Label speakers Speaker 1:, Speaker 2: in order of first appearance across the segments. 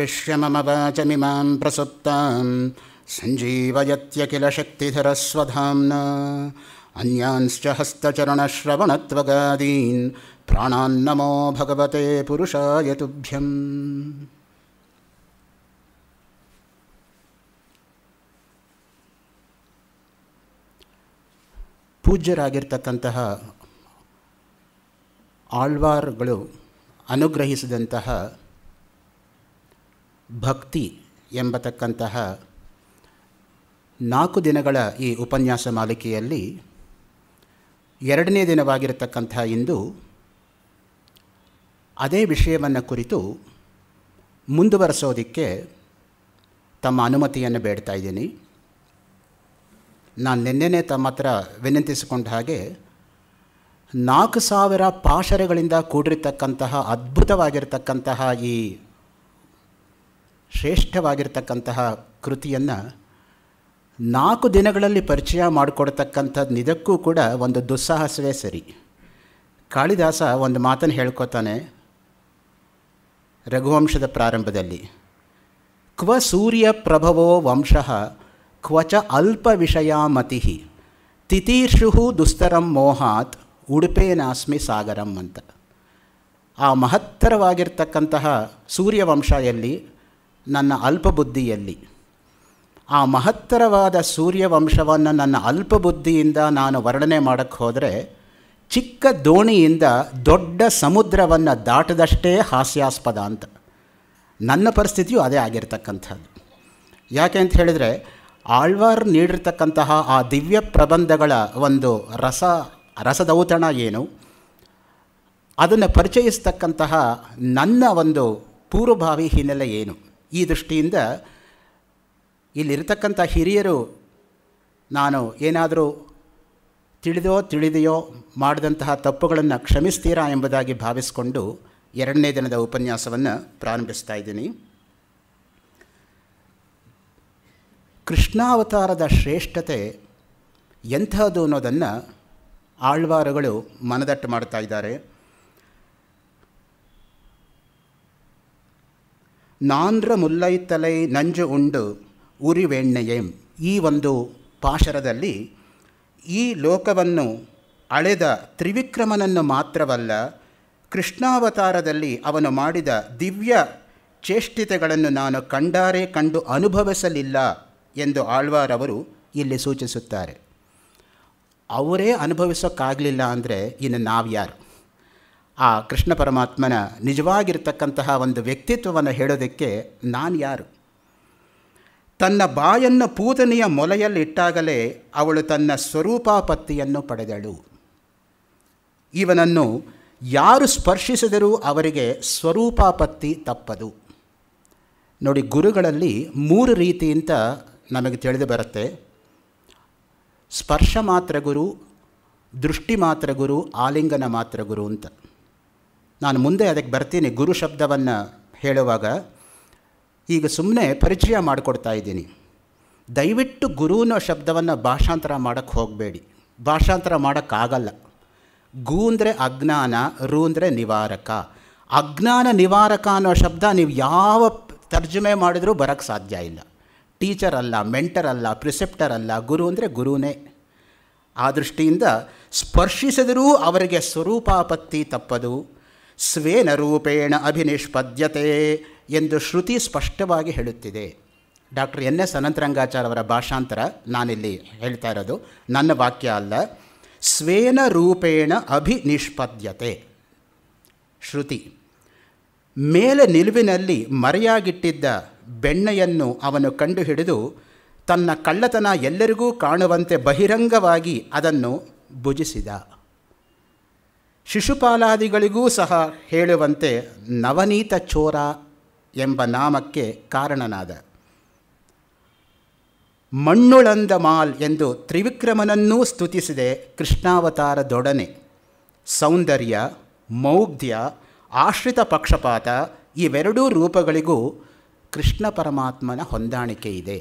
Speaker 1: विश्य मम वाचमिमां प्रसुप्तां सञ्जीवयत्य किल शक्तिधरस्वधाम्ना अन्यांश्च हस्तचरणश्रवणत्वगादीन् प्राणान् नमो भगवते पुरुषाय तुभ्यम् पूज्यरार्तन्तः आल्वार्नुग्रहसन्तः ಭಕ್ತಿ ಎಂಬತಕ್ಕಂತಹ ನಾಲ್ಕು ದಿನಗಳ ಈ ಉಪನ್ಯಾಸ ಮಾಲಿಕೆಯಲ್ಲಿ ಎರಡನೇ ದಿನವಾಗಿರತಕ್ಕಂತಹ ಇಂದು ಅದೇ ವಿಷಯವನ್ನು ಕುರಿತು ಮುಂದುವರೆಸೋದಕ್ಕೆ ತಮ್ಮ ಅನುಮತಿಯನ್ನು ಬೇಡ್ತಾ ಇದ್ದೀನಿ ನಾನು ನಿನ್ನೆನೇ ತಮ್ಮ ಹತ್ರ ವಿನಂತಿಸಿಕೊಂಡ ಹಾಗೆ ನಾಲ್ಕು ಸಾವಿರ ಪಾಶರಗಳಿಂದ ಕೂಡಿರತಕ್ಕಂತಹ ಅದ್ಭುತವಾಗಿರತಕ್ಕಂತಹ ಈ ಶ್ರೇಷ್ಠವಾಗಿರ್ತಕ್ಕಂತಹ ಕೃತಿಯನ್ನು ನಾಲ್ಕು ದಿನಗಳಲ್ಲಿ ಪರಿಚಯ ಮಾಡಿಕೊಡ್ತಕ್ಕಂಥದ್ದು ಇದಕ್ಕೂ ಕೂಡ ಒಂದು ದುಸ್ಸಾಹಸವೇ ಸರಿ ಕಾಳಿದಾಸ ಒಂದು ಮಾತನ್ನು ಹೇಳ್ಕೊತಾನೆ ರಘುವಂಶದ ಪ್ರಾರಂಭದಲ್ಲಿ ಕ್ವ ಸೂರ್ಯ ಪ್ರಭವೋ ವಂಶಃ ಕ್ವಚ ಅಲ್ಪ ವಿಷಯ ಮತಿ ತಿತೀರ್ಷು ದುಸ್ತರಂ ಮೋಹಾತ್ ಉಡುಪೇನಾಸ್ಮಿ ಸಾಗರಂ ಅಂತ ಆ ಮಹತ್ತರವಾಗಿರ್ತಕ್ಕಂತಹ ಸೂರ್ಯವಂಶ ಎಲ್ಲಿ ನನ್ನ ಅಲ್ಪಬುದ್ಧಿಯಲ್ಲಿ ಆ ಮಹತ್ತರವಾದ ಸೂರ್ಯವಂಶವನ್ನು ನನ್ನ ಅಲ್ಪಬುದ್ಧಿಯಿಂದ ನಾನು ವರ್ಣನೆ ಮಾಡೋಕ್ಕೆ ಹೋದರೆ ಚಿಕ್ಕ ದೋಣಿಯಿಂದ ದೊಡ್ಡ ಸಮುದ್ರವನ್ನು ದಾಟದಷ್ಟೇ ಹಾಸ್ಯಾಸ್ಪದ ಅಂತ ನನ್ನ ಪರಿಸ್ಥಿತಿಯು ಅದೇ ಆಗಿರ್ತಕ್ಕಂಥದ್ದು ಯಾಕೆ ಅಂತ ಹೇಳಿದರೆ ಆಳ್ವಾರ್ ನೀಡಿರ್ತಕ್ಕಂತಹ ಆ ದಿವ್ಯ ಪ್ರಬಂಧಗಳ ಒಂದು ರಸ ರಸದೌತಣ ಏನು ಅದನ್ನು ಪರಿಚಯಿಸ್ತಕ್ಕಂತಹ ನನ್ನ ಒಂದು ಪೂರ್ವಭಾವಿ ಹಿನ್ನೆಲೆ ಏನು ಈ ದೃಷ್ಟಿಯಿಂದ ಇಲ್ಲಿರತಕ್ಕಂಥ ಹಿರಿಯರು ನಾನು ಏನಾದರೂ ತಿಳಿದೋ ತಿಳಿದೆಯೋ ಮಾಡಿದಂತಹ ತಪ್ಪುಗಳನ್ನು ಕ್ಷಮಿಸ್ತೀರಾ ಎಂಬುದಾಗಿ ಭಾವಿಸಿಕೊಂಡು ಎರಡನೇ ದಿನದ ಉಪನ್ಯಾಸವನ್ನು ಪ್ರಾರಂಭಿಸ್ತಾ ಇದ್ದೀನಿ ಕೃಷ್ಣಾವತಾರದ ಶ್ರೇಷ್ಠತೆ ಎಂಥದ್ದು ಅನ್ನೋದನ್ನು ಆಳ್ವಾರುಗಳು ಮನದಟ್ಟು ಮಾಡ್ತಾ ಇದ್ದಾರೆ ನಾನ್ರ ಮುಲ್ಲೈತಲೈ ನಂಜು ಉಂಡು ಉರಿವೆಣ್ಣೆಯೇಂ ಈ ಒಂದು ಪಾಶರದಲ್ಲಿ ಈ ಲೋಕವನ್ನು ಅಳೆದ ತ್ರಿವಿಕ್ರಮನನ್ನು ಮಾತ್ರವಲ್ಲ ಕೃಷ್ಣಾವತಾರದಲ್ಲಿ ಅವನು ಮಾಡಿದ ದಿವ್ಯ ಚೇಷ್ಟಿತೆಗಳನ್ನು ನಾನು ಕಂಡಾರೆ ಕಂಡು ಅನುಭವಿಸಲಿಲ್ಲ ಎಂದು ಆಳ್ವಾರ್ ಅವರು ಇಲ್ಲಿ ಸೂಚಿಸುತ್ತಾರೆ ಅವರೇ ಅನುಭವಿಸೋಕ್ಕಾಗಲಿಲ್ಲ ಅಂದರೆ ಇನ್ನು ನಾವ್ಯಾರು ಆ ಕೃಷ್ಣ ಪರಮಾತ್ಮನ ನಿಜವಾಗಿರ್ತಕ್ಕಂತಹ ಒಂದು ವ್ಯಕ್ತಿತ್ವವನ್ನು ಹೇಳೋದಕ್ಕೆ ನಾನು ಯಾರು ತನ್ನ ಬಾಯನ್ನು ಪೂತನೆಯ ಮೊಲೆಯಲ್ಲಿಟ್ಟಾಗಲೇ ಅವಳು ತನ್ನ ಸ್ವರೂಪಾಪತ್ತಿಯನ್ನು ಪಡೆದಳು ಇವನನ್ನು ಯಾರು ಸ್ಪರ್ಶಿಸಿದರೂ ಅವರಿಗೆ ಸ್ವರೂಪಾಪತ್ತಿ ತಪ್ಪದು ನೋಡಿ ಗುರುಗಳಲ್ಲಿ ಮೂರು ರೀತಿಯಿಂದ ನಮಗೆ ತಿಳಿದು ಬರುತ್ತೆ ಸ್ಪರ್ಶ ಮಾತ್ರ ಗುರು ದೃಷ್ಟಿ ಮಾತ್ರ ಗುರು ಆಲಿಂಗನ ಮಾತ್ರ ಗುರು ಅಂತ ನಾನು ಮುಂದೆ ಅದಕ್ಕೆ ಬರ್ತೀನಿ ಗುರು ಶಬ್ದವನ್ನು ಹೇಳುವಾಗ ಈಗ ಸುಮ್ಮನೆ ಪರಿಚಯ ಮಾಡಿಕೊಡ್ತಾ ಇದ್ದೀನಿ ದಯವಿಟ್ಟು ಗುರು ಶಬ್ದವನ್ನು ಭಾಷಾಂತರ ಮಾಡೋಕ್ಕೆ ಹೋಗಬೇಡಿ ಭಾಷಾಂತರ ಮಾಡೋಕ್ಕಾಗಲ್ಲ ಗು ಅಂದರೆ ಅಜ್ಞಾನ ರು ಅಂದರೆ ನಿವಾರಕ ಅಜ್ಞಾನ ನಿವಾರಕ ಅನ್ನೋ ಶಬ್ದ ನೀವು ಯಾವ ತರ್ಜುಮೆ ಮಾಡಿದರೂ ಬರೋಕ್ಕೆ ಸಾಧ್ಯ ಇಲ್ಲ ಟೀಚರ್ ಅಲ್ಲ ಮೆಂಟರ್ ಅಲ್ಲ ಪ್ರಿಸೆಪ್ಟರ್ ಅಲ್ಲ ಗುರು ಅಂದರೆ ಗುರುನೇ ಆ ದೃಷ್ಟಿಯಿಂದ ಸ್ಪರ್ಶಿಸಿದರೂ ಅವರಿಗೆ ಸ್ವರೂಪಾಪತ್ತಿ ತಪ್ಪದು ಸ್ವೇನ ರೂಪೇಣ ಅಭಿನಿಷ್ಪದ್ಯತೆ ಎಂದು ಶ್ರುತಿ ಸ್ಪಷ್ಟವಾಗಿ ಹೇಳುತ್ತಿದೆ ಡಾಕ್ಟರ್ ಎನ್ ಎಸ್ ಅವರ ಭಾಷಾಂತರ ನಾನಿಲ್ಲಿ ಹೇಳ್ತಾ ಇರೋದು ನನ್ನ ವಾಕ್ಯ ಅಲ್ಲ ಸ್ವೇನ ರೂಪೇಣ ಅಭಿನಿಷ್ಪದ್ಯತೆ ಶ್ರುತಿ ಮೇಲೆ ನಿಲುವಿನಲ್ಲಿ ಮರೆಯಾಗಿಟ್ಟಿದ್ದ ಬೆಣ್ಣೆಯನ್ನು ಅವನು ಕಂಡುಹಿಡಿದು ತನ್ನ ಕಳ್ಳತನ ಎಲ್ಲರಿಗೂ ಕಾಣುವಂತೆ ಬಹಿರಂಗವಾಗಿ ಅದನ್ನು ಭುಜಿಸಿದ ಶಿಶುಪಾಲಾದಿಗಳಿಗೂ ಸಹ ಹೇಳುವಂತೆ ನವನೀತ ಚೋರ ಎಂಬ ನಾಮಕ್ಕೆ ಕಾರಣನಾದ ಮಣ್ಣುಳಂದ ಮಾಲ್ ಎಂದು ತ್ರಿವಿಕ್ರಮನನ್ನೂ ಸ್ತುತಿಸಿದೆ ಕೃಷ್ಣಾವತಾರದೊಡನೆ ಸೌಂದರ್ಯ ಮೌಗ್ಧ್ಯ ಆಶ್ರಿತ ಪಕ್ಷಪಾತ ಇವೆರಡೂ ರೂಪಗಳಿಗೂ ಕೃಷ್ಣ ಪರಮಾತ್ಮನ ಹೊಂದಾಣಿಕೆ ಇದೆ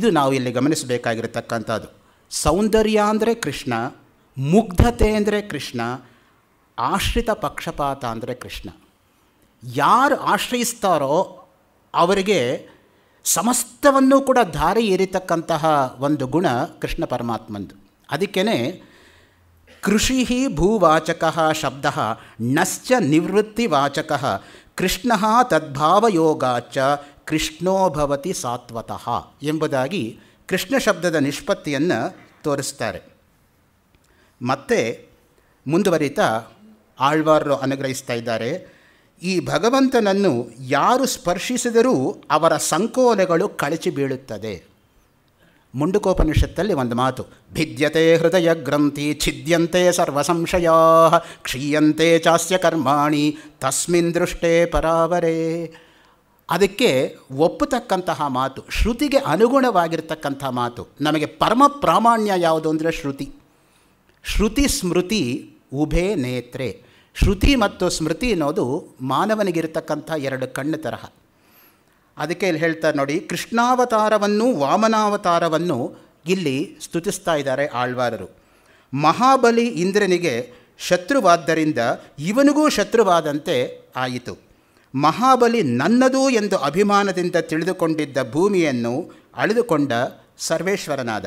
Speaker 1: ಇದು ನಾವು ಇಲ್ಲಿ ಗಮನಿಸಬೇಕಾಗಿರತಕ್ಕಂಥದ್ದು ಸೌಂದರ್ಯ ಅಂದರೆ ಕೃಷ್ಣ ಮುಗ್ಧತೆ ಅಂದರೆ ಕೃಷ್ಣ ಆಶ್ರಿತ ಪಕ್ಷಪಾತ ಅಂದರೆ ಕೃಷ್ಣ ಯಾರು ಆಶ್ರಯಿಸ್ತಾರೋ ಅವರಿಗೆ ಸಮಸ್ತವನ್ನು ಕೂಡ ಧಾರೆ ಏರಿತಕ್ಕಂತಹ ಒಂದು ಗುಣ ಕೃಷ್ಣ ಪರಮಾತ್ಮಂದು ಅದಕ್ಕೇ ಕೃಷಿ ಭೂವಾಚಕ ಶಬ್ದ ನಶ್ಚ ನಿವೃತ್ತಿವಾಚಕ ಕೃಷ್ಣ ತದ್ಭಾವಯೋಗಾಚ ಕೃಷ್ಣೋಭವತಿ ಸಾತ್ವತಃ ಎಂಬುದಾಗಿ ಕೃಷ್ಣ ಶಬ್ದದ ನಿಷ್ಪತ್ತಿಯನ್ನು ತೋರಿಸ್ತಾರೆ ಮತ್ತೆ ಮುಂದುವರಿತಾ ಆಳ್ವಾರರು ಅನುಗ್ರಹಿಸ್ತಾ ಇದ್ದಾರೆ ಈ ಭಗವಂತನನ್ನು ಯಾರು ಸ್ಪರ್ಶಿಸಿದರೂ ಅವರ ಸಂಕೋಲೆಗಳು ಕಳಚಿ ಬೀಳುತ್ತದೆ ಮುಂಡುಕೋಪನಿಷತ್ತಲ್ಲಿ ಒಂದು ಮಾತು ಭಿದ್ಯತೆ ಹೃದಯ ಗ್ರಂಥಿ ಛಿದ್ಯಂತೆ ಸರ್ವ ಸಂಶಯಾ ಕ್ಷೀಯಂತೆ ಚಾಸ್ಯ ಕರ್ಮಾಣಿ ತಸ್ಮಿನ್ ದೃಷ್ಟೇ ಪರಾವರೇ ಅದಕ್ಕೆ ಒಪ್ಪತಕ್ಕಂತಹ ಮಾತು ಶ್ರುತಿಗೆ ಅನುಗುಣವಾಗಿರ್ತಕ್ಕಂಥ ಮಾತು ನಮಗೆ ಪರಮ ಪ್ರಾಮಾಣ್ಯ ಯಾವುದು ಅಂದರೆ ಶ್ರುತಿ ಶ್ರುತಿ ಸ್ಮೃತಿ ಉಭೆ ನೇತ್ರೆ ಶ್ರುತಿ ಮತ್ತು ಸ್ಮೃತಿ ಅನ್ನೋದು ಮಾನವನಿಗಿರ್ತಕ್ಕಂಥ ಎರಡು ಕಣ್ಣು ತರಹ ಅದಕ್ಕೆ ಇಲ್ಲಿ ಹೇಳ್ತಾರೆ ನೋಡಿ ಕೃಷ್ಣಾವತಾರವನ್ನು ವಾಮನಾವತಾರವನ್ನು ಇಲ್ಲಿ ಸ್ತುತಿಸ್ತಾ ಇದ್ದಾರೆ ಆಳ್ವಾರರು ಮಹಾಬಲಿ ಇಂದ್ರನಿಗೆ ಶತ್ರುವಾದ್ದರಿಂದ ಇವನಿಗೂ ಶತ್ರುವಾದಂತೆ ಆಯಿತು ಮಹಾಬಲಿ ನನ್ನದು ಎಂದು ಅಭಿಮಾನದಿಂದ ತಿಳಿದುಕೊಂಡಿದ್ದ ಭೂಮಿಯನ್ನು ಅಳೆದುಕೊಂಡ ಸರ್ವೇಶ್ವರನಾದ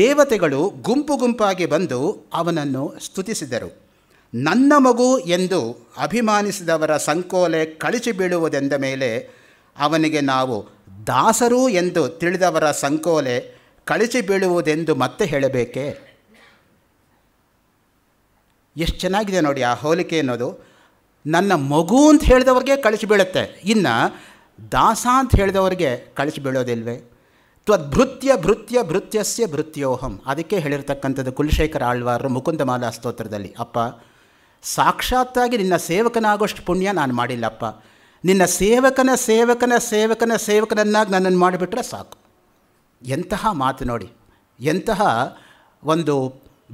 Speaker 1: ದೇವತೆಗಳು ಗುಂಪು ಗುಂಪಾಗಿ ಬಂದು ಅವನನ್ನು ಸ್ತುತಿಸಿದರು ನನ್ನ ಮಗು ಎಂದು ಅಭಿಮಾನಿಸಿದವರ ಸಂಕೋಲೆ ಕಳಿಸಿ ಬೀಳುವುದೆಂದ ಮೇಲೆ ಅವನಿಗೆ ನಾವು ದಾಸರು ಎಂದು ತಿಳಿದವರ ಸಂಕೋಲೆ ಕಳಿಸಿ ಬೀಳುವುದೆಂದು ಮತ್ತೆ ಹೇಳಬೇಕೇ ಎಷ್ಟು ಚೆನ್ನಾಗಿದೆ ನೋಡಿ ಆ ಹೋಲಿಕೆ ಅನ್ನೋದು ನನ್ನ ಮಗು ಅಂತ ಹೇಳಿದವ್ರಿಗೆ ಕಳಿಸಿ ಬೀಳುತ್ತೆ ಇನ್ನು ದಾಸ ಅಂತ ಹೇಳಿದವ್ರಿಗೆ ಕಳಿಸಿ ಬೀಳೋದಿಲ್ವೇ ತ್ವದ್ಭೃತ್ಯ ಭೃತ್ಯ ಭೃತ್ಯಸ್ಯ ಭೃತ್ಯೋಹಂ ಅದಕ್ಕೆ ಹೇಳಿರ್ತಕ್ಕಂಥದ್ದು ಕುಲಶೇಖರ ಆಳ್ವಾರರು ಮುಕುಂದಮಾಲಾ ಸ್ತೋತ್ರದಲ್ಲಿ ಅಪ್ಪ ಸಾಕ್ಷಾತ್ತಾಗಿ ನಿನ್ನ ಸೇವಕನಾಗೋಷ್ಟು ಪುಣ್ಯ ನಾನು ಮಾಡಿಲ್ಲಪ್ಪ ನಿನ್ನ ಸೇವಕನ ಸೇವಕನ ಸೇವಕನ ಸೇವಕನನ್ನಾಗಿ ನನ್ನನ್ನು ಮಾಡಿಬಿಟ್ರೆ ಸಾಕು ಎಂತಹ ಮಾತು ನೋಡಿ ಎಂತಹ ಒಂದು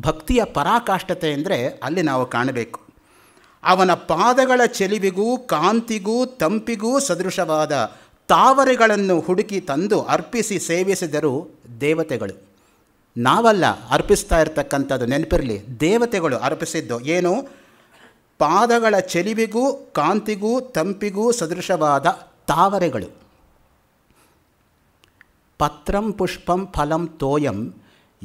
Speaker 1: ಭಕ್ತಿಯ ಪರಾಕಾಷ್ಠತೆ ಅಂದರೆ ಅಲ್ಲಿ ನಾವು ಕಾಣಬೇಕು ಅವನ ಪಾದಗಳ ಚೆಲಿವಿಗೂ ಕಾಂತಿಗೂ ತಂಪಿಗೂ ಸದೃಶವಾದ ತಾವರೆಗಳನ್ನು ಹುಡುಕಿ ತಂದು ಅರ್ಪಿಸಿ ಸೇವಿಸಿದರು ದೇವತೆಗಳು ನಾವಲ್ಲ ಅರ್ಪಿಸ್ತಾ ಇರತಕ್ಕಂಥದ್ದು ನೆನಪಿರಲಿ ದೇವತೆಗಳು ಅರ್ಪಿಸಿದ್ದು ಏನು ಪಾದಗಳ ಚೆಲಿವಿಗೂ ಕಾಂತಿಗೂ ತಂಪಿಗೂ ಸದೃಶವಾದ ತಾವರೆಗಳು ಪತ್ರಂ ಪುಷ್ಪಂ ಫಲಂ ತೋಯಂ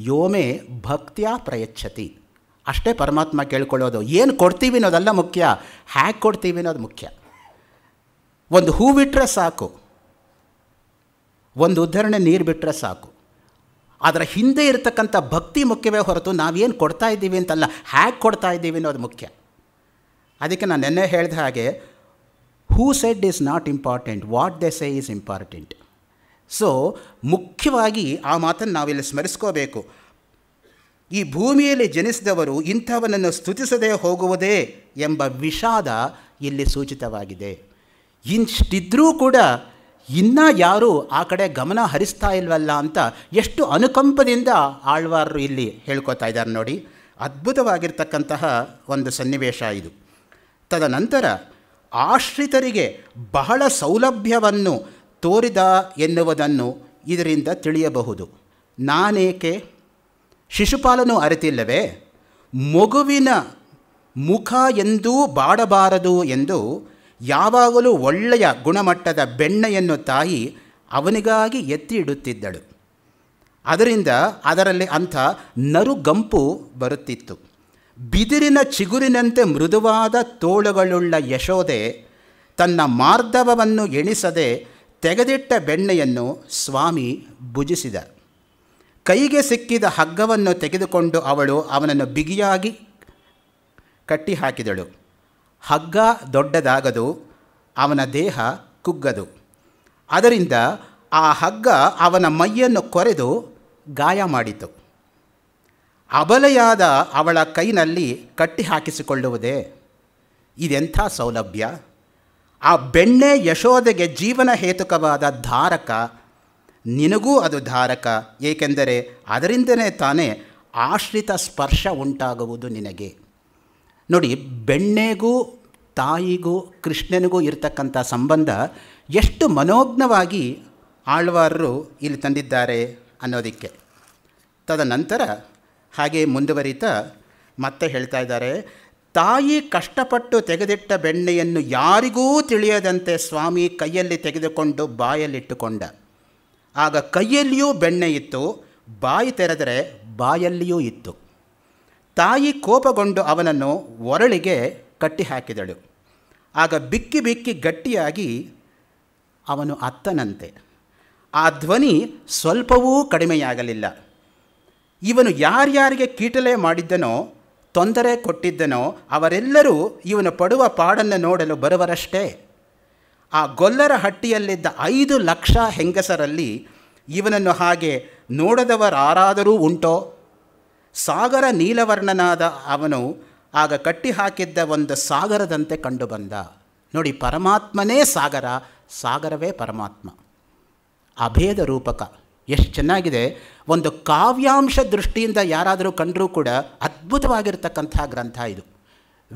Speaker 1: ಯೋಮೆ ಭಕ್ತಿಯ ಪ್ರಯಚ್ಛತಿ ಅಷ್ಟೇ ಪರಮಾತ್ಮ ಕೇಳ್ಕೊಳ್ಳೋದು ಏನು ಕೊಡ್ತೀವಿ ಅನ್ನೋದಲ್ಲ ಮುಖ್ಯ ಹ್ಯಾಕ್ ಕೊಡ್ತೀವಿ ಅನ್ನೋದು ಮುಖ್ಯ ಒಂದು ಹೂವಿಟ್ಟರೆ ಸಾಕು ಒಂದು ಉದಾಹರಣೆ ನೀರು ಬಿಟ್ಟರೆ ಸಾಕು ಅದರ ಹಿಂದೆ ಇರತಕ್ಕಂಥ ಭಕ್ತಿ ಮುಖ್ಯವೇ ಹೊರತು ನಾವೇನು ಕೊಡ್ತಾ ಇದ್ದೀವಿ ಅಂತಲ್ಲ ಹ್ಯಾಕ್ ಕೊಡ್ತಾ ಇದ್ದೀವಿ ಅನ್ನೋದು ಮುಖ್ಯ ಅದಕ್ಕೆ ನಾನು ನೆನ್ನೆ ಹೇಳಿದ ಹಾಗೆ who said is not important what they say is important so ಮುಖ್ಯವಾಗಿ ಆ ಮಾತನ್ನು ನಾವಿಲ್ಲಿ ಸ್ಮರಿಸ್ಕೋಬೇಕು ಈ ಭೂಮಿಯಲ್ಲಿ ಜನಿಸಿದವರು ಇಂಥವನನ್ನು ಸ್ತುತಿಸದೇ ಹೋಗುವುದೇ ಎಂಬ ವಿಷಾದ ಇಲ್ಲಿ ಸೂಚಿತವಾಗಿದೆ ಇಷ್ಟಿದ್ರೂ ಕೂಡ ಇನ್ನೂ ಯಾರೂ ಆ ಕಡೆ ಗಮನ ಹರಿಸ್ತಾ ಇಲ್ವಲ್ಲ ಅಂತ ಎಷ್ಟು ಅನುಕಂಪದಿಂದ ಆಳ್ವಾರರು ಇಲ್ಲಿ ಹೇಳ್ಕೊತಾ ಇದ್ದಾರೆ ನೋಡಿ ಅದ್ಭುತವಾಗಿರ್ತಕ್ಕಂತಹ ಒಂದು ಸನ್ನಿವೇಶ ಇದು ತದನಂತರ ಆಶ್ರಿತರಿಗೆ ಬಹಳ ಸೌಲಭ್ಯವನ್ನು ತೋರಿದ ಎನ್ನುವುದನ್ನು ಇದರಿಂದ ತಿಳಿಯಬಹುದು ನಾನೇಕೆ ಶಿಶುಪಾಲನು ಅರಿತಿಲ್ಲವೇ ಮಗುವಿನ ಮುಖ ಎಂದೂ ಬಾಡಬಾರದು ಎಂದು ಯಾವಾಗಲೂ ಒಳ್ಳೆಯ ಗುಣಮಟ್ಟದ ಬೆಣ್ಣೆಯನ್ನು ತಾಯಿ ಅವನಿಗಾಗಿ ಎತ್ತಿ ಇಡುತ್ತಿದ್ದಳು ಅದರಿಂದ ಅದರಲ್ಲಿ ಅಂಥ ನರುಗಂಪು ಬರುತ್ತಿತ್ತು ಬಿದಿರಿನ ಚಿಗುರಿನಂತೆ ಮೃದುವಾದ ತೋಳುಗಳುಳ್ಳ ಯಶೋದೆ ತನ್ನ ಮಾರ್ಧವವನ್ನು ಎಣಿಸದೆ ತೆಗೆದಿಟ್ಟ ಬೆಣ್ಣೆಯನ್ನು ಸ್ವಾಮಿ ಭುಜಿಸಿದ ಕೈಗೆ ಸಿಕ್ಕಿದ ಹಗ್ಗವನ್ನು ತೆಗೆದುಕೊಂಡು ಅವಳು ಅವನನ್ನು ಬಿಗಿಯಾಗಿ ಕಟ್ಟಿಹಾಕಿದಳು ಹಗ್ಗ ದೊಡ್ಡದಾಗದು ಅವನ ದೇಹ ಕುಗ್ಗದು ಅದರಿಂದ ಆ ಹಗ್ಗ ಅವನ ಮೈಯನ್ನು ಕೊರೆದು ಗಾಯ ಮಾಡಿತು ಅಬಲೆಯಾದ ಅವಳ ಕೈನಲ್ಲಿ ಕಟ್ಟಿ ಹಾಕಿಸಿಕೊಳ್ಳುವುದೇ ಇದೆಂಥ ಸೌಲಭ್ಯ ಆ ಬೆಣ್ಣೆ ಯಶೋದೆಗೆ ಜೀವನ ಹೇತುಕವಾದ ಧಾರಕ ನಿನಗೂ ಅದು ಧಾರಕ ಏಕೆಂದರೆ ಅದರಿಂದನೇ ತಾನೇ ಆಶ್ರಿತ ಸ್ಪರ್ಶ ಉಂಟಾಗುವುದು ನಿನಗೆ ನೋಡಿ ಬೆಣ್ಣೆಗೂ ತಾಯಿಗೂ ಕೃಷ್ಣನಿಗೂ ಇರತಕ್ಕಂಥ ಸಂಬಂಧ ಎಷ್ಟು ಮನೋಜ್ಞವಾಗಿ ಆಳ್ವಾರರು ಇಲ್ಲಿ ತಂದಿದ್ದಾರೆ ಅನ್ನೋದಕ್ಕೆ ತದನಂತರ ಹಾಗೆ ಮುಂದುವರಿತಾ ಮತ್ತೆ ಹೇಳ್ತಾ ಇದ್ದಾರೆ ತಾಯಿ ಕಷ್ಟಪಟ್ಟು ತೆಗೆದಿಟ್ಟ ಬೆಣ್ಣೆಯನ್ನು ಯಾರಿಗೂ ತಿಳಿಯದಂತೆ ಸ್ವಾಮಿ ಕೈಯಲ್ಲಿ ತೆಗೆದುಕೊಂಡು ಬಾಯಲ್ಲಿಟ್ಟುಕೊಂಡ ಆಗ ಕೈಯಲ್ಲಿಯೂ ಬೆಣ್ಣೆ ಇತ್ತು ಬಾಯಿ ತೆರೆದರೆ ಬಾಯಲ್ಲಿಯೂ ಇತ್ತು ತಾಯಿ ಕೋಪಗೊಂಡು ಅವನನ್ನು ಒರಳಿಗೆ ಕಟ್ಟಿಹಾಕಿದಳು ಆಗ ಬಿಕ್ಕಿ ಬಿಕ್ಕಿ ಗಟ್ಟಿಯಾಗಿ ಅವನು ಅತ್ತನಂತೆ ಆ ಧ್ವನಿ ಸ್ವಲ್ಪವೂ ಕಡಿಮೆಯಾಗಲಿಲ್ಲ ಇವನು ಯಾರ್ಯಾರಿಗೆ ಕೀಟಲೆ ಮಾಡಿದ್ದನೋ ತೊಂದರೆ ಕೊಟ್ಟಿದ್ದನೋ ಅವರೆಲ್ಲರೂ ಇವನು ಪಡುವ ಪಾಡನ್ನು ನೋಡಲು ಬರುವರಷ್ಟೇ ಆ ಗೊಲ್ಲರ ಹಟ್ಟಿಯಲ್ಲಿದ್ದ ಐದು ಲಕ್ಷ ಹೆಂಗಸರಲ್ಲಿ ಇವನನ್ನು ಹಾಗೆ ನೋಡದವರಾರಾದರೂ ಉಂಟೋ ಸಾಗರ ನೀಲವರ್ಣನಾದ ಅವನು ಆಗ ಕಟ್ಟಿ ಹಾಕಿದ್ದ ಒಂದು ಸಾಗರದಂತೆ ಕಂಡುಬಂದ ನೋಡಿ ಪರಮಾತ್ಮನೇ ಸಾಗರ ಸಾಗರವೇ ಪರಮಾತ್ಮ ಅಭೇದ ರೂಪಕ ಎಷ್ಟು ಚೆನ್ನಾಗಿದೆ ಒಂದು ಕಾವ್ಯಾಂಶ ದೃಷ್ಟಿಯಿಂದ ಯಾರಾದರೂ ಕಂಡರೂ ಕೂಡ ಅದ್ಭುತವಾಗಿರ್ತಕ್ಕಂಥ ಗ್ರಂಥ ಇದು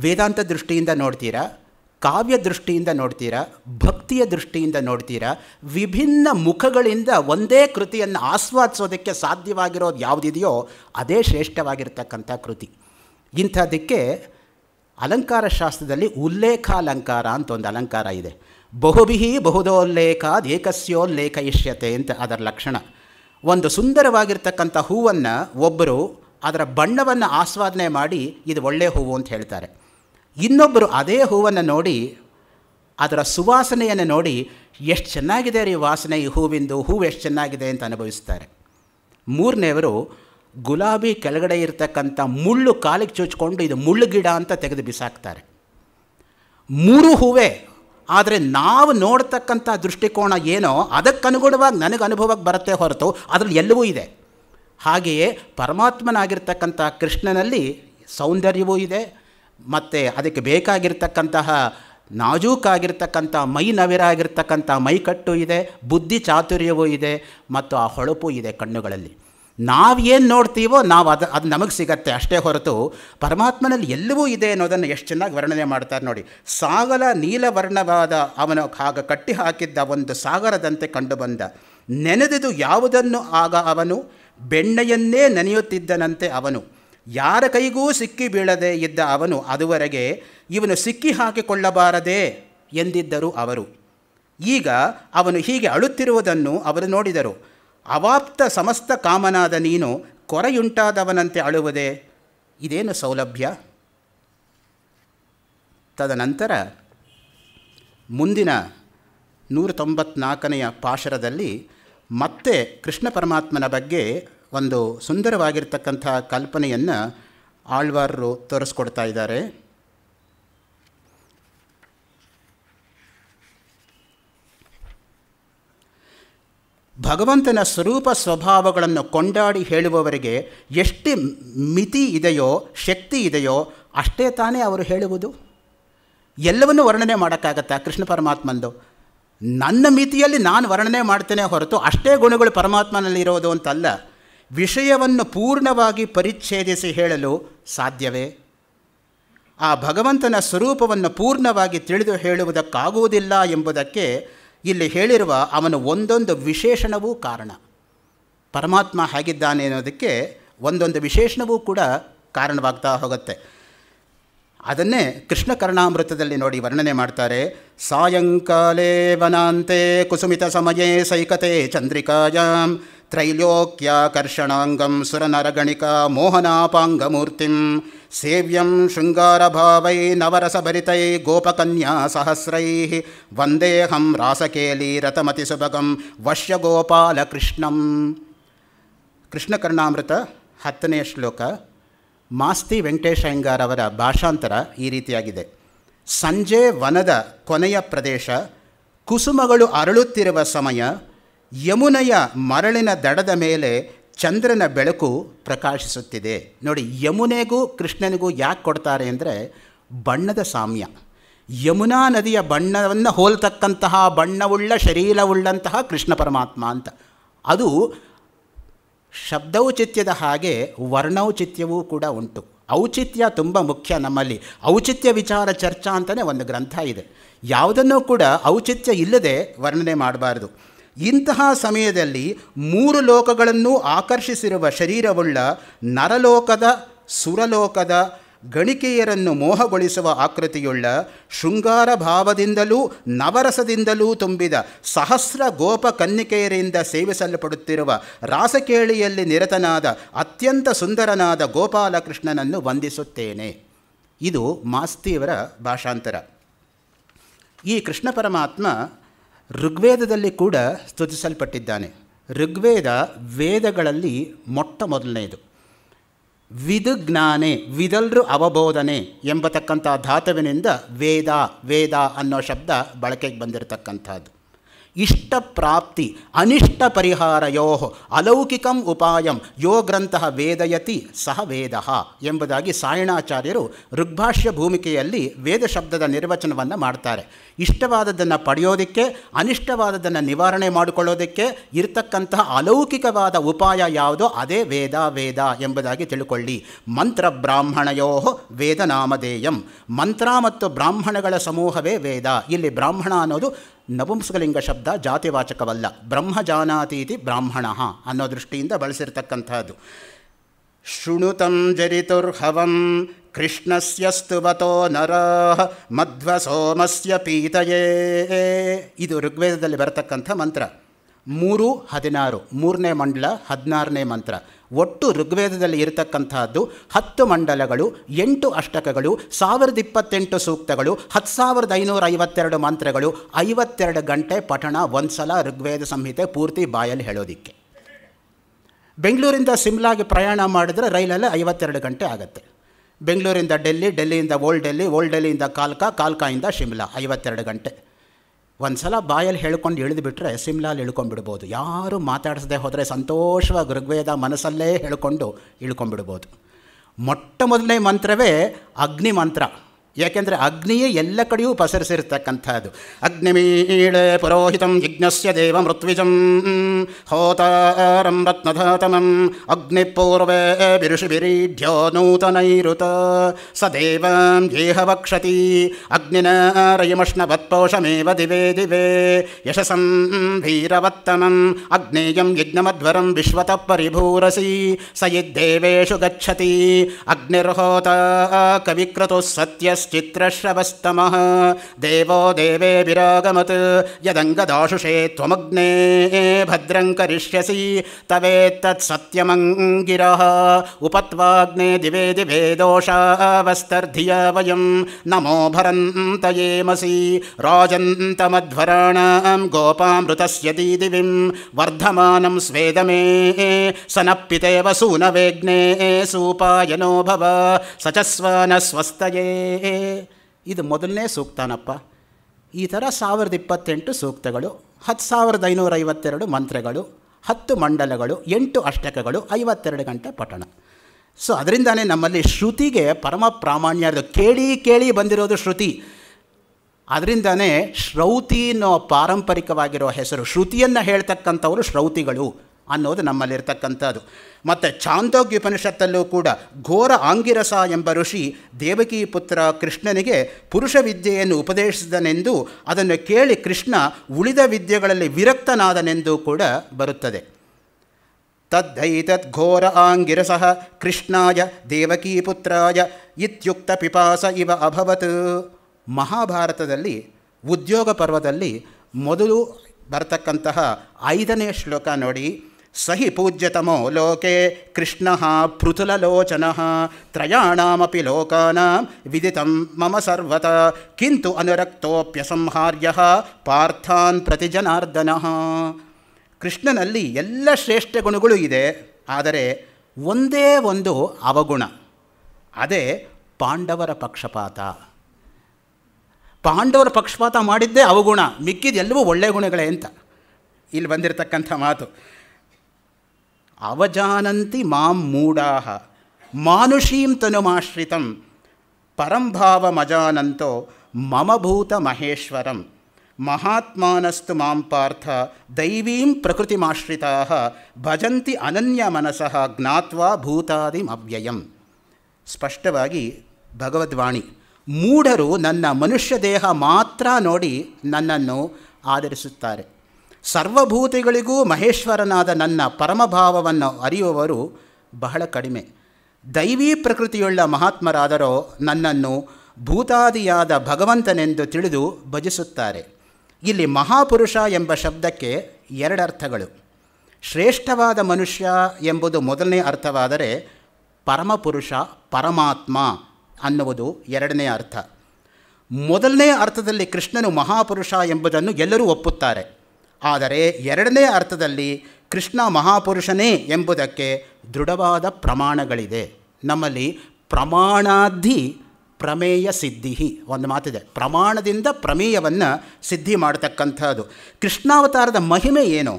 Speaker 1: ವೇದಾಂತ ದೃಷ್ಟಿಯಿಂದ ನೋಡ್ತೀರಾ ಕಾವ್ಯ ದೃಷ್ಟಿಯಿಂದ ನೋಡ್ತೀರಾ ಭಕ್ತಿಯ ದೃಷ್ಟಿಯಿಂದ ನೋಡ್ತೀರಾ ವಿಭಿನ್ನ ಮುಖಗಳಿಂದ ಒಂದೇ ಕೃತಿಯನ್ನು ಆಸ್ವಾದಿಸೋದಕ್ಕೆ ಸಾಧ್ಯವಾಗಿರೋದು ಯಾವುದಿದೆಯೋ ಅದೇ ಶ್ರೇಷ್ಠವಾಗಿರ್ತಕ್ಕಂಥ ಕೃತಿ ಇಂಥದ್ದಕ್ಕೆ ಅಲಂಕಾರ ಶಾಸ್ತ್ರದಲ್ಲಿ ಉಲ್ಲೇಖಾಲಂಕಾರ ಅಂತ ಒಂದು ಅಲಂಕಾರ ಇದೆ ಬಹುಬಿಹಿ ಬಹುದೋಲ್ಲೇಖ ಏಕಸ್ಯೋಲ್ಲೇಖ ಇಷ್ಯತೆ ಅಂತ ಅದರ ಲಕ್ಷಣ ಒಂದು ಸುಂದರವಾಗಿರ್ತಕ್ಕಂಥ ಹೂವನ್ನು ಒಬ್ಬರು ಅದರ ಬಣ್ಣವನ್ನು ಆಸ್ವಾದನೆ ಮಾಡಿ ಇದು ಒಳ್ಳೆಯ ಹೂವು ಅಂತ ಹೇಳ್ತಾರೆ ಇನ್ನೊಬ್ಬರು ಅದೇ ಹೂವನ್ನು ನೋಡಿ ಅದರ ಸುವಾಸನೆಯನ್ನು ನೋಡಿ ಎಷ್ಟು ಚೆನ್ನಾಗಿದೆ ರೀ ವಾಸನೆ ಈ ಹೂವಿಂದು ಹೂವು ಎಷ್ಟು ಚೆನ್ನಾಗಿದೆ ಅಂತ ಅನುಭವಿಸ್ತಾರೆ ಮೂರನೆಯವರು ಗುಲಾಬಿ ಕೆಳಗಡೆ ಇರತಕ್ಕಂಥ ಮುಳ್ಳು ಕಾಲಿಗೆ ಚುಚ್ಕೊಂಡು ಇದು ಮುಳ್ಳು ಗಿಡ ಅಂತ ತೆಗೆದು ಬಿಸಾಕ್ತಾರೆ ಮೂರು ಹೂವೇ ಆದರೆ ನಾವು ನೋಡ್ತಕ್ಕಂಥ ದೃಷ್ಟಿಕೋನ ಏನೋ ಅದಕ್ಕನುಗುಣವಾಗಿ ನನಗೆ ಅನುಭವಕ್ಕೆ ಬರುತ್ತೆ ಹೊರತು ಅದರಲ್ಲಿ ಎಲ್ಲವೂ ಇದೆ ಹಾಗೆಯೇ ಪರಮಾತ್ಮನಾಗಿರ್ತಕ್ಕಂಥ ಕೃಷ್ಣನಲ್ಲಿ ಸೌಂದರ್ಯವೂ ಇದೆ ಮತ್ತು ಅದಕ್ಕೆ ಬೇಕಾಗಿರ್ತಕ್ಕಂತಹ ನಾಜೂಕಾಗಿರ್ತಕ್ಕಂಥ ಮೈ ನವಿರಾಗಿರ್ತಕ್ಕಂಥ ಮೈಕಟ್ಟು ಇದೆ ಬುದ್ಧಿ ಚಾತುರ್ಯವೂ ಇದೆ ಮತ್ತು ಆ ಹೊಳಪು ಇದೆ ಕಣ್ಣುಗಳಲ್ಲಿ ನಾವೇನು ನೋಡ್ತೀವೋ ನಾವು ಅದು ಅದು ನಮಗೆ ಸಿಗತ್ತೆ ಅಷ್ಟೇ ಹೊರತು ಪರಮಾತ್ಮನಲ್ಲಿ ಎಲ್ಲವೂ ಇದೆ ಅನ್ನೋದನ್ನು ಎಷ್ಟು ಚೆನ್ನಾಗಿ ವರ್ಣನೆ ಮಾಡ್ತಾರೆ ನೋಡಿ ಸಾಗರ ನೀಲವರ್ಣವಾದ ಅವನ ಆಗ ಕಟ್ಟಿ ಹಾಕಿದ್ದ ಒಂದು ಸಾಗರದಂತೆ ಕಂಡುಬಂದ ನೆನೆದುದು ಯಾವುದನ್ನು ಆಗ ಅವನು ಬೆಣ್ಣೆಯನ್ನೇ ನೆನೆಯುತ್ತಿದ್ದನಂತೆ ಅವನು ಯಾರ ಕೈಗೂ ಸಿಕ್ಕಿ ಬೀಳದೆ ಇದ್ದ ಅವನು ಅದುವರೆಗೆ ಇವನು ಸಿಕ್ಕಿ ಹಾಕಿಕೊಳ್ಳಬಾರದೆ ಎಂದಿದ್ದರು ಅವರು ಈಗ ಅವನು ಹೀಗೆ ಅಳುತ್ತಿರುವುದನ್ನು ಅವರು ನೋಡಿದರು ಅವಾಪ್ತ ಸಮಸ್ತ ಕಾಮನಾದ ನೀನು ಕೊರೆಯುಂಟಾದವನಂತೆ ಅಳುವುದೇ ಇದೇನು ಸೌಲಭ್ಯ ತದನಂತರ ಮುಂದಿನ ನೂರ ತೊಂಬತ್ನಾಲ್ಕನೆಯ ಪಾಶರದಲ್ಲಿ ಮತ್ತೆ ಕೃಷ್ಣ ಪರಮಾತ್ಮನ ಬಗ್ಗೆ ಒಂದು ಸುಂದರವಾಗಿರ್ತಕ್ಕಂಥ ಕಲ್ಪನೆಯನ್ನು ಆಳ್ವಾರರು ತೋರಿಸ್ಕೊಡ್ತಾ ಇದ್ದಾರೆ ಭಗವಂತನ ಸ್ವರೂಪ ಸ್ವಭಾವಗಳನ್ನು ಕೊಂಡಾಡಿ ಹೇಳುವವರಿಗೆ ಎಷ್ಟು ಮಿತಿ ಇದೆಯೋ ಶಕ್ತಿ ಇದೆಯೋ ಅಷ್ಟೇ ತಾನೇ ಅವರು ಹೇಳುವುದು ಎಲ್ಲವನ್ನೂ ವರ್ಣನೆ ಮಾಡೋಕ್ಕಾಗತ್ತಾ ಕೃಷ್ಣ ಪರಮಾತ್ಮಂದು ನನ್ನ ಮಿತಿಯಲ್ಲಿ ನಾನು ವರ್ಣನೆ ಮಾಡ್ತೇನೆ ಹೊರತು ಅಷ್ಟೇ ಗುಣಗಳು ಪರಮಾತ್ಮನಲ್ಲಿ ಇರೋದು ಅಂತಲ್ಲ ವಿಷಯವನ್ನು ಪೂರ್ಣವಾಗಿ ಪರಿಚ್ಛೇದಿಸಿ ಹೇಳಲು ಸಾಧ್ಯವೇ ಆ ಭಗವಂತನ ಸ್ವರೂಪವನ್ನು ಪೂರ್ಣವಾಗಿ ತಿಳಿದು ಹೇಳುವುದಕ್ಕಾಗುವುದಿಲ್ಲ ಎಂಬುದಕ್ಕೆ ಇಲ್ಲಿ ಹೇಳಿರುವ ಅವನು ಒಂದೊಂದು ವಿಶೇಷಣವೂ ಕಾರಣ ಪರಮಾತ್ಮ ಹೇಗಿದ್ದಾನೆ ಅನ್ನೋದಕ್ಕೆ ಒಂದೊಂದು ವಿಶೇಷಣವೂ ಕೂಡ ಕಾರಣವಾಗ್ತಾ ಹೋಗುತ್ತೆ ಅದನ್ನೇ ಕೃಷ್ಣ ಕರ್ಣಾಮೃತದಲ್ಲಿ ನೋಡಿ ವರ್ಣನೆ ಮಾಡ್ತಾರೆ ಸಾಯಂಕಾಲೇ ವನಾಂತೆ ಕುಸುಮಿತ ಸಮಯೇ ಸೈಕತೆ ಚಂದ್ರಿಕಾಯಾಂ ತ್ರೈಲೋಕ್ಯಾಕರ್ಷಣಾಂಗಂ ಸುರನರಗಣಿಕ ಮೋಹನಾಪಾಂಗಮೂರ್ತಿಂ ಸೇವ್ಯಂ ಶೃಂಗಾರಭಾವೈ ನವರಸಭರಿತೈ ಗೋಪಕನ್ಯಾ ಸಹಸ್ರೈ ವಂದೇಹಂ ರಾಸಕೇಲಿ ರಥಮತಿಸುಭಗಂ ಕೃಷ್ಣಂ ಕೃಷ್ಣಕರ್ಣಾಮೃತ ಹತ್ತನೇ ಶ್ಲೋಕ ಮಾಸ್ತಿ ಅವರ ಭಾಷಾಂತರ ಈ ರೀತಿಯಾಗಿದೆ ಸಂಜೆ ವನದ ಕೊನೆಯ ಪ್ರದೇಶ ಕುಸುಮಗಳು ಅರಳುತ್ತಿರುವ ಸಮಯ ಯಮುನೆಯ ಮರಳಿನ ದಡದ ಮೇಲೆ ಚಂದ್ರನ ಬೆಳಕು ಪ್ರಕಾಶಿಸುತ್ತಿದೆ ನೋಡಿ ಯಮುನೆಗೂ ಕೃಷ್ಣನಿಗೂ ಯಾಕೆ ಕೊಡ್ತಾರೆ ಅಂದರೆ ಬಣ್ಣದ ಸಾಮ್ಯ ಯಮುನಾ ನದಿಯ ಬಣ್ಣವನ್ನು ಹೋಲ್ತಕ್ಕಂತಹ ಬಣ್ಣವುಳ್ಳ ಶರೀರವುಳ್ಳಂತಹ ಕೃಷ್ಣ ಪರಮಾತ್ಮ ಅಂತ ಅದು ಶಬ್ದೌಚಿತ್ಯದ ಹಾಗೆ ವರ್ಣೌಚಿತ್ಯವೂ ಕೂಡ ಉಂಟು ಔಚಿತ್ಯ ತುಂಬ ಮುಖ್ಯ ನಮ್ಮಲ್ಲಿ ಔಚಿತ್ಯ ವಿಚಾರ ಚರ್ಚಾ ಅಂತಲೇ ಒಂದು ಗ್ರಂಥ ಇದೆ ಯಾವುದನ್ನು ಕೂಡ ಔಚಿತ್ಯ ಇಲ್ಲದೆ ವರ್ಣನೆ ಮಾಡಬಾರ್ದು ಇಂತಹ ಸಮಯದಲ್ಲಿ ಮೂರು ಲೋಕಗಳನ್ನು ಆಕರ್ಷಿಸಿರುವ ಶರೀರವುಳ್ಳ ನರಲೋಕದ ಸುರಲೋಕದ ಗಣಿಕೆಯರನ್ನು ಮೋಹಗೊಳಿಸುವ ಆಕೃತಿಯುಳ್ಳ ಶೃಂಗಾರ ಭಾವದಿಂದಲೂ ನವರಸದಿಂದಲೂ ತುಂಬಿದ ಸಹಸ್ರ ಗೋಪ ಕನ್ನಿಕೆಯರಿಂದ ಸೇವಿಸಲ್ಪಡುತ್ತಿರುವ ರಾಸಕೇಳಿಯಲ್ಲಿ ನಿರತನಾದ ಅತ್ಯಂತ ಸುಂದರನಾದ ಗೋಪಾಲಕೃಷ್ಣನನ್ನು ವಂದಿಸುತ್ತೇನೆ ಇದು ಮಾಸ್ತಿಯವರ ಭಾಷಾಂತರ ಈ ಕೃಷ್ಣ ಪರಮಾತ್ಮ ಋಗ್ವೇದದಲ್ಲಿ ಕೂಡ ಸ್ತುತಿಸಲ್ಪಟ್ಟಿದ್ದಾನೆ ಋಗ್ವೇದ ವೇದಗಳಲ್ಲಿ ಮೊಟ್ಟ ಮೊದಲನೆಯದು ವಿದು ಜ್ಞಾನೆ ವಿದಲ್ರು ಅವಬೋಧನೆ ಎಂಬತಕ್ಕಂಥ ಧಾತುವಿನಿಂದ ವೇದ ವೇದ ಅನ್ನೋ ಶಬ್ದ ಬಳಕೆಗೆ ಬಂದಿರತಕ್ಕಂಥದ್ದು ಇಷ್ಟ ಪ್ರಾಪ್ತಿ ಅನಿಷ್ಟ ಪರಿಹಾರಯೋ ಅಲೌಕಿಕಂ ಉಪಾಯಂ ಯೋ ಗ್ರಂಥ ವೇದಯತಿ ಸಹ ವೇದ ಎಂಬುದಾಗಿ ಸಾಯಣಾಚಾರ್ಯರು ಋಗ್ಭಾಷ್ಯ ಭೂಮಿಕೆಯಲ್ಲಿ ವೇದ ಶಬ್ದದ ನಿರ್ವಚನವನ್ನು ಮಾಡ್ತಾರೆ ಇಷ್ಟವಾದದ್ದನ್ನು ಪಡೆಯೋದಕ್ಕೆ ಅನಿಷ್ಟವಾದದ್ದನ್ನು ನಿವಾರಣೆ ಮಾಡಿಕೊಳ್ಳೋದಕ್ಕೆ ಇರತಕ್ಕಂತಹ ಅಲೌಕಿಕವಾದ ಉಪಾಯ ಯಾವುದೋ ಅದೇ ವೇದ ವೇದ ಎಂಬುದಾಗಿ ತಿಳ್ಕೊಳ್ಳಿ ಮಂತ್ರ ಬ್ರಾಹ್ಮಣಯೋ ವೇದ ನಾಮಧೇಯಂ ಮಂತ್ರ ಮತ್ತು ಬ್ರಾಹ್ಮಣಗಳ ಸಮೂಹವೇ ವೇದ ಇಲ್ಲಿ ಬ್ರಾಹ್ಮಣ ಅನ್ನೋದು ನಪುಂಸಕಲಿಂಗ ಶಬ್ದ ಜಾತಿವಾಚಕವಲ್ಲ ಜಾನಾತೀತಿ ಬ್ರಾಹ್ಮಣ ಅನ್ನೋ ದೃಷ್ಟಿಯಿಂದ ಬಳಸಿರ್ತಕ್ಕಂಥದ್ದು ಶೃಣುತಂ ಜರಿತುರ್ಹವಂ ಕೃಷ್ಣಸ್ಯ ಸ್ತುವತೋ ನರಾಹ ಮಧ್ವ ಸೋಮಸ್ಯ ಪೀತಯೇ ಇದು ಋಗ್ವೇದದಲ್ಲಿ ಬರತಕ್ಕಂಥ ಮಂತ್ರ ಮೂರು ಹದಿನಾರು ಮೂರನೇ ಮಂಡಲ ಹದಿನಾರನೇ ಮಂತ್ರ ಒಟ್ಟು ಋಗ್ವೇದದಲ್ಲಿ ಇರತಕ್ಕಂಥದ್ದು ಹತ್ತು ಮಂಡಲಗಳು ಎಂಟು ಅಷ್ಟಕಗಳು ಸಾವಿರದ ಇಪ್ಪತ್ತೆಂಟು ಸೂಕ್ತಗಳು ಹತ್ತು ಸಾವಿರದ ಐನೂರ ಐವತ್ತೆರಡು ಮಂತ್ರಗಳು ಐವತ್ತೆರಡು ಗಂಟೆ ಪಠಣ ಒಂದು ಸಲ ಋಗ್ವೇದ ಸಂಹಿತೆ ಪೂರ್ತಿ ಬಾಯಲ್ಲಿ ಹೇಳೋದಿಕ್ಕೆ ಬೆಂಗಳೂರಿಂದ ಸಿಮ್ಲಾಗೆ ಪ್ರಯಾಣ ಮಾಡಿದ್ರೆ ರೈಲಲ್ಲಿ ಐವತ್ತೆರಡು ಗಂಟೆ ಆಗುತ್ತೆ ಬೆಂಗಳೂರಿಂದ ಡೆಲ್ಲಿ ಡೆಲ್ಲಿಯಿಂದ ಓಲ್ಡ್ ಡೆಲ್ಲಿ ಓಲ್ಡ್ ಡೆಲ್ಲಿಯಿಂದ ಕಾಲ್ಕಾ ಕಾಲ್ಕಾಯಿಂದ ಶಿಮ್ಲಾ ಐವತ್ತೆರಡು ಗಂಟೆ ಒಂದು ಸಲ ಬಾಯಲ್ಲಿ ಹೇಳ್ಕೊಂಡು ಇಳಿದುಬಿಟ್ರೆ ಶಿಮ್ಲಾಲ್ ಇಳ್ಕೊಂಡ್ಬಿಡ್ಬೋದು ಯಾರು ಮಾತಾಡಿಸದೆ ಹೋದರೆ ಸಂತೋಷವಾಗಿ ಋಗ್ವೇದ ಮನಸ್ಸಲ್ಲೇ ಹೇಳ್ಕೊಂಡು ಇಳ್ಕೊಂಡ್ಬಿಡ್ಬೋದು ಮೊಟ್ಟ ಮೊದಲನೇ ಮಂತ್ರವೇ ಅಗ್ನಿ ಮಂತ್ರ ಪಸರಿಸಿರ್ತಕ್ಕಂಥದ್ದು ಅಗ್ನಿಮೀಳೆ एल् ಯಜ್ಞಸ್ಯ ದೇವ पुरोहितं यज्ञस्य देवमृत्विजं होतारं रत्नधातमम् ಬಿರೀಢ್ಯೋ नूतनैरुत ಸ देवं जेहवक्षति अग्निना यशसं धीरवत्तमम् अग्नेयं ಯಜ್ಞಮಧ್ವರಂ ವಿಶ್ವತ ಪರಿಭೂರಸಿ ಸ गच्छति ಅಗ್ನಿರ್ಹೋತ कविक्रतुः सत्यस्य ित्रश्रवस्तमः देवो देवे देवेऽभिरागमत् यदङ्गदाशुषे त्वमग्ने भद्रं करिष्यसि तवेत्तत्सत्यमङ्गिरः उपत्वाग्ने दिवे दिवे दोषावस्तर्धिया वयं नमो भरन्तयेमसि राजन्तमध्वराणां गोपामृतस्य दी दिविं वर्धमानं स्वेदमे स न पिते वसून सूपायनो भव स च स्वस्तये ಇದು ಮೊದಲನೇ ಸೂಕ್ತಾನಪ್ಪ ಈ ಥರ ಸಾವಿರದ ಇಪ್ಪತ್ತೆಂಟು ಸೂಕ್ತಗಳು ಹತ್ತು ಸಾವಿರದ ಐನೂರ ಐವತ್ತೆರಡು ಮಂತ್ರಗಳು ಹತ್ತು ಮಂಡಲಗಳು ಎಂಟು ಅಷ್ಟಕಗಳು ಐವತ್ತೆರಡು ಗಂಟೆ ಪಠಣ ಸೊ ಅದರಿಂದನೇ ನಮ್ಮಲ್ಲಿ ಶ್ರುತಿಗೆ ಪರಮ ಪ್ರಾಮಾಣ್ಯ ಕೇಳಿ ಕೇಳಿ ಬಂದಿರೋದು ಶ್ರುತಿ ಅದರಿಂದನೇ ಶ್ರೌತಿ ಅನ್ನೋ ಪಾರಂಪರಿಕವಾಗಿರೋ ಹೆಸರು ಶ್ರುತಿಯನ್ನು ಹೇಳ್ತಕ್ಕಂಥವರು ಶ್ರೌತಿಗಳು ಅನ್ನೋದು ನಮ್ಮಲ್ಲಿರ್ತಕ್ಕಂಥದ್ದು ಮತ್ತು ಚಾಂದೋಗ್ಯ ಉಪನಿಷತ್ತಲ್ಲೂ ಕೂಡ ಘೋರ ಆಂಗಿರಸ ಎಂಬ ಋಷಿ ದೇವಕಿ ಪುತ್ರ ಕೃಷ್ಣನಿಗೆ ಪುರುಷ ವಿದ್ಯೆಯನ್ನು ಉಪದೇಶಿಸಿದನೆಂದು ಅದನ್ನು ಕೇಳಿ ಕೃಷ್ಣ ಉಳಿದ ವಿದ್ಯೆಗಳಲ್ಲಿ ವಿರಕ್ತನಾದನೆಂದು ಕೂಡ ಬರುತ್ತದೆ ತದ್ ಘೋರ ಆಂಗಿರಸಃ ಕೃಷ್ಣಾಯ ದೇವಕೀಪುತ್ರಾಯ ಇತ್ಯುಕ್ತ ಪಿಪಾಸ ಇವ ಅಭವತ್ ಮಹಾಭಾರತದಲ್ಲಿ ಉದ್ಯೋಗ ಪರ್ವದಲ್ಲಿ ಮೊದಲು ಬರತಕ್ಕಂತಹ ಐದನೇ ಶ್ಲೋಕ ನೋಡಿ ಸಹಿ ಪೂಜ್ಯತಮೋ ಲೋಕೆ ಕೃಷ್ಣ ಪೃಥುಲಲೋಚನ ತ್ರಯಾಣಮಿ ಲೋಕಾನಾಂ ವಿಧಿ ಮಮ ಸರ್ವತ ಕಿಂತು ಅನುರಕ್ತೋಪ್ಯಸಂಹಾರ್ಯ ಪಾರ್ಥಾನ್ ಪ್ರತಿ ಜನಾರ್ದನ ಕೃಷ್ಣನಲ್ಲಿ ಎಲ್ಲ ಶ್ರೇಷ್ಠ ಗುಣಗಳು ಇದೆ ಆದರೆ ಒಂದೇ ಒಂದು ಅವಗುಣ ಅದೇ ಪಾಂಡವರ ಪಕ್ಷಪಾತ ಪಾಂಡವರ ಪಕ್ಷಪಾತ ಮಾಡಿದ್ದೇ ಅವಗುಣ ಮಿಕ್ಕಿದ ಎಲ್ಲವೂ ಒಳ್ಳೆಯ ಗುಣಗಳೇ ಅಂತ ಇಲ್ಲಿ ಬಂದಿರತಕ್ಕಂಥ ಮಾತು ಅವಜಾನಂತಿ ಮಾಂ ಮೂಢಾ ಮಾನುಷೀಂ ತನುಮಾಶ್ರಿತಂ ಪರಂಭಾವಮಜಾನಂತೋ ಮಮಭೂತ ಮಹೇಶ್ವರಂ ಮಹಾತ್ಮಾನಸ್ತು ಮಾಂ ಪಾರ್ಥ ದೈವೀಂ ಪ್ರಕೃತಿಮಾಶ್ರಿತಾ ಭಜಂತಿ ಅನನ್ಯ ಮನಸಃ ಜ್ಞಾತ್ವಾ ಭೂತಾದಿಮವ್ಯಯಂ ಸ್ಪಷ್ಟವಾಗಿ ಭಗವದ್ವಾಣಿ ಮೂಢರು ನನ್ನ ಮನುಷ್ಯ ದೇಹ ಮಾತ್ರ ನೋಡಿ ನನ್ನನ್ನು ಆಧರಿಸುತ್ತಾರೆ ಸರ್ವಭೂತಿಗಳಿಗೂ ಮಹೇಶ್ವರನಾದ ನನ್ನ ಪರಮಭಾವವನ್ನು ಅರಿಯುವವರು ಬಹಳ ಕಡಿಮೆ ದೈವೀ ಪ್ರಕೃತಿಯುಳ್ಳ ಮಹಾತ್ಮರಾದರೋ ನನ್ನನ್ನು ಭೂತಾದಿಯಾದ ಭಗವಂತನೆಂದು ತಿಳಿದು ಭಜಿಸುತ್ತಾರೆ ಇಲ್ಲಿ ಮಹಾಪುರುಷ ಎಂಬ ಶಬ್ದಕ್ಕೆ ಎರಡರ್ಥಗಳು ಶ್ರೇಷ್ಠವಾದ ಮನುಷ್ಯ ಎಂಬುದು ಮೊದಲನೇ ಅರ್ಥವಾದರೆ ಪರಮಪುರುಷ ಪರಮಾತ್ಮ ಅನ್ನುವುದು ಎರಡನೇ ಅರ್ಥ ಮೊದಲನೇ ಅರ್ಥದಲ್ಲಿ ಕೃಷ್ಣನು ಮಹಾಪುರುಷ ಎಂಬುದನ್ನು ಎಲ್ಲರೂ ಒಪ್ಪುತ್ತಾರೆ ಆದರೆ ಎರಡನೇ ಅರ್ಥದಲ್ಲಿ ಕೃಷ್ಣ ಮಹಾಪುರುಷನೇ ಎಂಬುದಕ್ಕೆ ದೃಢವಾದ ಪ್ರಮಾಣಗಳಿದೆ ನಮ್ಮಲ್ಲಿ ಪ್ರಮಾಣಾಧಿ ಪ್ರಮೇಯ ಸಿದ್ಧಿ ಒಂದು ಮಾತಿದೆ ಪ್ರಮಾಣದಿಂದ ಪ್ರಮೇಯವನ್ನು ಸಿದ್ಧಿ ಮಾಡತಕ್ಕಂಥದ್ದು ಕೃಷ್ಣಾವತಾರದ ಮಹಿಮೆ ಏನು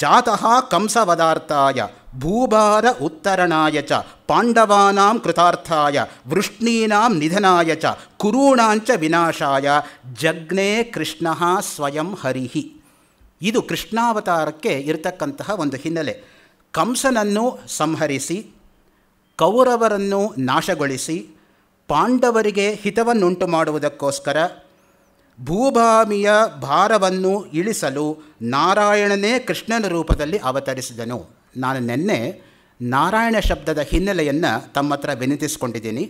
Speaker 1: ಜಾತಃ ಕಂಸವದಾರ್ಥಾಯ ಭೂಭಾರ ಉತ್ತರಣಾಯ ಚ ಪಾಂಡವಾನಾಂ ಕೃತಾರ್ಥಾಯ ವೃಷ್ಣೀನಾಂ ನಿಧನಾಯ ಚ ಕುರೂಣಾಂಚ ವಿನಾಶಾಯ ಜಗ್ನೇ ಕೃಷ್ಣ ಸ್ವಯಂ ಹರಿಹಿ ಇದು ಕೃಷ್ಣಾವತಾರಕ್ಕೆ ಇರತಕ್ಕಂತಹ ಒಂದು ಹಿನ್ನೆಲೆ ಕಂಸನನ್ನು ಸಂಹರಿಸಿ ಕೌರವರನ್ನು ನಾಶಗೊಳಿಸಿ ಪಾಂಡವರಿಗೆ ಹಿತವನ್ನುಂಟು ಮಾಡುವುದಕ್ಕೋಸ್ಕರ ಭೂಭಾಮಿಯ ಭಾರವನ್ನು ಇಳಿಸಲು ನಾರಾಯಣನೇ ಕೃಷ್ಣನ ರೂಪದಲ್ಲಿ ಅವತರಿಸಿದನು ನಾನು ನಿನ್ನೆ ನಾರಾಯಣ ಶಬ್ದದ ಹಿನ್ನೆಲೆಯನ್ನು ತಮ್ಮ ಹತ್ರ ವಿನಂತಿಸಿಕೊಂಡಿದ್ದೀನಿ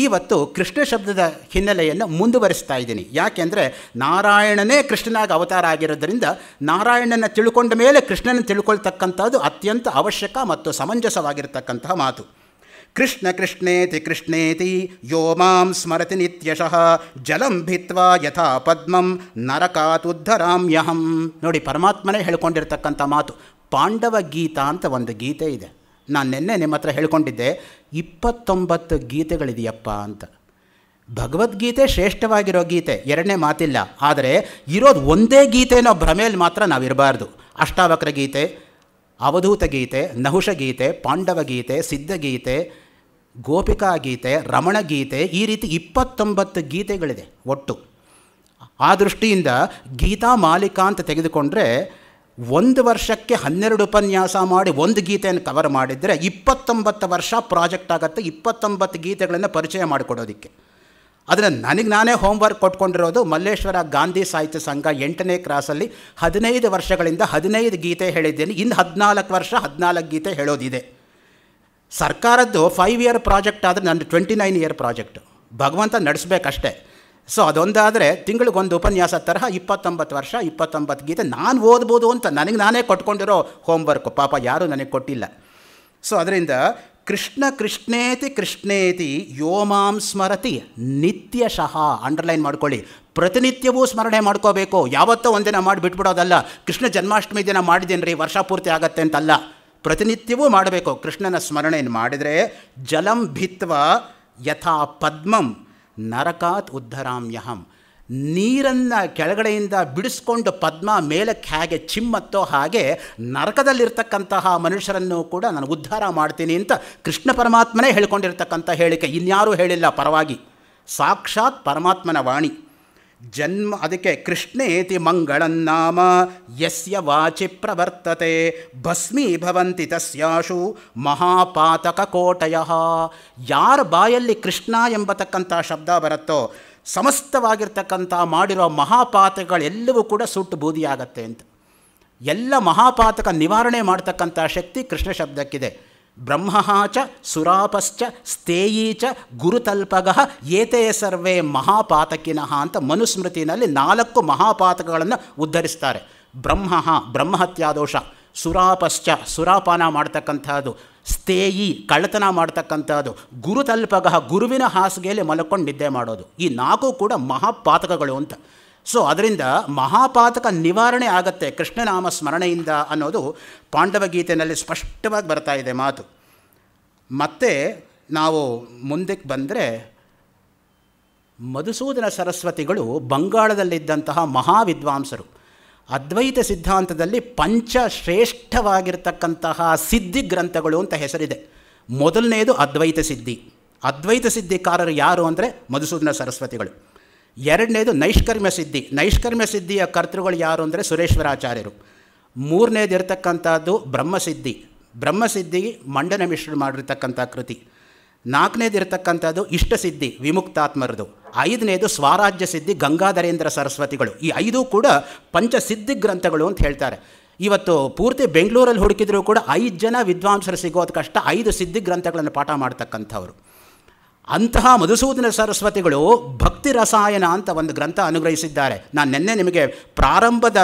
Speaker 1: ಈವತ್ತು ಕೃಷ್ಣ ಶಬ್ದದ ಹಿನ್ನೆಲೆಯನ್ನು ಮುಂದುವರಿಸ್ತಾ ಇದ್ದೀನಿ ಯಾಕೆಂದರೆ ನಾರಾಯಣನೇ ಕೃಷ್ಣನಾಗಿ ಅವತಾರ ಆಗಿರೋದರಿಂದ ನಾರಾಯಣನ ತಿಳ್ಕೊಂಡ ಮೇಲೆ ಕೃಷ್ಣನ ತಿಳ್ಕೊಳ್ತಕ್ಕಂಥದ್ದು ಅತ್ಯಂತ ಅವಶ್ಯಕ ಮತ್ತು ಸಮಂಜಸವಾಗಿರತಕ್ಕಂತಹ ಮಾತು ಕೃಷ್ಣ ಕೃಷ್ಣೇತಿ ಕೃಷ್ಣೇತಿ ಯೋ ಮಾಂ ಸ್ಮರತಿ ನಿತ್ಯಶಃ ಜಲಂ ಭಿತ್ವಾ ಯಥಾ ಪದ್ಮಂ ನರಕಾತುದ್ಧರಾಮ್ಯಹಂ ನೋಡಿ ಪರಮಾತ್ಮನೇ ಹೇಳ್ಕೊಂಡಿರ್ತಕ್ಕಂಥ ಮಾತು ಪಾಂಡವ ಗೀತಾ ಅಂತ ಒಂದು ಗೀತೆ ಇದೆ ನಾನು ನಿನ್ನೆ ನಿಮ್ಮ ಹತ್ರ ಹೇಳ್ಕೊಂಡಿದ್ದೆ ಇಪ್ಪತ್ತೊಂಬತ್ತು ಗೀತೆಗಳಿದೆಯಪ್ಪ ಅಂತ ಭಗವದ್ಗೀತೆ ಶ್ರೇಷ್ಠವಾಗಿರೋ ಗೀತೆ ಎರಡನೇ ಮಾತಿಲ್ಲ ಆದರೆ ಇರೋದು ಒಂದೇ ಗೀತೆನೋ ಭ್ರಮೆಯಲ್ಲಿ ಮಾತ್ರ ನಾವಿರಬಾರ್ದು ಅಷ್ಟಾವಕ್ರ ಗೀತೆ ಅವಧೂತ ಗೀತೆ ನಹುಷ ಗೀತೆ ಪಾಂಡವ ಗೀತೆ ಸಿದ್ಧಗೀತೆ ಗೋಪಿಕಾ ಗೀತೆ ರಮಣ ಗೀತೆ ಈ ರೀತಿ ಇಪ್ಪತ್ತೊಂಬತ್ತು ಗೀತೆಗಳಿದೆ ಒಟ್ಟು ಆ ದೃಷ್ಟಿಯಿಂದ ಗೀತಾ ಮಾಲಿಕಾ ಅಂತ ತೆಗೆದುಕೊಂಡ್ರೆ ಒಂದು ವರ್ಷಕ್ಕೆ ಹನ್ನೆರಡು ಉಪನ್ಯಾಸ ಮಾಡಿ ಒಂದು ಗೀತೆಯನ್ನು ಕವರ್ ಮಾಡಿದರೆ ಇಪ್ಪತ್ತೊಂಬತ್ತು ವರ್ಷ ಪ್ರಾಜೆಕ್ಟ್ ಆಗುತ್ತೆ ಇಪ್ಪತ್ತೊಂಬತ್ತು ಗೀತೆಗಳನ್ನು ಪರಿಚಯ ಮಾಡಿಕೊಡೋದಕ್ಕೆ ಆದರೆ ನನಗೆ ನಾನೇ ಹೋಮ್ವರ್ಕ್ ಕೊಟ್ಕೊಂಡಿರೋದು ಮಲ್ಲೇಶ್ವರ ಗಾಂಧಿ ಸಾಹಿತ್ಯ ಸಂಘ ಎಂಟನೇ ಕ್ರಾಸಲ್ಲಿ ಹದಿನೈದು ವರ್ಷಗಳಿಂದ ಹದಿನೈದು ಗೀತೆ ಹೇಳಿದ್ದೇನೆ ಇನ್ನು ಹದಿನಾಲ್ಕು ವರ್ಷ ಹದಿನಾಲ್ಕು ಗೀತೆ ಹೇಳೋದಿದೆ ಸರ್ಕಾರದ್ದು ಫೈವ್ ಇಯರ್ ಪ್ರಾಜೆಕ್ಟ್ ಆದರೆ ನನ್ನ ಟ್ವೆಂಟಿ ನೈನ್ ಇಯರ್ ಪ್ರಾಜೆಕ್ಟ್ ಭಗವಂತ ನಡೆಸಬೇಕಷ್ಟೇ ಸೊ ಅದೊಂದಾದರೆ ತಿಂಗಳಿಗೊಂದು ಉಪನ್ಯಾಸ ತರಹ ಇಪ್ಪತ್ತೊಂಬತ್ತು ವರ್ಷ ಇಪ್ಪತ್ತೊಂಬತ್ತು ಗೀತೆ ನಾನು ಓದ್ಬೋದು ಅಂತ ನನಗೆ ನಾನೇ ಕೊಟ್ಕೊಂಡಿರೋ ಹೋಮ್ವರ್ಕು ಪಾಪ ಯಾರೂ ನನಗೆ ಕೊಟ್ಟಿಲ್ಲ ಸೊ ಅದರಿಂದ ಕೃಷ್ಣ ಕೃಷ್ಣೇತಿ ಕೃಷ್ಣೇತಿ ಯೋಮಾಂ ಸ್ಮರತಿ ನಿತ್ಯಶಃ ಅಂಡರ್ಲೈನ್ ಮಾಡ್ಕೊಳ್ಳಿ ಪ್ರತಿನಿತ್ಯವೂ ಸ್ಮರಣೆ ಮಾಡ್ಕೋಬೇಕು ಯಾವತ್ತೋ ಒಂದಿನ ಮಾಡಿಬಿಟ್ಬಿಡೋದಲ್ಲ ಕೃಷ್ಣ ಜನ್ಮಾಷ್ಟಮಿ ದಿನ ಮಾಡಿದ್ದೇನೆ ರೀ ವರ್ಷ ಪೂರ್ತಿ ಆಗತ್ತೆ ಅಂತಲ್ಲ ಪ್ರತಿನಿತ್ಯವೂ ಮಾಡಬೇಕು ಕೃಷ್ಣನ ಸ್ಮರಣೆಯನ್ನು ಮಾಡಿದರೆ ಜಲಂ ಭಿತ್ವ ಯಥಾ ಪದ್ಮಂ ನರಕಾತ್ ಉದ್ಧರಾಮ್ಯಹಂ ನೀರನ್ನು ಕೆಳಗಡೆಯಿಂದ ಬಿಡಿಸ್ಕೊಂಡು ಪದ್ಮ ಮೇಲಕ್ಕೆ ಹೇಗೆ ಚಿಮ್ಮತ್ತೋ ಹಾಗೆ ನರಕದಲ್ಲಿರ್ತಕ್ಕಂತಹ ಮನುಷ್ಯರನ್ನು ಕೂಡ ನಾನು ಉದ್ಧಾರ ಮಾಡ್ತೀನಿ ಅಂತ ಕೃಷ್ಣ ಪರಮಾತ್ಮನೇ ಹೇಳ್ಕೊಂಡಿರ್ತಕ್ಕಂಥ ಹೇಳಿಕೆ ಇನ್ಯಾರೂ ಹೇಳಿಲ್ಲ ಪರವಾಗಿ ಸಾಕ್ಷಾತ್ ಪರಮಾತ್ಮನ ವಾಣಿ ಜನ್ಮ ಅದಕ್ಕೆ ಕೃಷ್ಣೇತಿ ಮಂಗಳನ್ನಾಮ ಯಸ್ಯ ವಾಚಿ ಪ್ರವರ್ತತೆ ಭಸ್ಮೀಭವಂತಿ ತಸ್ಯಾಶು ಮಹಾಪಾತಕ ಕೋಟಯ ಯಾರ ಬಾಯಲ್ಲಿ ಕೃಷ್ಣ ಎಂಬತಕ್ಕಂಥ ಶಬ್ದ ಬರುತ್ತೋ ಸಮಸ್ತವಾಗಿರ್ತಕ್ಕಂಥ ಮಾಡಿರೋ ಮಹಾಪಾತಗಳೆಲ್ಲವೂ ಕೂಡ ಸುಟ್ಟು ಬೂದಿಯಾಗತ್ತೆ ಅಂತ ಎಲ್ಲ ಮಹಾಪಾತಕ ನಿವಾರಣೆ ಮಾಡ್ತಕ್ಕಂಥ ಶಕ್ತಿ ಕೃಷ್ಣ ಶಬ್ದಕ್ಕಿದೆ ಬ್ರಹ್ಮಃ ಚ ಸುರಾಪಶ್ಚ ಸ್ಥೇಯೀ ಚ ಗುರುತಲ್ಪಗಃ ಏತೇ ಸರ್ವೇ ಮಹಾಪಾತಕಿನಃ ಅಂತ ಮನುಸ್ಮೃತಿನಲ್ಲಿ ನಾಲ್ಕು ಮಹಾಪಾತಕಗಳನ್ನು ಉದ್ಧರಿಸ್ತಾರೆ ಬ್ರಹ್ಮಃ ಬ್ರಹ್ಮಹತ್ಯಾದೋಷ ಸುರಾಪಶ್ಚ ಸುರಾಪಾನ ಮಾಡ್ತಕ್ಕಂಥದ್ದು ಸ್ಥೇಯಿ ಕಳ್ಳತನ ಮಾಡ್ತಕ್ಕಂಥದ್ದು ಗುರುತಲ್ಪಗ ಗುರುವಿನ ಹಾಸಿಗೆಯಲ್ಲಿ ಮಲಕೊಂಡಿದ್ದೆ ನಿದ್ದೆ ಮಾಡೋದು ಈ ನಾಲ್ಕು ಕೂಡ ಮಹಾಪಾತಕಗಳು ಅಂತ ಸೊ ಅದರಿಂದ ಮಹಾಪಾತಕ ನಿವಾರಣೆ ಆಗತ್ತೆ ಕೃಷ್ಣನಾಮ ಸ್ಮರಣೆಯಿಂದ ಅನ್ನೋದು ಗೀತೆಯಲ್ಲಿ ಸ್ಪಷ್ಟವಾಗಿ ಬರ್ತಾ ಇದೆ ಮಾತು ಮತ್ತೆ ನಾವು ಮುಂದಕ್ಕೆ ಬಂದರೆ ಮಧುಸೂದನ ಸರಸ್ವತಿಗಳು ಬಂಗಾಳದಲ್ಲಿದ್ದಂತಹ ಮಹಾವಿದ್ವಾಂಸರು ಅದ್ವೈತ ಸಿದ್ಧಾಂತದಲ್ಲಿ ಪಂಚ ಶ್ರೇಷ್ಠವಾಗಿರ್ತಕ್ಕಂತಹ ಸಿದ್ಧಿ ಗ್ರಂಥಗಳು ಅಂತ ಹೆಸರಿದೆ ಮೊದಲನೆಯದು ಅದ್ವೈತ ಸಿದ್ಧಿ ಅದ್ವೈತ ಸಿದ್ಧಿಕಾರರು ಯಾರು ಅಂದರೆ ಮಧುಸೂದನ ಸರಸ್ವತಿಗಳು ಎರಡನೇದು ನೈಷ್ಕರ್ಮ್ಯ ಸಿದ್ಧಿ ನೈಷ್ಕರ್ಮ್ಯ ಸಿದ್ಧಿಯ ಕರ್ತೃಗಳು ಯಾರು ಅಂದರೆ ಸುರೇಶ್ವರಾಚಾರ್ಯರು ಮೂರನೇದು ಇರತಕ್ಕಂಥದ್ದು ಬ್ರಹ್ಮಸಿದ್ಧಿ ಬ್ರಹ್ಮಸಿದ್ಧಿ ಮಂಡನ ಮಿಶ್ರಣ ಮಾಡಿರ್ತಕ್ಕಂಥ ಕೃತಿ ನಾಲ್ಕನೇದು ಇರತಕ್ಕಂಥದ್ದು ಇಷ್ಟಸಿದ್ಧಿ ವಿಮುಕ್ತಾತ್ಮರದು ಐದನೇದು ಸ್ವರಾಜ್ಯ ಸಿದ್ಧಿ ಗಂಗಾಧರೇಂದ್ರ ಸರಸ್ವತಿಗಳು ಈ ಐದು ಕೂಡ ಪಂಚಸಿದ್ಧಿ ಗ್ರಂಥಗಳು ಅಂತ ಹೇಳ್ತಾರೆ ಇವತ್ತು ಪೂರ್ತಿ ಬೆಂಗಳೂರಲ್ಲಿ ಹುಡುಕಿದರೂ ಕೂಡ ಐದು ಜನ ವಿದ್ವಾಂಸರು ಸಿಗೋದು ಕಷ್ಟ ಐದು ಸಿದ್ಧಿ ಗ್ರಂಥಗಳನ್ನು ಪಾಠ ಮಾಡ್ತಕ್ಕಂಥವ್ರು ಅಂತಹ ಮಧುಸೂದನ ಸರಸ್ವತಿಗಳು ಭಕ್ತಿ ರಸಾಯನ ಅಂತ ಒಂದು ಗ್ರಂಥ ಅನುಗ್ರಹಿಸಿದ್ದಾರೆ ನಾನು ನಿನ್ನೆ ನಿಮಗೆ ಪ್ರಾರಂಭದ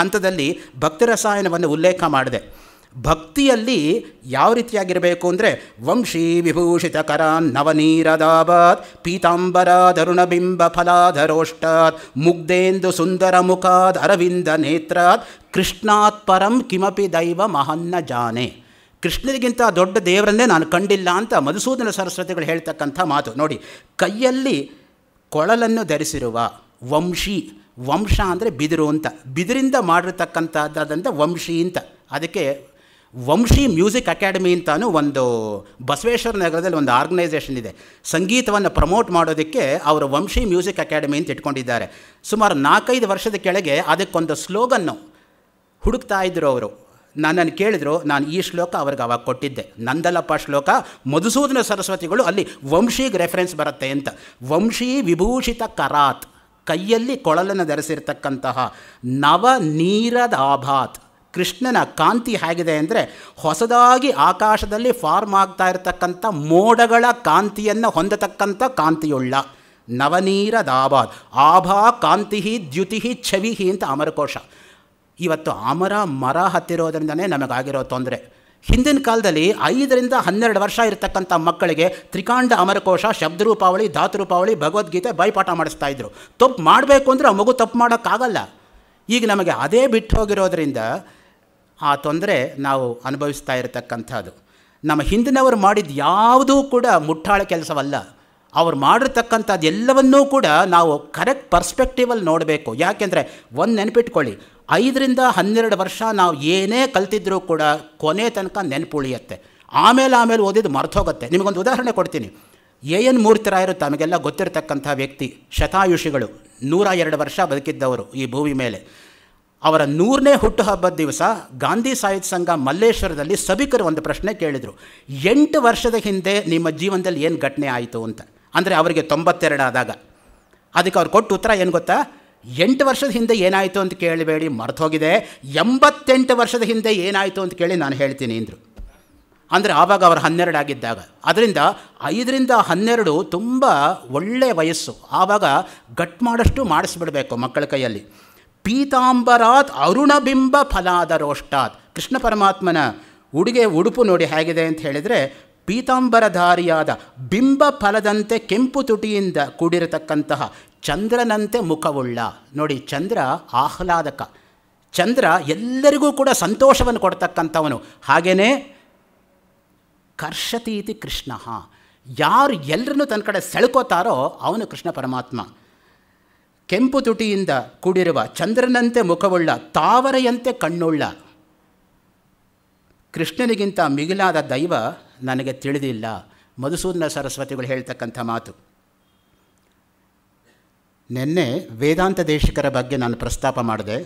Speaker 1: ಹಂತದಲ್ಲಿ ಭಕ್ತಿ ರಸಾಯನವನ್ನು ಉಲ್ಲೇಖ ಮಾಡಿದೆ ಭಕ್ತಿಯಲ್ಲಿ ಯಾವ ರೀತಿಯಾಗಿರಬೇಕು ಅಂದರೆ ವಂಶೀ ವಿಭೂಷಿತ ಕರಾನ್ ನವನೀರದಾಬಾತ್ ಪೀತಾಂಬರ ಬಿಂಬ ಫಲಾಧರೋಷ್ಟಾತ್ ಮುಗ್ಧೇಂದು ಸುಂದರ ಮುಖಾದ್ ಅರವಿಂದ ನೇತ್ರಾತ್ ಕೃಷ್ಣಾತ್ ಪರಂ ಕಿಮಪಿ ದೈವ ಮಹನ್ನ ಜಾನೆ ಕೃಷ್ಣರಿಗಿಂತ ದೊಡ್ಡ ದೇವರನ್ನೇ ನಾನು ಕಂಡಿಲ್ಲ ಅಂತ ಮಧುಸೂದನ ಸರಸ್ವತಿಗಳು ಹೇಳ್ತಕ್ಕಂಥ ಮಾತು ನೋಡಿ ಕೈಯಲ್ಲಿ ಕೊಳಲನ್ನು ಧರಿಸಿರುವ ವಂಶಿ ವಂಶ ಅಂದರೆ ಬಿದಿರು ಅಂತ ಬಿದಿರಿಂದ ಮಾಡಿರ್ತಕ್ಕಂಥದ್ದಾದಂಥ ವಂಶಿ ಅಂತ ಅದಕ್ಕೆ ವಂಶಿ ಮ್ಯೂಸಿಕ್ ಅಕಾಡೆಮಿ ಅಂತಲೂ ಒಂದು ಬಸವೇಶ್ವರ ನಗರದಲ್ಲಿ ಒಂದು ಆರ್ಗನೈಸೇಷನ್ ಇದೆ ಸಂಗೀತವನ್ನು ಪ್ರಮೋಟ್ ಮಾಡೋದಕ್ಕೆ ಅವರು ವಂಶಿ ಮ್ಯೂಸಿಕ್ ಅಕಾಡೆಮಿ ಅಂತ ಇಟ್ಕೊಂಡಿದ್ದಾರೆ ಸುಮಾರು ನಾಲ್ಕೈದು ವರ್ಷದ ಕೆಳಗೆ ಅದಕ್ಕೊಂದು ಸ್ಲೋಗನ್ನು ಹುಡುಕ್ತಾ ಇದ್ದರು ಅವರು ನನ್ನನ್ನು ಕೇಳಿದ್ರು ನಾನು ಈ ಶ್ಲೋಕ ಅವ್ರಿಗೆ ಅವಾಗ ಕೊಟ್ಟಿದ್ದೆ ನಂದಲಪ್ಪ ಶ್ಲೋಕ ಮಧುಸೂದನ ಸರಸ್ವತಿಗಳು ಅಲ್ಲಿ ವಂಶೀಗೆ ರೆಫರೆನ್ಸ್ ಬರುತ್ತೆ ಅಂತ ವಂಶೀ ವಿಭೂಷಿತ ಕರಾತ್ ಕೈಯಲ್ಲಿ ಕೊಳಲನ್ನು ಧರಿಸಿರ್ತಕ್ಕಂತಹ ನವ ನೀರದ ಆಭಾತ್ ಕೃಷ್ಣನ ಕಾಂತಿ ಹೇಗಿದೆ ಅಂದರೆ ಹೊಸದಾಗಿ ಆಕಾಶದಲ್ಲಿ ಫಾರ್ಮ್ ಆಗ್ತಾ ಇರತಕ್ಕಂಥ ಮೋಡಗಳ ಕಾಂತಿಯನ್ನು ಹೊಂದತಕ್ಕಂಥ ಕಾಂತಿಯುಳ್ಳ ನವನೀರದಾಭಾದ್ ಆಭಾ ಕಾಂತಿ ದ್ಯುತಿ ಛವಿಹಿ ಅಂತ ಅಮರಕೋಶ ಇವತ್ತು ಅಮರ ಮರ ಹತ್ತಿರೋದ್ರಿಂದನೇ ನಮಗಾಗಿರೋ ತೊಂದರೆ ಹಿಂದಿನ ಕಾಲದಲ್ಲಿ ಐದರಿಂದ ಹನ್ನೆರಡು ವರ್ಷ ಇರತಕ್ಕಂಥ ಮಕ್ಕಳಿಗೆ ತ್ರಿಕಾಂಡ ಅಮರಕೋಶ ಶಬ್ದರೂಪಾವಳಿ ರೂಪಾವಳಿ ಭಗವದ್ಗೀತೆ ಬೈಪಾಠ ಮಾಡಿಸ್ತಾ ಇದ್ರು ತಪ್ಪು ಮಾಡಬೇಕು ಅಂದರೆ ಆ ಮಗು ತಪ್ಪು ಮಾಡೋಕ್ಕಾಗಲ್ಲ ಈಗ ನಮಗೆ ಅದೇ ಬಿಟ್ಟು ಹೋಗಿರೋದ್ರಿಂದ ಆ ತೊಂದರೆ ನಾವು ಅನುಭವಿಸ್ತಾ ಇರತಕ್ಕಂಥದ್ದು ನಮ್ಮ ಹಿಂದಿನವರು ಮಾಡಿದ ಯಾವುದೂ ಕೂಡ ಮುಟ್ಟಾಳ ಕೆಲಸವಲ್ಲ ಅವ್ರು ಮಾಡಿರ್ತಕ್ಕಂಥದ್ದು ಎಲ್ಲವನ್ನೂ ಕೂಡ ನಾವು ಕರೆಕ್ಟ್ ಪರ್ಸ್ಪೆಕ್ಟಿವಲ್ಲಿ ನೋಡಬೇಕು ಯಾಕೆಂದರೆ ಒಂದು ನೆನಪಿಟ್ಕೊಳ್ಳಿ ಐದರಿಂದ ಹನ್ನೆರಡು ವರ್ಷ ನಾವು ಏನೇ ಕಲ್ತಿದ್ರೂ ಕೂಡ ಕೊನೆ ತನಕ ನೆನಪು ಉಳಿಯತ್ತೆ ಆಮೇಲೆ ಆಮೇಲೆ ಓದಿದ್ದು ಮರ್ತೋಗುತ್ತೆ ನಿಮಗೊಂದು ಉದಾಹರಣೆ ಕೊಡ್ತೀನಿ ಎ ಎನ್ ಮೂರ್ತಿರಾಯರು ತಮಗೆಲ್ಲ ಗೊತ್ತಿರತಕ್ಕಂಥ ವ್ಯಕ್ತಿ ಶತಾಯುಷಿಗಳು ನೂರ ಎರಡು ವರ್ಷ ಬದುಕಿದ್ದವರು ಈ ಭೂಮಿ ಮೇಲೆ ಅವರ ನೂರನೇ ಹುಟ್ಟುಹಬ್ಬದ ದಿವಸ ಗಾಂಧಿ ಸಾಹಿತ್ಯ ಸಂಘ ಮಲ್ಲೇಶ್ವರದಲ್ಲಿ ಸಭಿಕರು ಒಂದು ಪ್ರಶ್ನೆ ಕೇಳಿದರು ಎಂಟು ವರ್ಷದ ಹಿಂದೆ ನಿಮ್ಮ ಜೀವನದಲ್ಲಿ ಏನು ಘಟನೆ ಆಯಿತು ಅಂತ ಅಂದರೆ ಅವರಿಗೆ ತೊಂಬತ್ತೆರಡು ಆದಾಗ ಅದಕ್ಕೆ ಅವ್ರು ಕೊಟ್ಟು ಉತ್ತರ ಏನು ಗೊತ್ತಾ ಎಂಟು ವರ್ಷದ ಹಿಂದೆ ಏನಾಯಿತು ಅಂತ ಕೇಳಬೇಡಿ ಮರ್ತೋಗಿದೆ ಎಂಬತ್ತೆಂಟು ವರ್ಷದ ಹಿಂದೆ ಏನಾಯಿತು ಅಂತ ಕೇಳಿ ನಾನು ಹೇಳ್ತೀನಿ ಅಂದರು ಅಂದರೆ ಆವಾಗ ಅವರು ಹನ್ನೆರಡಾಗಿದ್ದಾಗ ಆಗಿದ್ದಾಗ ಅದರಿಂದ ಐದರಿಂದ ಹನ್ನೆರಡು ತುಂಬ ಒಳ್ಳೆಯ ವಯಸ್ಸು ಆವಾಗ ಗಟ್ ಮಾಡಷ್ಟು ಮಾಡಿಸ್ಬಿಡಬೇಕು ಮಕ್ಕಳ ಕೈಯಲ್ಲಿ ಪೀತಾಂಬರಾತ್ ಅರುಣಬಿಂಬ ಫಲಾದರೋಷ್ಟಾತ್ ಕೃಷ್ಣ ಪರಮಾತ್ಮನ ಉಡುಗೆ ಉಡುಪು ನೋಡಿ ಹೇಗಿದೆ ಅಂತ ಹೇಳಿದರೆ ಪೀತಾಂಬರಧಾರಿಯಾದ ಬಿಂಬ ಫಲದಂತೆ ಕೆಂಪು ತುಟಿಯಿಂದ ಕೂಡಿರತಕ್ಕಂತಹ ಚಂದ್ರನಂತೆ ಮುಖವುಳ್ಳ ನೋಡಿ ಚಂದ್ರ ಆಹ್ಲಾದಕ ಚಂದ್ರ ಎಲ್ಲರಿಗೂ ಕೂಡ ಸಂತೋಷವನ್ನು ಕೊಡ್ತಕ್ಕಂಥವನು ಹಾಗೆಯೇ ಕರ್ಷತಿ ಇತಿ ಕೃಷ್ಣ ಯಾರು ಎಲ್ಲರನ್ನೂ ತನ್ನ ಕಡೆ ಸೆಳ್ಕೋತಾರೋ ಅವನು ಕೃಷ್ಣ ಪರಮಾತ್ಮ ಕೆಂಪು ತುಟಿಯಿಂದ ಕೂಡಿರುವ ಚಂದ್ರನಂತೆ ಮುಖವುಳ್ಳ ತಾವರೆಯಂತೆ ಕಣ್ಣುಳ್ಳ ಕೃಷ್ಣನಿಗಿಂತ ಮಿಗಿಲಾದ ದೈವ ನನಗೆ ತಿಳಿದಿಲ್ಲ ಮಧುಸೂದನ ಸರಸ್ವತಿಗಳು ಹೇಳ್ತಕ್ಕಂಥ ಮಾತು ನಿನ್ನೆ ವೇದಾಂತ ದೇಶಿಕರ ಬಗ್ಗೆ ನಾನು ಪ್ರಸ್ತಾಪ ಮಾಡಿದೆ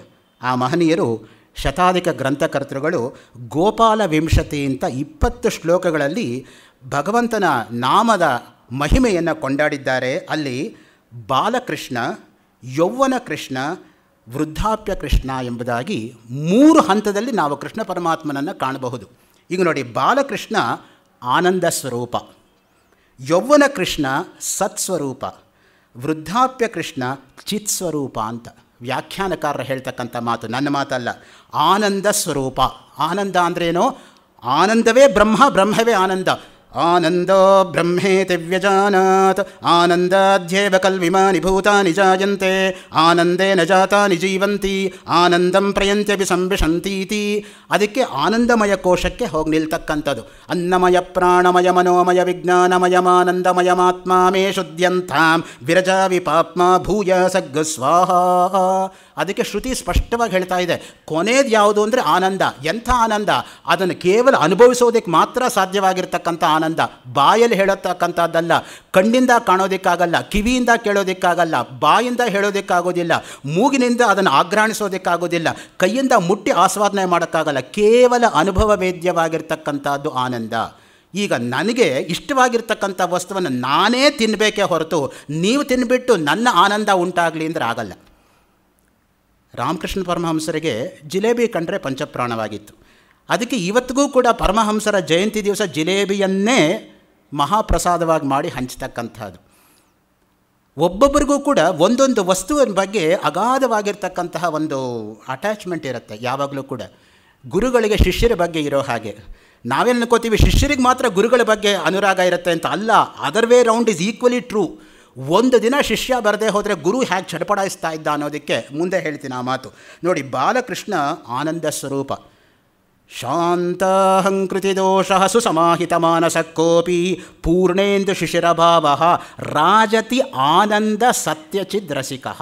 Speaker 1: ಆ ಮಹನೀಯರು ಶತಾಧಿಕ ಗ್ರಂಥಕರ್ತೃಗಳು ಗೋಪಾಲ ವಿಂಶತಿಯಿಂದ ಅಂತ ಇಪ್ಪತ್ತು ಶ್ಲೋಕಗಳಲ್ಲಿ ಭಗವಂತನ ನಾಮದ ಮಹಿಮೆಯನ್ನು ಕೊಂಡಾಡಿದ್ದಾರೆ ಅಲ್ಲಿ ಬಾಲಕೃಷ್ಣ ಯೌವನ ಕೃಷ್ಣ ವೃದ್ಧಾಪ್ಯ ಕೃಷ್ಣ ಎಂಬುದಾಗಿ ಮೂರು ಹಂತದಲ್ಲಿ ನಾವು ಕೃಷ್ಣ ಪರಮಾತ್ಮನನ್ನು ಕಾಣಬಹುದು ಈಗ ನೋಡಿ ಬಾಲಕೃಷ್ಣ ಆನಂದ ಸ್ವರೂಪ ಯೌವನ ಕೃಷ್ಣ ಸತ್ಸ್ವರೂಪ ವೃದ್ಧಾಪ್ಯ ಕೃಷ್ಣ ಚಿತ್ ಸ್ವರೂಪ ಅಂತ ವ್ಯಾಖ್ಯಾನಕಾರರು ಹೇಳ್ತಕ್ಕಂಥ ಮಾತು ನನ್ನ ಮಾತಲ್ಲ ಆನಂದ ಸ್ವರೂಪ ಆನಂದ ಅಂದ್ರೇನೋ ಆನಂದವೇ ಬ್ರಹ್ಮ ಬ್ರಹ್ಮವೇ ಆನಂದ आनन्दो ब्रह्मेति व्यजानात् आनन्दाध्येव कल्विमानि भूतानि जायन्ते आनन्देन जातानि जीवन्ति आनन्दं प्रयन्त्यपि संविशन्तीति आदिके आनन्दमयकोशक्ये होग् निल्तक्कन्तदु अन्नमयप्राणमयमनोमयविज्ञानमयमानन्दमयमात्मा मे शुद्यन्तां विरजा वि भूय सग्गु ಅದಕ್ಕೆ ಶ್ರುತಿ ಸ್ಪಷ್ಟವಾಗಿ ಹೇಳ್ತಾ ಇದೆ ಕೊನೆಯದು ಯಾವುದು ಅಂದರೆ ಆನಂದ ಎಂಥ ಆನಂದ ಅದನ್ನು ಕೇವಲ ಅನುಭವಿಸೋದಕ್ಕೆ ಮಾತ್ರ ಸಾಧ್ಯವಾಗಿರ್ತಕ್ಕಂಥ ಆನಂದ ಬಾಯಲ್ಲಿ ಹೇಳತಕ್ಕಂಥದ್ದಲ್ಲ ಕಣ್ಣಿಂದ ಕಾಣೋದಕ್ಕಾಗಲ್ಲ ಕಿವಿಯಿಂದ ಕೇಳೋದಕ್ಕಾಗಲ್ಲ ಬಾಯಿಂದ ಹೇಳೋದಕ್ಕಾಗೋದಿಲ್ಲ ಮೂಗಿನಿಂದ ಅದನ್ನು ಆಗ್ರಾಣಿಸೋದಕ್ಕಾಗೋದಿಲ್ಲ ಕೈಯಿಂದ ಮುಟ್ಟಿ ಆಸ್ವಾದನೆ ಮಾಡೋಕ್ಕಾಗಲ್ಲ ಕೇವಲ ಅನುಭವ ವೇದ್ಯವಾಗಿರ್ತಕ್ಕಂಥದ್ದು ಆನಂದ ಈಗ ನನಗೆ ಇಷ್ಟವಾಗಿರ್ತಕ್ಕಂಥ ವಸ್ತುವನ್ನು ನಾನೇ ತಿನ್ನಬೇಕೇ ಹೊರತು ನೀವು ತಿನ್ಬಿಟ್ಟು ನನ್ನ ಆನಂದ ಉಂಟಾಗಲಿ ಅಂದರೆ ಆಗಲ್ಲ ರಾಮಕೃಷ್ಣ ಪರಮಹಂಸರಿಗೆ ಜಿಲೇಬಿ ಕಂಡ್ರೆ ಪಂಚಪ್ರಾಣವಾಗಿತ್ತು ಅದಕ್ಕೆ ಇವತ್ತಿಗೂ ಕೂಡ ಪರಮಹಂಸರ ಜಯಂತಿ ದಿವಸ ಜಿಲೇಬಿಯನ್ನೇ ಮಹಾಪ್ರಸಾದವಾಗಿ ಮಾಡಿ ಹಂಚತಕ್ಕಂಥದ್ದು ಒಬ್ಬೊಬ್ಬರಿಗೂ ಕೂಡ ಒಂದೊಂದು ವಸ್ತುವಿನ ಬಗ್ಗೆ ಅಗಾಧವಾಗಿರ್ತಕ್ಕಂತಹ ಒಂದು ಅಟ್ಯಾಚ್ಮೆಂಟ್ ಇರುತ್ತೆ ಯಾವಾಗಲೂ ಕೂಡ ಗುರುಗಳಿಗೆ ಶಿಷ್ಯರ ಬಗ್ಗೆ ಇರೋ ಹಾಗೆ ನಾವೇನು ಅನ್ಕೋತೀವಿ ಶಿಷ್ಯರಿಗೆ ಮಾತ್ರ ಗುರುಗಳ ಬಗ್ಗೆ ಅನುರಾಗ ಇರುತ್ತೆ ಅಂತ ಅಲ್ಲ other way round is equally true ಒಂದು ದಿನ ಶಿಷ್ಯ ಬರದೆ ಹೋದರೆ ಗುರು ಹೇಗೆ ಚಡಪಡಾಯಿಸ್ತಾ ಇದ್ದ ಅನ್ನೋದಕ್ಕೆ ಮುಂದೆ ಹೇಳ್ತೀನಿ ಆ ಮಾತು ನೋಡಿ ಬಾಲಕೃಷ್ಣ ಆನಂದ ಸ್ವರೂಪ ಶಾಂತಹಂಕೃತಿ ದೋಷ ಸುಸಮಾಹಿತ ಮಾನಸ ಕೋಪಿ ಪೂರ್ಣೇಂದು ಶಿಶಿರಭಾವ ರಾಜತಿ ಆನಂದ ಸತ್ಯಚಿದ್ ರಸಿಕಃ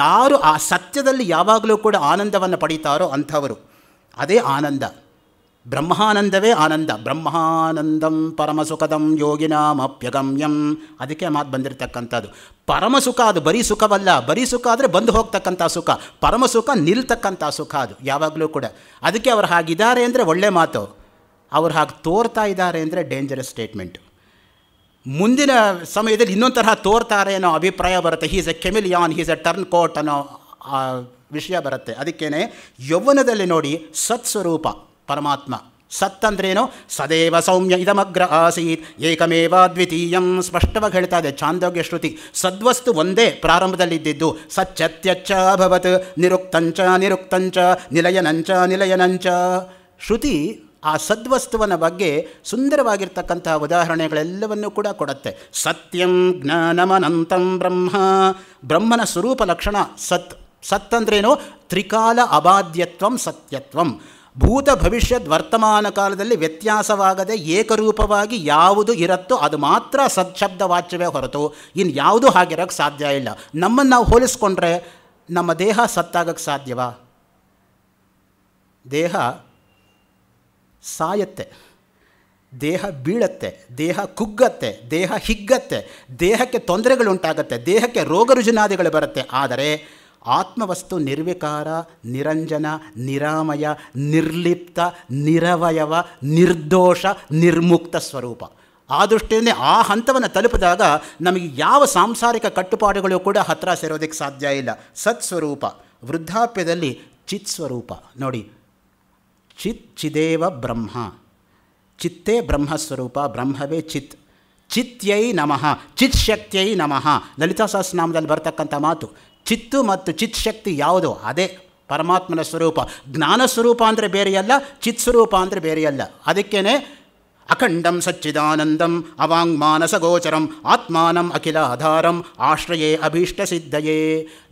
Speaker 1: ಯಾರು ಆ ಸತ್ಯದಲ್ಲಿ ಯಾವಾಗಲೂ ಕೂಡ ಆನಂದವನ್ನು ಪಡೀತಾರೋ ಅಂಥವರು ಅದೇ ಆನಂದ ಬ್ರಹ್ಮಾನಂದವೇ ಆನಂದ ಬ್ರಹ್ಮಾನಂದಂ ಪರಮಸುಖದಂ ಯೋಗಿನಾಮಪ್ಯಗಮ್ಯಂ ಅದಕ್ಕೆ ಮಾತು ಬಂದಿರತಕ್ಕಂಥದ್ದು ಪರಮಸುಖ ಅದು ಬರೀ ಸುಖವಲ್ಲ ಬರೀ ಸುಖ ಆದರೆ ಬಂದು ಹೋಗ್ತಕ್ಕಂಥ ಸುಖ ಪರಮಸುಖ ನಿಲ್ತಕ್ಕಂಥ ಸುಖ ಅದು ಯಾವಾಗಲೂ ಕೂಡ ಅದಕ್ಕೆ ಅವ್ರು ಹಾಗಿದ್ದಾರೆ ಅಂದರೆ ಒಳ್ಳೆ ಮಾತು ಅವ್ರು ಹಾಗೆ ತೋರ್ತಾ ಇದ್ದಾರೆ ಅಂದರೆ ಡೇಂಜರಸ್ ಸ್ಟೇಟ್ಮೆಂಟು ಮುಂದಿನ ಸಮಯದಲ್ಲಿ ಇನ್ನೊಂದು ತರಹ ತೋರ್ತಾರೆ ಅನ್ನೋ ಅಭಿಪ್ರಾಯ ಬರುತ್ತೆ he's a chameleon he's a turncoat ಅನ್ನೋ ವಿಷಯ ಬರುತ್ತೆ ಅದಕ್ಕೇನೆ ಯೌವನದಲ್ಲಿ ನೋಡಿ ಸತ್ಸ್ವರೂಪ ಪರಮಾತ್ಮ ಸತ್ತಂದ್ರೇನು ಸದೇವ ಸೌಮ್ಯ ಇದಮಗ್ರ ಆಸೀತ್ ಏಕಮೇವ ದ್ವಿತೀಯಂ ಸ್ಪಷ್ಟವಾಗಿ ಹೇಳ್ತಾ ಇದೆ ಚಾಂದೋಗ್ಯ ಶ್ರುತಿ ಸದ್ವಸ್ತು ಒಂದೇ ಪ್ರಾರಂಭದಲ್ಲಿದ್ದಿದ್ದು ಸಚ್ಚತ್ಯಚ್ಚ ಅಭವತ್ ನಿರುಕ್ತಂಚ ನಿರುಕ್ತಂಚ ನಿಲಯನಂಚ ನಿಲಯನಂಚ ಶ್ರುತಿ ಆ ಸದ್ವಸ್ತುವನ ಬಗ್ಗೆ ಸುಂದರವಾಗಿರ್ತಕ್ಕಂತಹ ಉದಾಹರಣೆಗಳೆಲ್ಲವನ್ನೂ ಕೂಡ ಕೊಡುತ್ತೆ ಸತ್ಯಂ ಜ್ಞಾನಮನಂತಂ ಬ್ರಹ್ಮ ಬ್ರಹ್ಮನ ಸ್ವರೂಪ ಲಕ್ಷಣ ಸತ್ ಸತ್ ತ್ರಿಕಾಲ ಅಬಾಧ್ಯತ್ವಂ ಸತ್ಯತ್ವಂ ಭೂತ ಭವಿಷ್ಯದ ವರ್ತಮಾನ ಕಾಲದಲ್ಲಿ ವ್ಯತ್ಯಾಸವಾಗದೆ ಏಕರೂಪವಾಗಿ ಯಾವುದು ಇರುತ್ತೋ ಅದು ಮಾತ್ರ ಸದ್ಶಬ್ದ ವಾಚ್ಯವೇ ಹೊರತು ಇನ್ನು ಯಾವುದೂ ಹಾಗಿರೋಕ್ಕೆ ಸಾಧ್ಯ ಇಲ್ಲ ನಮ್ಮನ್ನು ನಾವು ಹೋಲಿಸ್ಕೊಂಡ್ರೆ ನಮ್ಮ ದೇಹ ಸತ್ತಾಗಕ್ಕೆ ಸಾಧ್ಯವಾ ದೇಹ ಸಾಯತ್ತೆ ದೇಹ ಬೀಳತ್ತೆ ದೇಹ ಕುಗ್ಗತ್ತೆ ದೇಹ ಹಿಗ್ಗತ್ತೆ ದೇಹಕ್ಕೆ ತೊಂದರೆಗಳುಂಟಾಗತ್ತೆ ದೇಹಕ್ಕೆ ರೋಗ ರುಜಿನಾದಿಗಳು ಬರುತ್ತೆ ಆದರೆ ಆತ್ಮವಸ್ತು ನಿರ್ವಿಕಾರ ನಿರಂಜನ ನಿರಾಮಯ ನಿರ್ಲಿಪ್ತ ನಿರವಯವ ನಿರ್ದೋಷ ನಿರ್ಮುಕ್ತ ಸ್ವರೂಪ ಆ ದೃಷ್ಟಿಯಿಂದ ಆ ಹಂತವನ್ನು ತಲುಪಿದಾಗ ನಮಗೆ ಯಾವ ಸಾಂಸಾರಿಕ ಕಟ್ಟುಪಾಡುಗಳು ಕೂಡ ಹತ್ರ ಸೇರೋದಕ್ಕೆ ಸಾಧ್ಯ ಇಲ್ಲ ಸತ್ ಸ್ವರೂಪ ವೃದ್ಧಾಪ್ಯದಲ್ಲಿ ಚಿತ್ ಸ್ವರೂಪ ನೋಡಿ ಚಿತ್ ಚಿದೇವ ಬ್ರಹ್ಮ ಚಿತ್ತೇ ಬ್ರಹ್ಮಸ್ವರೂಪ ಬ್ರಹ್ಮವೇ ಚಿತ್ ಚಿತ್ಯೈ ನಮಃ ಚಿತ್ ಶಕ್ತಿಯೈ ನಮಃ ಲಲಿತಾ ಸಹಸ್ರನಾಮದಲ್ಲಿ ಬರ್ತಕ್ಕಂಥ ಮಾತು ಚಿತ್ತು ಮತ್ತು ಚಿತ್ ಶಕ್ತಿ ಯಾವುದು ಅದೇ ಪರಮಾತ್ಮನ ಸ್ವರೂಪ ಜ್ಞಾನ ಸ್ವರೂಪ ಅಂದರೆ ಬೇರೆಯಲ್ಲ ಚಿತ್ ಸ್ವರೂಪ ಅಂದರೆ ಬೇರೆಯಲ್ಲ ಅದಕ್ಕೇ ಅಖಂಡಂ ಸಚ್ಚಿದಾನಂದಂ ಅವಾಂಗ್ ಮಾನಸ ಆತ್ಮಾನಂ ಅಖಿಲ ಆಧಾರಂ ಆಶ್ರಯೇ ಅಭೀಷ್ಟ ಸಿದ್ಧಯೇ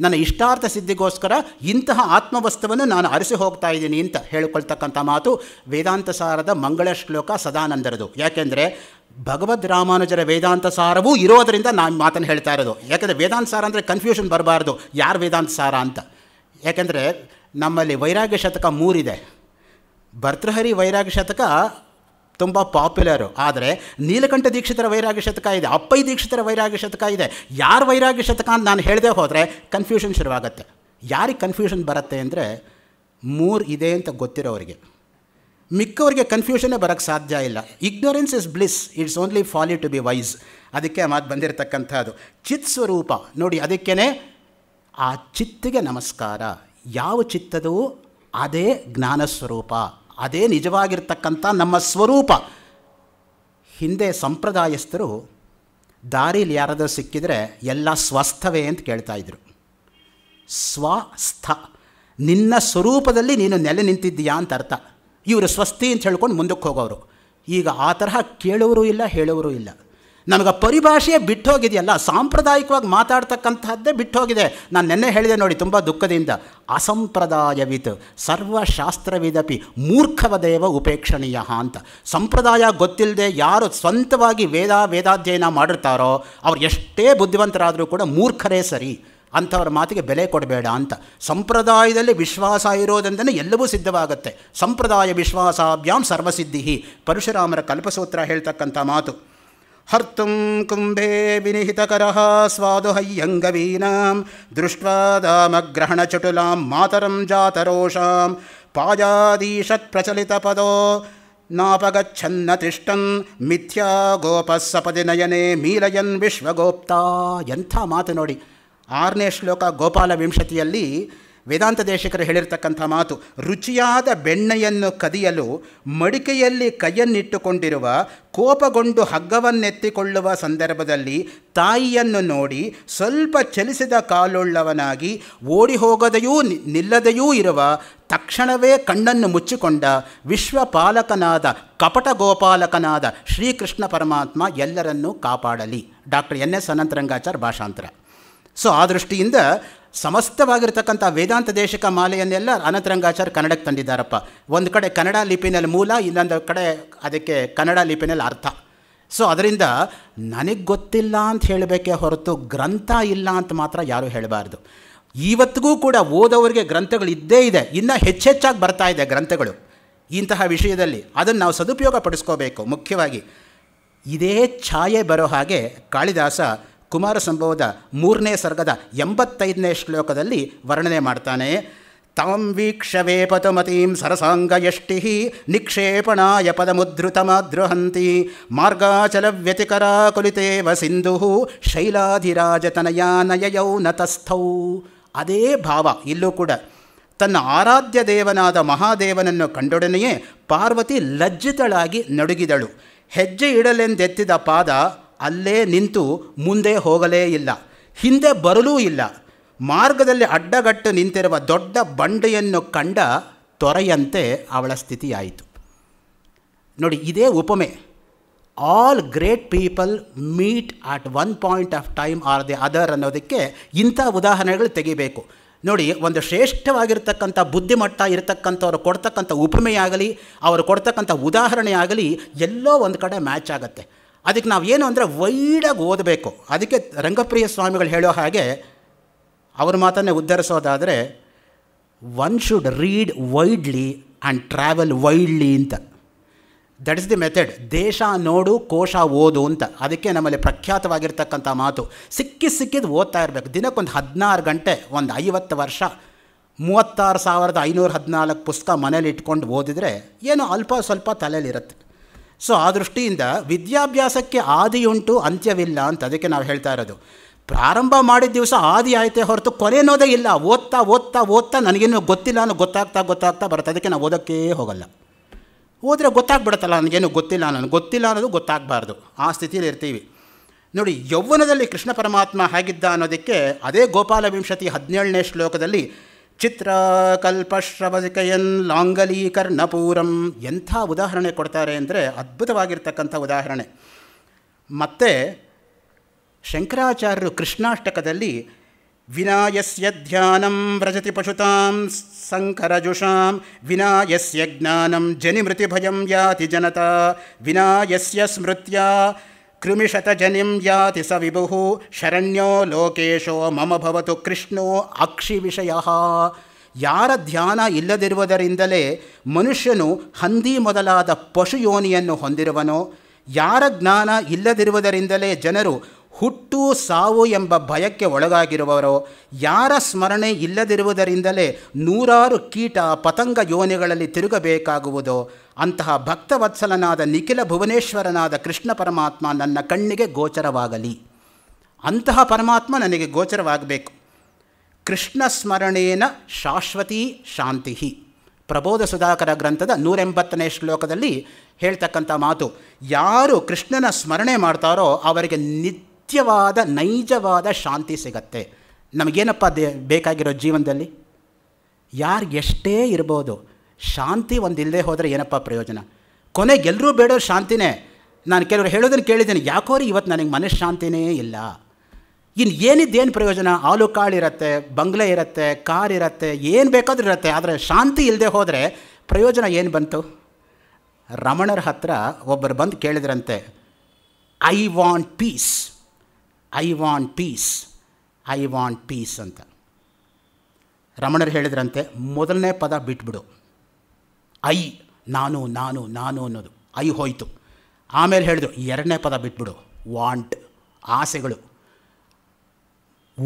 Speaker 1: ನನ್ನ ಇಷ್ಟಾರ್ಥ ಸಿದ್ಧಿಗೋಸ್ಕರ ಇಂತಹ ಆತ್ಮವಸ್ತುವನ್ನು ನಾನು ಅರಿಸಿ ಹೋಗ್ತಾ ಇದ್ದೀನಿ ಅಂತ ಹೇಳಿಕೊಳ್ತಕ್ಕಂಥ ಮಾತು ವೇದಾಂತ ಸಾರದ ಮಂಗಳ ಶ್ಲೋಕ ಸದಾನಂದರದು ಯಾಕೆಂದರೆ ಭಗವದ್ ರಾಮಾನುಜರ ವೇದಾಂತ ಸಾರವೂ ಇರೋದರಿಂದ ನಾನು ಮಾತನ್ನು ಹೇಳ್ತಾ ಇರೋದು ಯಾಕೆಂದರೆ ವೇದಾಂತ ಸಾರ ಅಂದರೆ ಕನ್ಫ್ಯೂಷನ್ ಬರಬಾರ್ದು ಯಾರು ವೇದಾಂತ ಸಾರ ಅಂತ ಯಾಕೆಂದರೆ ನಮ್ಮಲ್ಲಿ ವೈರಾಗ್ಯ ಶತಕ ಮೂರಿದೆ ಭರ್ತೃಹರಿ ವೈರಾಗ್ಯ ಶತಕ ತುಂಬ ಪಾಪ್ಯುಲರು ಆದರೆ ನೀಲಕಂಠ ದೀಕ್ಷಿತರ ವೈರಾಗ್ಯ ಶತಕ ಇದೆ ಅಪ್ಪೈ ದೀಕ್ಷಿತರ ವೈರಾಗ್ಯ ಶತಕ ಇದೆ ಯಾರು ವೈರಾಗ್ಯ ಶತಕ ಅಂತ ನಾನು ಹೇಳದೆ ಹೋದರೆ ಕನ್ಫ್ಯೂಷನ್ ಶುರುವಾಗುತ್ತೆ ಯಾರಿಗೆ ಕನ್ಫ್ಯೂಷನ್ ಬರುತ್ತೆ ಅಂದರೆ ಮೂರು ಇದೆ ಅಂತ ಗೊತ್ತಿರೋರಿಗೆ ಮಿಕ್ಕವರಿಗೆ ಕನ್ಫ್ಯೂಷನೇ ಬರೋಕ್ಕೆ ಸಾಧ್ಯ ಇಲ್ಲ ignorance is bliss it's only folly to be wise ಅದಕ್ಕೆ ಮಾತು ಬಂದಿರತಕ್ಕಂಥದ್ದು ಚಿತ್ ಸ್ವರೂಪ ನೋಡಿ ಅದಕ್ಕೇ ಆ ಚಿತ್ತಿಗೆ ನಮಸ್ಕಾರ ಯಾವ ಚಿತ್ತದೋ ಅದೇ ಜ್ಞಾನ ಸ್ವರೂಪ ಅದೇ ನಿಜವಾಗಿರ್ತಕ್ಕಂಥ ನಮ್ಮ ಸ್ವರೂಪ ಹಿಂದೆ ಸಂಪ್ರದಾಯಸ್ಥರು ದಾರಿಲಿ ಯಾರಾದರೂ ಸಿಕ್ಕಿದರೆ ಎಲ್ಲ ಸ್ವಸ್ಥವೇ ಅಂತ ಇದ್ರು ಸ್ವಸ್ಥ ನಿನ್ನ ಸ್ವರೂಪದಲ್ಲಿ ನೀನು ನೆಲೆ ನಿಂತಿದ್ದೀಯಾ ಅಂತ ಅರ್ಥ ಇವರು ಸ್ವಸ್ತಿ ಅಂತ ಹೇಳ್ಕೊಂಡು ಮುಂದಕ್ಕೆ ಹೋಗೋರು ಈಗ ಆ ತರಹ ಕೇಳೋರು ಇಲ್ಲ ಹೇಳೋರು ಇಲ್ಲ ನಮಗೆ ಪರಿಭಾಷೆಯೇ ಬಿಟ್ಟು ಹೋಗಿದೆಯಲ್ಲ ಸಾಂಪ್ರದಾಯಿಕವಾಗಿ ಮಾತಾಡ್ತಕ್ಕಂತಹದ್ದೇ ಬಿಟ್ಟು ಹೋಗಿದೆ ನಾನು ನಿನ್ನೆ ಹೇಳಿದೆ ನೋಡಿ ತುಂಬ ದುಃಖದಿಂದ ಅಸಂಪ್ರದಾಯವಿತ್ ಸರ್ವಶಾಸ್ತ್ರವಿದಪಿ ಮೂರ್ಖವದೇವ ಉಪೇಕ್ಷಣೀಯ ಅಂತ ಸಂಪ್ರದಾಯ ಗೊತ್ತಿಲ್ಲದೆ ಯಾರು ಸ್ವಂತವಾಗಿ ವೇದ ವೇದಾಧ್ಯಯನ ಮಾಡಿರ್ತಾರೋ ಅವ್ರು ಎಷ್ಟೇ ಬುದ್ಧಿವಂತರಾದರೂ ಕೂಡ ಮೂರ್ಖರೇ ಸರಿ ಅಂಥವ್ರ ಮಾತಿಗೆ ಬೆಲೆ ಕೊಡಬೇಡ ಅಂತ ಸಂಪ್ರದಾಯದಲ್ಲಿ ವಿಶ್ವಾಸ ಇರೋದಂದರೆ ಎಲ್ಲವೂ ಸಿದ್ಧವಾಗುತ್ತೆ ಸಂಪ್ರದಾಯ ವಿಶ್ವಾಸಾಭ್ಯಾಂ ಸರ್ವಸಿದ್ಧಿ ಪರಶುರಾಮರ ಕಲ್ಪಸೂತ್ರ ಹೇಳ್ತಕ್ಕಂಥ ಮಾತು ಹರ್ತುಂ ಕುಂಭೇ ವಿನಿಹಿತಕರ ಸ್ವಾದು ಹಯ್ಯಂಗವೀನಾಂ ಚಟುಲಾಂ ಮಾತರಂ ಜಾತರೋಷಾಂ ಪಾಯಾದೀಶತ್ ಪ್ರಚಲಿತ ಪದೋ ನಾಪಗಚ್ಛನ್ನ ತಿಷ್ಟನ್ ಮಿಥ್ಯಾ ಗೋಪಸ್ಸಪದಿ ನಯನೆ ಮೀಲಯನ್ ವಿಶ್ವಗೋಪ್ತ ಎಂಥ ಮಾತು ನೋಡಿ ಆರನೇ ಶ್ಲೋಕ ಗೋಪಾಲ ವಿಂಶತಿಯಲ್ಲಿ ವೇದಾಂತ ದೇಶಕರು ಹೇಳಿರ್ತಕ್ಕಂಥ ಮಾತು ರುಚಿಯಾದ ಬೆಣ್ಣೆಯನ್ನು ಕದಿಯಲು ಮಡಿಕೆಯಲ್ಲಿ ಕೈಯನ್ನಿಟ್ಟುಕೊಂಡಿರುವ ಕೋಪಗೊಂಡು ಹಗ್ಗವನ್ನೆತ್ತಿಕೊಳ್ಳುವ ಸಂದರ್ಭದಲ್ಲಿ ತಾಯಿಯನ್ನು ನೋಡಿ ಸ್ವಲ್ಪ ಚಲಿಸಿದ ಕಾಲುಳ್ಳವನಾಗಿ ಓಡಿ ಹೋಗದೆಯೂ ನಿಲ್ಲದೆಯೂ ಇರುವ ತಕ್ಷಣವೇ ಕಣ್ಣನ್ನು ಮುಚ್ಚಿಕೊಂಡ ವಿಶ್ವಪಾಲಕನಾದ ಕಪಟ ಗೋಪಾಲಕನಾದ ಶ್ರೀಕೃಷ್ಣ ಪರಮಾತ್ಮ ಎಲ್ಲರನ್ನೂ ಕಾಪಾಡಲಿ ಡಾಕ್ಟರ್ ಎನ್ ಎಸ್ ಅನಂತರಂಗಾಚಾರ್ ಭಾಷಾಂತರ ಸೊ ಆ ದೃಷ್ಟಿಯಿಂದ ಸಮಸ್ತವಾಗಿರ್ತಕ್ಕಂಥ ವೇದಾಂತ ದೇಶಕ ಮಾಲೆಯನ್ನೆಲ್ಲ ಅನಂತರಂಗಾಚಾರ್ಯ ಕನ್ನಡಕ್ಕೆ ತಂದಿದ್ದಾರಪ್ಪ ಒಂದು ಕಡೆ ಕನ್ನಡ ಲಿಪಿನಲ್ಲಿ ಮೂಲ ಇನ್ನೊಂದು ಕಡೆ ಅದಕ್ಕೆ ಕನ್ನಡ ಲಿಪಿನಲ್ಲಿ ಅರ್ಥ ಸೊ ಅದರಿಂದ ನನಗೆ ಗೊತ್ತಿಲ್ಲ ಅಂತ ಹೇಳಬೇಕೇ ಹೊರತು ಗ್ರಂಥ ಇಲ್ಲ ಅಂತ ಮಾತ್ರ ಯಾರೂ ಹೇಳಬಾರ್ದು ಇವತ್ತಿಗೂ ಕೂಡ ಓದೋವರಿಗೆ ಗ್ರಂಥಗಳು ಇದ್ದೇ ಇದೆ ಇನ್ನೂ ಹೆಚ್ಚೆಚ್ಚಾಗಿ ಬರ್ತಾ ಇದೆ ಗ್ರಂಥಗಳು ಇಂತಹ ವಿಷಯದಲ್ಲಿ ಅದನ್ನು ನಾವು ಸದುಪಯೋಗ ಪಡಿಸ್ಕೋಬೇಕು ಮುಖ್ಯವಾಗಿ ಇದೇ ಛಾಯೆ ಬರೋ ಹಾಗೆ ಕಾಳಿದಾಸ ಕುಮಾರ ಸಂಭವದ ಮೂರನೇ ಸರ್ಗದ ಎಂಬತ್ತೈದನೇ ಶ್ಲೋಕದಲ್ಲಿ ವರ್ಣನೆ ಮಾಡ್ತಾನೆ ತಾಂ ವೀಕ್ಷ ವೇಪತಮತೀಂ ಸರಸಾಂಗಯಷ್ಟಿ ನಿಕ್ಷೇಪಣಾಯ ಪದಮುದ್ಧತಮಾದ್ರಹಂತಿ ಮಾರ್ಗಾಚಲ ವ್ಯತಿಕರಾ ಕುಲಿತೇವ ಸಿಂಧು ಶೈಲಾಧಿರಾಜತನಯಾನಯೌ ನತಸ್ಥೌ ಅದೇ ಭಾವ ಇಲ್ಲೂ ಕೂಡ ತನ್ನ ಆರಾಧ್ಯ ದೇವನಾದ ಮಹಾದೇವನನ್ನು ಕಂಡೊಡನೆಯೇ ಪಾರ್ವತಿ ಲಜ್ಜಿತಳಾಗಿ ನಡುಗಿದಳು ಹೆಜ್ಜೆ ಇಡಲೆಂದೆತ್ತಿದ ಪಾದ ಅಲ್ಲೇ ನಿಂತು ಮುಂದೆ ಹೋಗಲೇ ಇಲ್ಲ ಹಿಂದೆ ಬರಲೂ ಇಲ್ಲ ಮಾರ್ಗದಲ್ಲಿ ಅಡ್ಡಗಟ್ಟು ನಿಂತಿರುವ ದೊಡ್ಡ ಬಂಡೆಯನ್ನು ಕಂಡ ತೊರೆಯಂತೆ ಅವಳ ಸ್ಥಿತಿಯಾಯಿತು ನೋಡಿ ಇದೇ ಉಪಮೆ all great people meet at one point of time or the other ಅನ್ನೋದಕ್ಕೆ ಇಂಥ ಉದಾಹರಣೆಗಳು ತೆಗಿಬೇಕು ನೋಡಿ ಒಂದು ಶ್ರೇಷ್ಠವಾಗಿರ್ತಕ್ಕಂಥ ಬುದ್ಧಿಮಟ್ಟ ಇರತಕ್ಕಂಥವ್ರು ಕೊಡ್ತಕ್ಕಂಥ ಉಪಮೆಯಾಗಲಿ ಅವರು ಕೊಡ್ತಕ್ಕಂಥ ಉದಾಹರಣೆ ಆಗಲಿ ಎಲ್ಲೋ ಒಂದು ಕಡೆ ಮ್ಯಾಚ್ ಆಗುತ್ತೆ ಅದಕ್ಕೆ ನಾವು ಏನು ಅಂದರೆ ವೈಡಾಗಿ ಓದಬೇಕು ಅದಕ್ಕೆ ರಂಗಪ್ರಿಯ ಸ್ವಾಮಿಗಳು ಹೇಳೋ ಹಾಗೆ ಅವ್ರ ಮಾತನ್ನೇ ಉದ್ಧರಿಸೋದಾದರೆ one should read widely and travel widely ಅಂತ ದಟ್ ಇಸ್ ದಿ ಮೆಥಡ್ ದೇಶ ನೋಡು ಕೋಶ ಓದು ಅಂತ ಅದಕ್ಕೆ ನಮ್ಮಲ್ಲಿ ಪ್ರಖ್ಯಾತವಾಗಿರ್ತಕ್ಕಂಥ ಮಾತು ಸಿಕ್ಕಿ ಸಿಕ್ಕಿದ್ದು ಓದ್ತಾ ಇರಬೇಕು ದಿನಕ್ಕೊಂದು ಹದಿನಾರು ಗಂಟೆ ಒಂದು ಐವತ್ತು ವರ್ಷ ಮೂವತ್ತಾರು ಸಾವಿರದ ಐನೂರ ಹದಿನಾಲ್ಕು ಪುಸ್ತಕ ಮನೇಲಿ ಇಟ್ಕೊಂಡು ಓದಿದರೆ ಏನೋ ಅಲ್ಪ ಸ್ವಲ್ಪ ತಲೆಯಲ್ಲಿರುತ್ತೆ ಸೊ ಆ ದೃಷ್ಟಿಯಿಂದ ವಿದ್ಯಾಭ್ಯಾಸಕ್ಕೆ ಆದಿಯುಂಟು ಅಂತ್ಯವಿಲ್ಲ ಅಂತ ಅದಕ್ಕೆ ನಾವು ಹೇಳ್ತಾ ಇರೋದು ಪ್ರಾರಂಭ ಮಾಡಿದ ದಿವಸ ಆದಿ ಆಯಿತೇ ಹೊರತು ಅನ್ನೋದೇ ಇಲ್ಲ ಓದ್ತಾ ಓದ್ತಾ ಓದ್ತಾ ನನಗೇನು ಗೊತ್ತಿಲ್ಲ ಅನ್ನೋ ಗೊತ್ತಾಗ್ತಾ ಗೊತ್ತಾಗ್ತಾ ಬರುತ್ತೆ ಅದಕ್ಕೆ ನಾವು ಓದೋಕ್ಕೇ ಹೋಗಲ್ಲ ಓದ್ರೆ ಗೊತ್ತಾಗ್ಬಿಡುತ್ತಲ್ಲ ನನಗೇನು ಗೊತ್ತಿಲ್ಲ ನನಗೆ ಗೊತ್ತಿಲ್ಲ ಅನ್ನೋದು ಗೊತ್ತಾಗಬಾರ್ದು ಆ ಸ್ಥಿತಿಯಲ್ಲಿ ಇರ್ತೀವಿ ನೋಡಿ ಯೌವನದಲ್ಲಿ ಕೃಷ್ಣ ಪರಮಾತ್ಮ ಹೇಗಿದ್ದ ಅನ್ನೋದಕ್ಕೆ ಅದೇ ಗೋಪಾಲ ವಿಂಶತಿ ಹದಿನೇಳನೇ ಶ್ಲೋಕದಲ್ಲಿ ಚಿತ್ರಕಲ್ಪಶ್ರವಸಿಕೆಯನ್ ಲಾಂಗಲೀಕರ್ಣಪೂರಂ ಎಂಥ ಉದಾಹರಣೆ ಕೊಡ್ತಾರೆ ಅಂದರೆ ಅದ್ಭುತವಾಗಿರ್ತಕ್ಕಂಥ ಉದಾಹರಣೆ ಮತ್ತೆ ಶಂಕರಾಚಾರ್ಯರು ಕೃಷ್ಣಾಷ್ಟಕದಲ್ಲಿ ವಿನಾಯಸ್ಯ ಧ್ಯಾನಂ ವ್ರಜತಿ ಪಶುತಾಂ ಸಂಕರಜುಷಾಂ ವಿನಾಯಸ್ಯ ಜ್ಞಾನಂ ಜನಿಮೃತಿ ಭಯಂ ಯಾತಿ ಜನತಾ ವಿನಾಯಸ್ಯ ಸ್ಮೃತ್ಯ ಕೃಮಿಶತಜನಿಂ ಯಾತಿ ಸ ವಿಭು ಶರಣ್ಯೋ ಲೋಕೇಶೋ ಮಮ ಭವತು ಕೃಷ್ಣೋ ಅಕ್ಷಿ ವಿಷಯ ಯಾರ ಧ್ಯಾನ ಇಲ್ಲದಿರುವುದರಿಂದಲೇ ಮನುಷ್ಯನು ಹಂದಿ ಮೊದಲಾದ ಪಶು ಯೋನಿಯನ್ನು ಹೊಂದಿರುವನೋ ಯಾರ ಜ್ಞಾನ ಇಲ್ಲದಿರುವುದರಿಂದಲೇ ಜನರು ಹುಟ್ಟು ಸಾವು ಎಂಬ ಭಯಕ್ಕೆ ಒಳಗಾಗಿರುವವರು ಯಾರ ಸ್ಮರಣೆ ಇಲ್ಲದಿರುವುದರಿಂದಲೇ ನೂರಾರು ಕೀಟ ಪತಂಗ ಯೋನಿಗಳಲ್ಲಿ ತಿರುಗಬೇಕಾಗುವುದು ಅಂತಹ ಭಕ್ತವತ್ಸಲನಾದ ನಿಖಿಲ ಭುವನೇಶ್ವರನಾದ ಕೃಷ್ಣ ಪರಮಾತ್ಮ ನನ್ನ ಕಣ್ಣಿಗೆ ಗೋಚರವಾಗಲಿ ಅಂತಹ ಪರಮಾತ್ಮ ನನಗೆ ಗೋಚರವಾಗಬೇಕು ಕೃಷ್ಣ ಸ್ಮರಣೇನ ಶಾಶ್ವತಿ ಶಾಂತಿ ಪ್ರಬೋಧ ಸುಧಾಕರ ಗ್ರಂಥದ ನೂರೆಂಬತ್ತನೇ ಶ್ಲೋಕದಲ್ಲಿ ಹೇಳ್ತಕ್ಕಂಥ ಮಾತು ಯಾರು ಕೃಷ್ಣನ ಸ್ಮರಣೆ ಮಾಡ್ತಾರೋ ಅವರಿಗೆ ನಿತ್ ನಿತ್ಯವಾದ ನೈಜವಾದ ಶಾಂತಿ ಸಿಗತ್ತೆ ನಮಗೇನಪ್ಪ ದೇ ಬೇಕಾಗಿರೋ ಜೀವನದಲ್ಲಿ ಯಾರು ಎಷ್ಟೇ ಇರ್ಬೋದು ಶಾಂತಿ ಒಂದಿಲ್ಲದೆ ಹೋದರೆ ಏನಪ್ಪ ಪ್ರಯೋಜನ ಕೊನೆಗೆ ಎಲ್ಲರೂ ಬೇಡೋ ಶಾಂತಿನೇ ನಾನು ಕೆಲವರು ಹೇಳೋದನ್ನು ಯಾಕೋ ರೀ ಇವತ್ತು ನನಗೆ ಮನಃಶಾಂತಿನೇ ಇಲ್ಲ ಇನ್ನು ಏನಿದ್ದೇನು ಪ್ರಯೋಜನ ಆಲು ಕಾಳಿರುತ್ತೆ ಬಂಗ್ಲೆ ಇರುತ್ತೆ ಕಾರ್ ಇರತ್ತೆ ಏನು ಬೇಕಾದ್ರೂ ಇರುತ್ತೆ ಆದರೆ ಶಾಂತಿ ಇಲ್ಲದೆ ಹೋದರೆ ಪ್ರಯೋಜನ ಏನು ಬಂತು ರಮಣರ ಹತ್ರ ಒಬ್ಬರು ಬಂದು ಕೇಳಿದ್ರಂತೆ I want peace I want peace I want peace ಅಂತ ರಮಣರು ಹೇಳಿದ್ರಂತೆ ಮೊದಲನೇ ಪದ ಬಿಟ್ಬಿಡು ಐ ನಾನು ನಾನು ನಾನು ಅನ್ನೋದು ಐ ಹೋಯ್ತು ಆಮೇಲೆ ಹೇಳಿದ್ರು ಎರಡನೇ ಪದ ಬಿಟ್ಬಿಡು ವಾಂಟ್ ಆಸೆಗಳು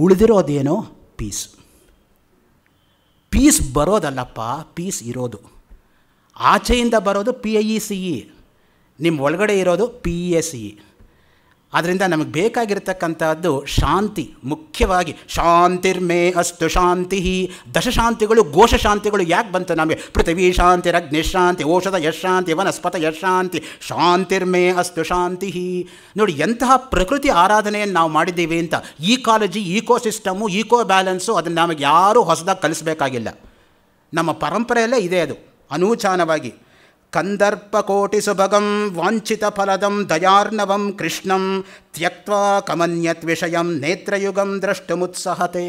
Speaker 1: ಉಳಿದಿರೋದೇನೋ ಪೀಸ್ ಪೀಸ್ ಬರೋದಲ್ಲಪ್ಪ ಪೀಸ್ ಇರೋದು ಆಚೆಯಿಂದ ಬರೋದು P I E C E ನಿಮ್ಮ ಒಳಗಡೆ ಇರೋದು ಪಿ ಎ ಸಿ ಇ ಆದ್ದರಿಂದ ನಮಗೆ ಬೇಕಾಗಿರತಕ್ಕಂಥದ್ದು ಶಾಂತಿ ಮುಖ್ಯವಾಗಿ ಶಾಂತಿರ್ಮೇ ಅಸ್ತು ಶಾಂತಿ ದಶಶಾಂತಿಗಳು ಶಾಂತಿಗಳು ಘೋಷ ಶಾಂತಿಗಳು ಯಾಕೆ ಬಂತು ನಮಗೆ ಪೃಥ್ವಿ ಶಾಂತಿ ರಗ್ನಿಶಾಂತಿ ಔಷಧ ಯಶಾಂತಿ ವನಸ್ಪತ ಯಶಾಂತಿ ಶಾಂತಿರ್ಮೇ ಅಸ್ತು ಶಾಂತಿ ನೋಡಿ ಎಂತಹ ಪ್ರಕೃತಿ ಆರಾಧನೆಯನ್ನು ನಾವು ಮಾಡಿದ್ದೀವಿ ಅಂತ ecology ecosystem eco balance ಅದನ್ನು ನಮಗೆ ಯಾರೂ ಹೊಸದಾಗಿ ಕಲಿಸಬೇಕಾಗಿಲ್ಲ ನಮ್ಮ ಪರಂಪರೆಯಲ್ಲೇ ಇದೆ ಅದು ಅನೂಚಾನವಾಗಿ ಕಂದರ್ಪಕೋಟಿಸುಭಗಂ ವಾಂಛಿತ ಫಲದಂ ದಯಾರ್ನವಂ ಕೃಷ್ಣಂ ತ್ಯಕ್ವಾ ಕಮನ್ಯತ್ ವಿಷಯಂ ನೇತ್ರಯುಗಂ ದ್ರಷ್ಟುಮುತ್ಸಹತೆ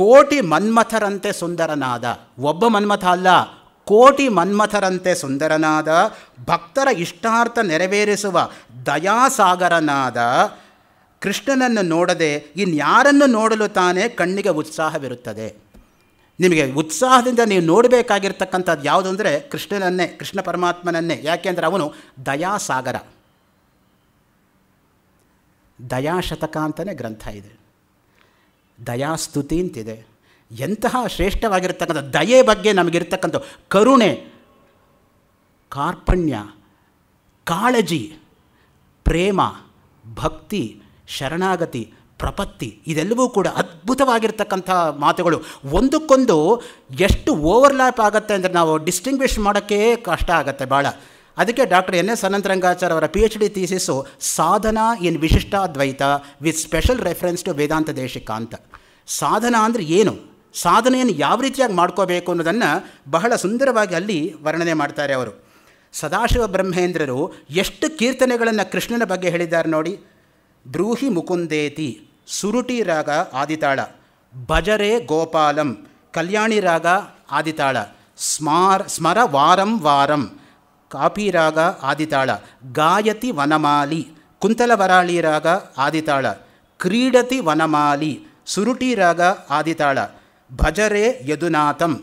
Speaker 1: ಕೋಟಿ ಮನ್ಮಥರಂತೆ ಸುಂದರನಾದ ಒಬ್ಬ ಮನ್ಮಥ ಅಲ್ಲ ಕೋಟಿ ಮನ್ಮಥರಂತೆ ಸುಂದರನಾದ ಭಕ್ತರ ಇಷ್ಟಾರ್ಥ ನೆರವೇರಿಸುವ ದಯಾಸಾಗರನಾದ ಕೃಷ್ಣನನ್ನು ನೋಡದೆ ಇನ್ಯಾರನ್ನು ನೋಡಲು ತಾನೇ ಕಣ್ಣಿಗೆ ಉತ್ಸಾಹವಿರುತ್ತದೆ ನಿಮಗೆ ಉತ್ಸಾಹದಿಂದ ನೀವು ನೋಡಬೇಕಾಗಿರ್ತಕ್ಕಂಥದ್ದು ಯಾವುದು ಅಂದರೆ ಕೃಷ್ಣನನ್ನೇ ಕೃಷ್ಣ ಪರಮಾತ್ಮನನ್ನೇ ಅಂದರೆ ಅವನು ದಯಾಸಾಗರ ದಯಾಶತಕ ಅಂತಲೇ ಗ್ರಂಥ ಇದೆ ದಯಾಸ್ತುತಿ ಅಂತಿದೆ ಎಂತಹ ಶ್ರೇಷ್ಠವಾಗಿರ್ತಕ್ಕಂಥ ದಯೆ ಬಗ್ಗೆ ನಮಗಿರ್ತಕ್ಕಂಥ ಕರುಣೆ ಕಾರ್ಪಣ್ಯ ಕಾಳಜಿ ಪ್ರೇಮ ಭಕ್ತಿ ಶರಣಾಗತಿ ಪ್ರಪತ್ತಿ ಇದೆಲ್ಲವೂ ಕೂಡ ಅದ್ಭುತವಾಗಿರ್ತಕ್ಕಂಥ ಮಾತುಗಳು ಒಂದಕ್ಕೊಂದು ಎಷ್ಟು ಓವರ್ಲ್ಯಾಪ್ ಆಗುತ್ತೆ ಅಂದರೆ ನಾವು ಡಿಸ್ಟಿಂಗ್ವಿಷ್ ಮಾಡೋಕ್ಕೆ ಕಷ್ಟ ಆಗುತ್ತೆ ಭಾಳ ಅದಕ್ಕೆ ಡಾಕ್ಟರ್ ಎನ್ ಎಸ್ ಅನಂತರಂಗಾಚಾರ್ ಅವರ P H D thesis sadhana in Vishishtadvaita with special reference to Vedanta Desika ಅಂತ ಸಾಧನ ಅಂದರೆ ಏನು ಸಾಧನೆಯನ್ನು ಯಾವ ರೀತಿಯಾಗಿ ಮಾಡ್ಕೋಬೇಕು ಅನ್ನೋದನ್ನು ಬಹಳ ಸುಂದರವಾಗಿ ಅಲ್ಲಿ ವರ್ಣನೆ ಮಾಡ್ತಾರೆ ಅವರು ಸದಾಶಿವ ಬ್ರಹ್ಮೇಂದ್ರರು ಎಷ್ಟು ಕೀರ್ತನೆಗಳನ್ನು ಕೃಷ್ಣನ ಬಗ್ಗೆ ಹೇಳಿದ್ದಾರೆ ನೋಡಿ ಬ್ರೂಹಿ ಮುಕುಂದೇತಿ ಸುರುಟಿ ರಾಗ ಆದಿತಾಳ ಭಜರೆ ಗೋಪಾಲಂ ಕಲ್ಯಾಣಿ ರಾಗ ಆದಿತಾಳ ಸ್ಮಾರ್ ಸ್ಮರ ವಾರಂ ವಾರಂ ಕಾಪಿ ರಾಗ ಆದಿತಾಳ ಗಾಯತಿ ವನಮಾಲಿ ಕುಂತಲವರಾಳಿ ರಾಗ ಆದಿತಾಳ ಕ್ರೀಡತಿ ವನಮಾಲಿ ಸುರುಟಿ ರಾಗ ಆದಿತಾಳ ಭಜರೆ ಯದುನಾಥಂ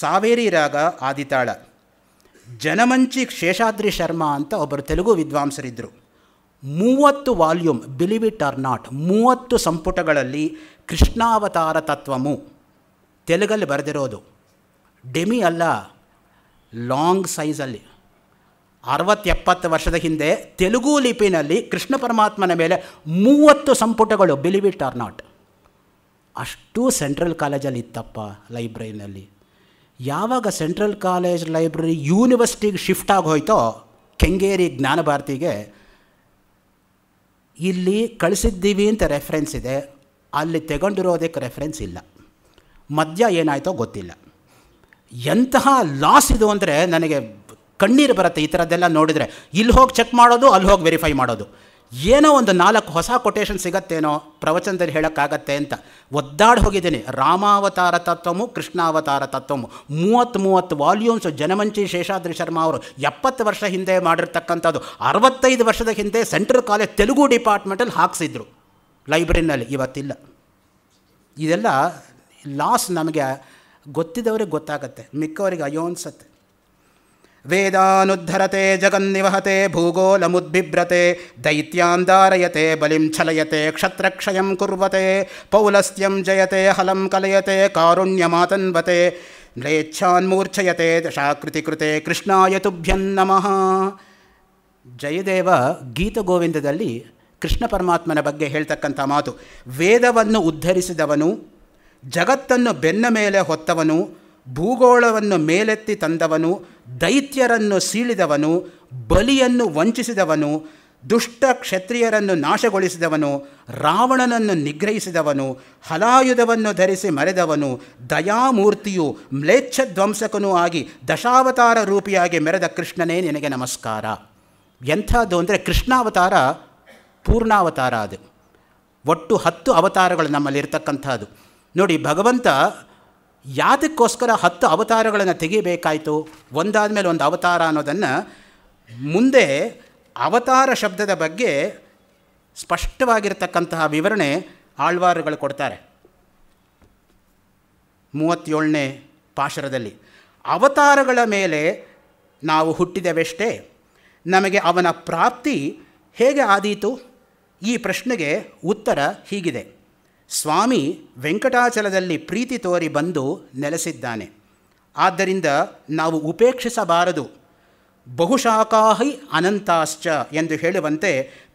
Speaker 1: ಸಾವೇರಿ ರಾಗ ಆದಿತಾಳ ಜನಮಂಚಿ ಶೇಷಾದ್ರಿ ಶರ್ಮಾ ಅಂತ ಒಬ್ಬರು ತೆಲುಗು ವಿದ್ವಾಂಸರಿದ್ದರು ಮೂವತ್ತು volume believe it or not ಮೂವತ್ತು ಸಂಪುಟಗಳಲ್ಲಿ ಕೃಷ್ಣಾವತಾರ ತತ್ವಮು ತೆಲುಗಲ್ಲಿ ಬರೆದಿರೋದು ಡೆಮಿ ಅಲ್ಲ ಲಾಂಗ್ ಸೈಜಲ್ಲಿ ಅರವತ್ತೆಪ್ಪತ್ತು ವರ್ಷದ ಹಿಂದೆ ತೆಲುಗು ಲಿಪಿನಲ್ಲಿ ಕೃಷ್ಣ ಪರಮಾತ್ಮನ ಮೇಲೆ ಮೂವತ್ತು ಸಂಪುಟಗಳು ಬಿಲಿವ್ ಇಟ್ ಆರ್ ನಾಟ್ ಅಷ್ಟು ಸೆಂಟ್ರಲ್ ಕಾಲೇಜಲ್ಲಿ ಇತ್ತಪ್ಪ ಲೈಬ್ರರಿನಲ್ಲಿ ಯಾವಾಗ ಸೆಂಟ್ರಲ್ ಕಾಲೇಜ್ ಲೈಬ್ರರಿ ಯೂನಿವರ್ಸಿಟಿಗೆ ಶಿಫ್ಟ್ ಆಗೋಯ್ತೋ ಕೆಂಗೇರಿ ಜ್ಞಾನಭಾರತಿಗೆ ಇಲ್ಲಿ ಕಳಿಸಿದ್ದೀವಿ ಅಂತ ರೆಫರೆನ್ಸ್ ಇದೆ ಅಲ್ಲಿ ತಗೊಂಡಿರೋದಕ್ಕೆ ರೆಫರೆನ್ಸ್ ಇಲ್ಲ ಮದ್ಯ ಏನಾಯಿತೋ ಗೊತ್ತಿಲ್ಲ ಎಂತಹ ಲಾಸ್ ಇದು ಅಂದರೆ ನನಗೆ ಕಣ್ಣೀರು ಬರುತ್ತೆ ಈ ಥರದ್ದೆಲ್ಲ ನೋಡಿದರೆ ಇಲ್ಲಿ ಹೋಗಿ ಚೆಕ್ ಮಾಡೋದು ಅಲ್ಲಿ ಹೋಗಿ ವೆರಿಫೈ ಮಾಡೋದು ಏನೋ ಒಂದು ನಾಲ್ಕು ಹೊಸ ಕೊಟೇಶನ್ ಸಿಗತ್ತೇನೋ ಪ್ರವಚನದಲ್ಲಿ ಹೇಳೋಕ್ಕಾಗತ್ತೆ ಅಂತ ಒದ್ದಾಡಿ ಹೋಗಿದ್ದೀನಿ ರಾಮಾವತಾರ ತತ್ವಮು ಕೃಷ್ಣಾವತಾರ ತತ್ವಮು ಮೂವತ್ತು ಮೂವತ್ತು ವಾಲ್ಯೂಮ್ಸ್ ಜನಮಂಚಿ ಶೇಷಾದ್ರಿ ಶರ್ಮಾ ಅವರು ಎಪ್ಪತ್ತು ವರ್ಷ ಹಿಂದೆ ಮಾಡಿರ್ತಕ್ಕಂಥದ್ದು ಅರವತ್ತೈದು ವರ್ಷದ ಹಿಂದೆ ಸೆಂಟ್ರಲ್ ಕಾಲೇಜ್ ತೆಲುಗು ಡಿಪಾರ್ಟ್ಮೆಂಟಲ್ಲಿ ಹಾಕ್ಸಿದ್ರು ಲೈಬ್ರರಿನಲ್ಲಿ ಇವತ್ತಿಲ್ಲ ಇದೆಲ್ಲ ಲಾಸ್ ನಮಗೆ ಗೊತ್ತಿದ್ದವ್ರಿಗೆ ಗೊತ್ತಾಗತ್ತೆ ಮಿಕ್ಕವರಿಗೆ ಅಯ್ಯೋ ಅನಿಸುತ್ತೆ ವೇದಾನುದ್ಧರತೆ ಜಗನ್ನಿವಹತೆ ಭೂಗೋಲಮುದ್ಬಿಭ್ರತೆ ದೈತ್ಯಾನ್ ಧಾರಯತೆ ಬಲಿಂ ಛಲಯತೆ ಕ್ಷತ್ರಕ್ಷಯಂ ಕುರ್ವತೆ ಪೌಲಸ್ತ್ಯಂ ಜಯತೆ ಹಲಂ ಕಲಯತೆ ಕಾರುಣ್ಯಮಾತನ್ವತೆ ಮ್ಲೇಚ್ಛಾನ್ಮೂರ್ಛಯತೆ ದಶಾಕೃತಿ ಕೃತೆ ಕೃಷ್ಣಾಯ ತುಭ್ಯಂ ನಮಃ ಜಯದೇವ ಗೀತಗೋವಿಂದದಲ್ಲಿ ಕೃಷ್ಣ ಪರಮಾತ್ಮನ ಬಗ್ಗೆ ಹೇಳ್ತಕ್ಕಂಥ ಮಾತು ವೇದವನ್ನು ಉದ್ಧರಿಸಿದವನು ಜಗತ್ತನ್ನು ಬೆನ್ನ ಮೇಲೆ ಹೊತ್ತವನು ಭೂಗೋಳವನ್ನು ಮೇಲೆತ್ತಿ ತಂದವನು ದೈತ್ಯರನ್ನು ಸೀಳಿದವನು ಬಲಿಯನ್ನು ವಂಚಿಸಿದವನು ದುಷ್ಟ ಕ್ಷತ್ರಿಯರನ್ನು ನಾಶಗೊಳಿಸಿದವನು ರಾವಣನನ್ನು ನಿಗ್ರಹಿಸಿದವನು ಹಲಾಯುಧವನ್ನು ಧರಿಸಿ ಮರೆದವನು ದಯಾಮೂರ್ತಿಯು ಮ್ಲೇಚ್ಛಧ್ವಂಸಕನೂ ಆಗಿ ದಶಾವತಾರ ರೂಪಿಯಾಗಿ ಮೆರೆದ ಕೃಷ್ಣನೇ ನಿನಗೆ ನಮಸ್ಕಾರ ಎಂಥದ್ದು ಅಂದರೆ ಕೃಷ್ಣಾವತಾರ ಪೂರ್ಣಾವತಾರ ಅದು ಒಟ್ಟು ಹತ್ತು ಅವತಾರಗಳು ನಮ್ಮಲ್ಲಿರ್ತಕ್ಕಂಥದ್ದು ನೋಡಿ ಭಗವಂತ ಯಾತಕ್ಕೋಸ್ಕರ ಹತ್ತು ಅವತಾರಗಳನ್ನು ತೆಗಿಬೇಕಾಯಿತು ಒಂದಾದ ಮೇಲೆ ಒಂದು ಅವತಾರ ಅನ್ನೋದನ್ನು ಮುಂದೆ ಅವತಾರ ಶಬ್ದದ ಬಗ್ಗೆ ಸ್ಪಷ್ಟವಾಗಿರ್ತಕ್ಕಂತಹ ವಿವರಣೆ ಆಳ್ವಾರುಗಳು ಕೊಡ್ತಾರೆ ಮೂವತ್ತೇಳನೇ ಪಾಶರದಲ್ಲಿ ಅವತಾರಗಳ ಮೇಲೆ ನಾವು ಹುಟ್ಟಿದವೆಷ್ಟೇ ನಮಗೆ ಅವನ ಪ್ರಾಪ್ತಿ ಹೇಗೆ ಆದೀತು ಈ ಪ್ರಶ್ನೆಗೆ ಉತ್ತರ ಹೀಗಿದೆ ಸ್ವಾಮಿ ವೆಂಕಟಾಚಲದಲ್ಲಿ ಪ್ರೀತಿ ತೋರಿ ಬಂದು ನೆಲೆಸಿದ್ದಾನೆ ಆದ್ದರಿಂದ ನಾವು ಉಪೇಕ್ಷಿಸಬಾರದು ಬಹುಶಾಖಾಹಿ ಅನಂತಾಶ್ಚ ಎಂದು ಹೇಳುವಂತೆ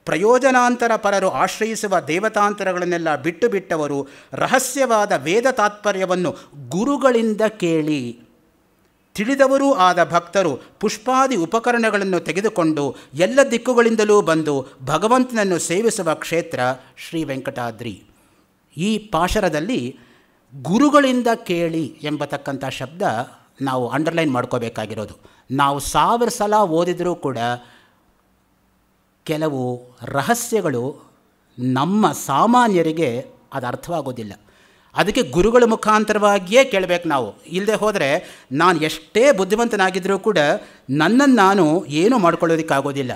Speaker 1: ಪ್ರಯೋಜನಾಂತರ ಪರರು ಆಶ್ರಯಿಸುವ ದೇವತಾಂತರಗಳನ್ನೆಲ್ಲ ಬಿಟ್ಟು ಬಿಟ್ಟವರು ರಹಸ್ಯವಾದ ವೇದ ತಾತ್ಪರ್ಯವನ್ನು ಗುರುಗಳಿಂದ ಕೇಳಿ ತಿಳಿದವರೂ ಆದ ಭಕ್ತರು ಪುಷ್ಪಾದಿ ಉಪಕರಣಗಳನ್ನು ತೆಗೆದುಕೊಂಡು ಎಲ್ಲ ದಿಕ್ಕುಗಳಿಂದಲೂ ಬಂದು ಭಗವಂತನನ್ನು ಸೇವಿಸುವ ಕ್ಷೇತ್ರ ಶ್ರೀ ವೆಂಕಟಾದ್ರಿ ಈ ಪಾಶರದಲ್ಲಿ ಗುರುಗಳಿಂದ ಕೇಳಿ ಎಂಬತಕ್ಕಂಥ ಶಬ್ದ ನಾವು ಅಂಡರ್ಲೈನ್ ಮಾಡ್ಕೋಬೇಕಾಗಿರೋದು ನಾವು ಸಾವಿರ ಸಲ ಓದಿದರೂ ಕೂಡ ಕೆಲವು ರಹಸ್ಯಗಳು ನಮ್ಮ ಸಾಮಾನ್ಯರಿಗೆ ಅದು ಅರ್ಥವಾಗೋದಿಲ್ಲ ಅದಕ್ಕೆ ಗುರುಗಳ ಮುಖಾಂತರವಾಗಿಯೇ ಕೇಳಬೇಕು ನಾವು ಇಲ್ಲದೆ ಹೋದರೆ ನಾನು ಎಷ್ಟೇ ಬುದ್ಧಿವಂತನಾಗಿದ್ದರೂ ಕೂಡ ನನ್ನನ್ನು ನಾನು ಏನೂ ಮಾಡ್ಕೊಳ್ಳೋದಕ್ಕಾಗೋದಿಲ್ಲ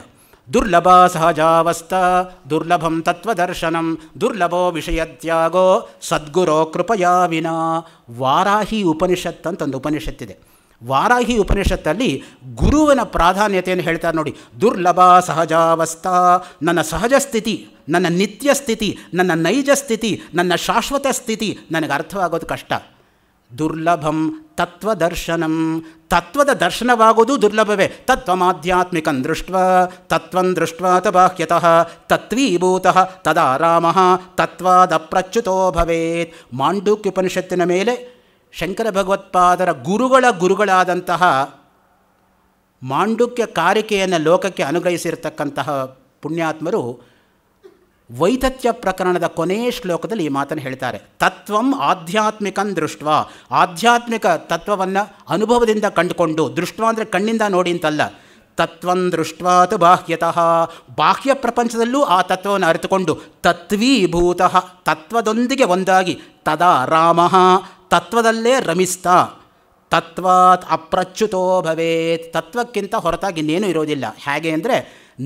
Speaker 1: ದುರ್ಲಭ ಸಹಜಾವಸ್ಥಾ ದುರ್ಲಭಂ ತತ್ವದರ್ಶನಂ ದುರ್ಲಭೋ ವಿಷಯತ್ಯಾಗೋ ಸದ್ಗುರೋ ಕೃಪಯಾ ವಿನಾ ವಾರಾಹಿ ಉಪನಿಷತ್ ಅಂತ ಒಂದು ಉಪನಿಷತ್ತಿದೆ ವಾರಾಹಿ ಉಪನಿಷತ್ತಲ್ಲಿ ಗುರುವಿನ ಪ್ರಾಧಾನ್ಯತೆಯನ್ನು ಹೇಳ್ತಾರೆ ನೋಡಿ ದುರ್ಲಭ ಸಹಜಾವಸ್ಥಾ ನನ್ನ ಸಹಜ ಸ್ಥಿತಿ ನನ್ನ ನಿತ್ಯ ಸ್ಥಿತಿ ನನ್ನ ನೈಜ ಸ್ಥಿತಿ ನನ್ನ ಶಾಶ್ವತ ಸ್ಥಿತಿ ನನಗೆ ಅರ್ಥವಾಗೋದು ಕಷ್ಟ ದುರ್ಲಭಂ ತತ್ವದರ್ಶನಂ ತತ್ವದ ದರ್ಶನವಾಗುವುದು ದುರ್ಲಭವೇ ತತ್ವಮಾಧ್ಯಾತ್ಮಿಕಂ ದೃಷ್ಟ ತತ್ವಂ ದೃಷ್ಟ ಬಾಹ್ಯತಃ ತತ್ವೀಭೂತಃ ತದಾರಾಮ ತತ್ವಾದ ಪ್ರಚ್ಯುತೋ ಭವೇತ್ ಮಾಂಡೂಕ್ಯುಪನಿಷತ್ತಿನ ಮೇಲೆ ಶಂಕರ ಭಗವತ್ಪಾದರ ಗುರುಗಳ ಗುರುಗಳಾದಂತಹ ಮಾಂಡುಕ್ಯ ಕಾರಿಕೆಯನ್ನು ಲೋಕಕ್ಕೆ ಅನುಗ್ರಹಿಸಿರ್ತಕ್ಕಂತಹ ಪುಣ್ಯಾತ್ಮರು ವೈತತ್ಯ ಪ್ರಕರಣದ ಕೊನೆಯ ಶ್ಲೋಕದಲ್ಲಿ ಈ ಮಾತನ್ನು ಹೇಳ್ತಾರೆ ತತ್ವಂ ಆಧ್ಯಾತ್ಮಿಕನ್ ದೃಷ್ಟ್ವ ಆಧ್ಯಾತ್ಮಿಕ ತತ್ವವನ್ನು ಅನುಭವದಿಂದ ಕಂಡುಕೊಂಡು ದೃಷ್ಟ ಅಂದರೆ ಕಣ್ಣಿಂದ ನೋಡಿ ಅಂತಲ್ಲ ತತ್ವಂ ದೃಷ್ಟ್ವಾತು ಬಾಹ್ಯತಃ ಬಾಹ್ಯ ಪ್ರಪಂಚದಲ್ಲೂ ಆ ತತ್ವವನ್ನು ಅರಿತುಕೊಂಡು ತತ್ವೀಭೂತ ತತ್ವದೊಂದಿಗೆ ಒಂದಾಗಿ ತದಾ ರಾಮ ತತ್ವದಲ್ಲೇ ರಮಿಸ್ತಾ ತತ್ವಾತ್ ಅಪ್ರಚ್ಯುತೋ ಭವೇತ್ ತತ್ವಕ್ಕಿಂತ ಹೊರತಾಗಿ ಇನ್ನೇನೂ ಇರೋದಿಲ್ಲ ಹೇಗೆ ಅಂದರೆ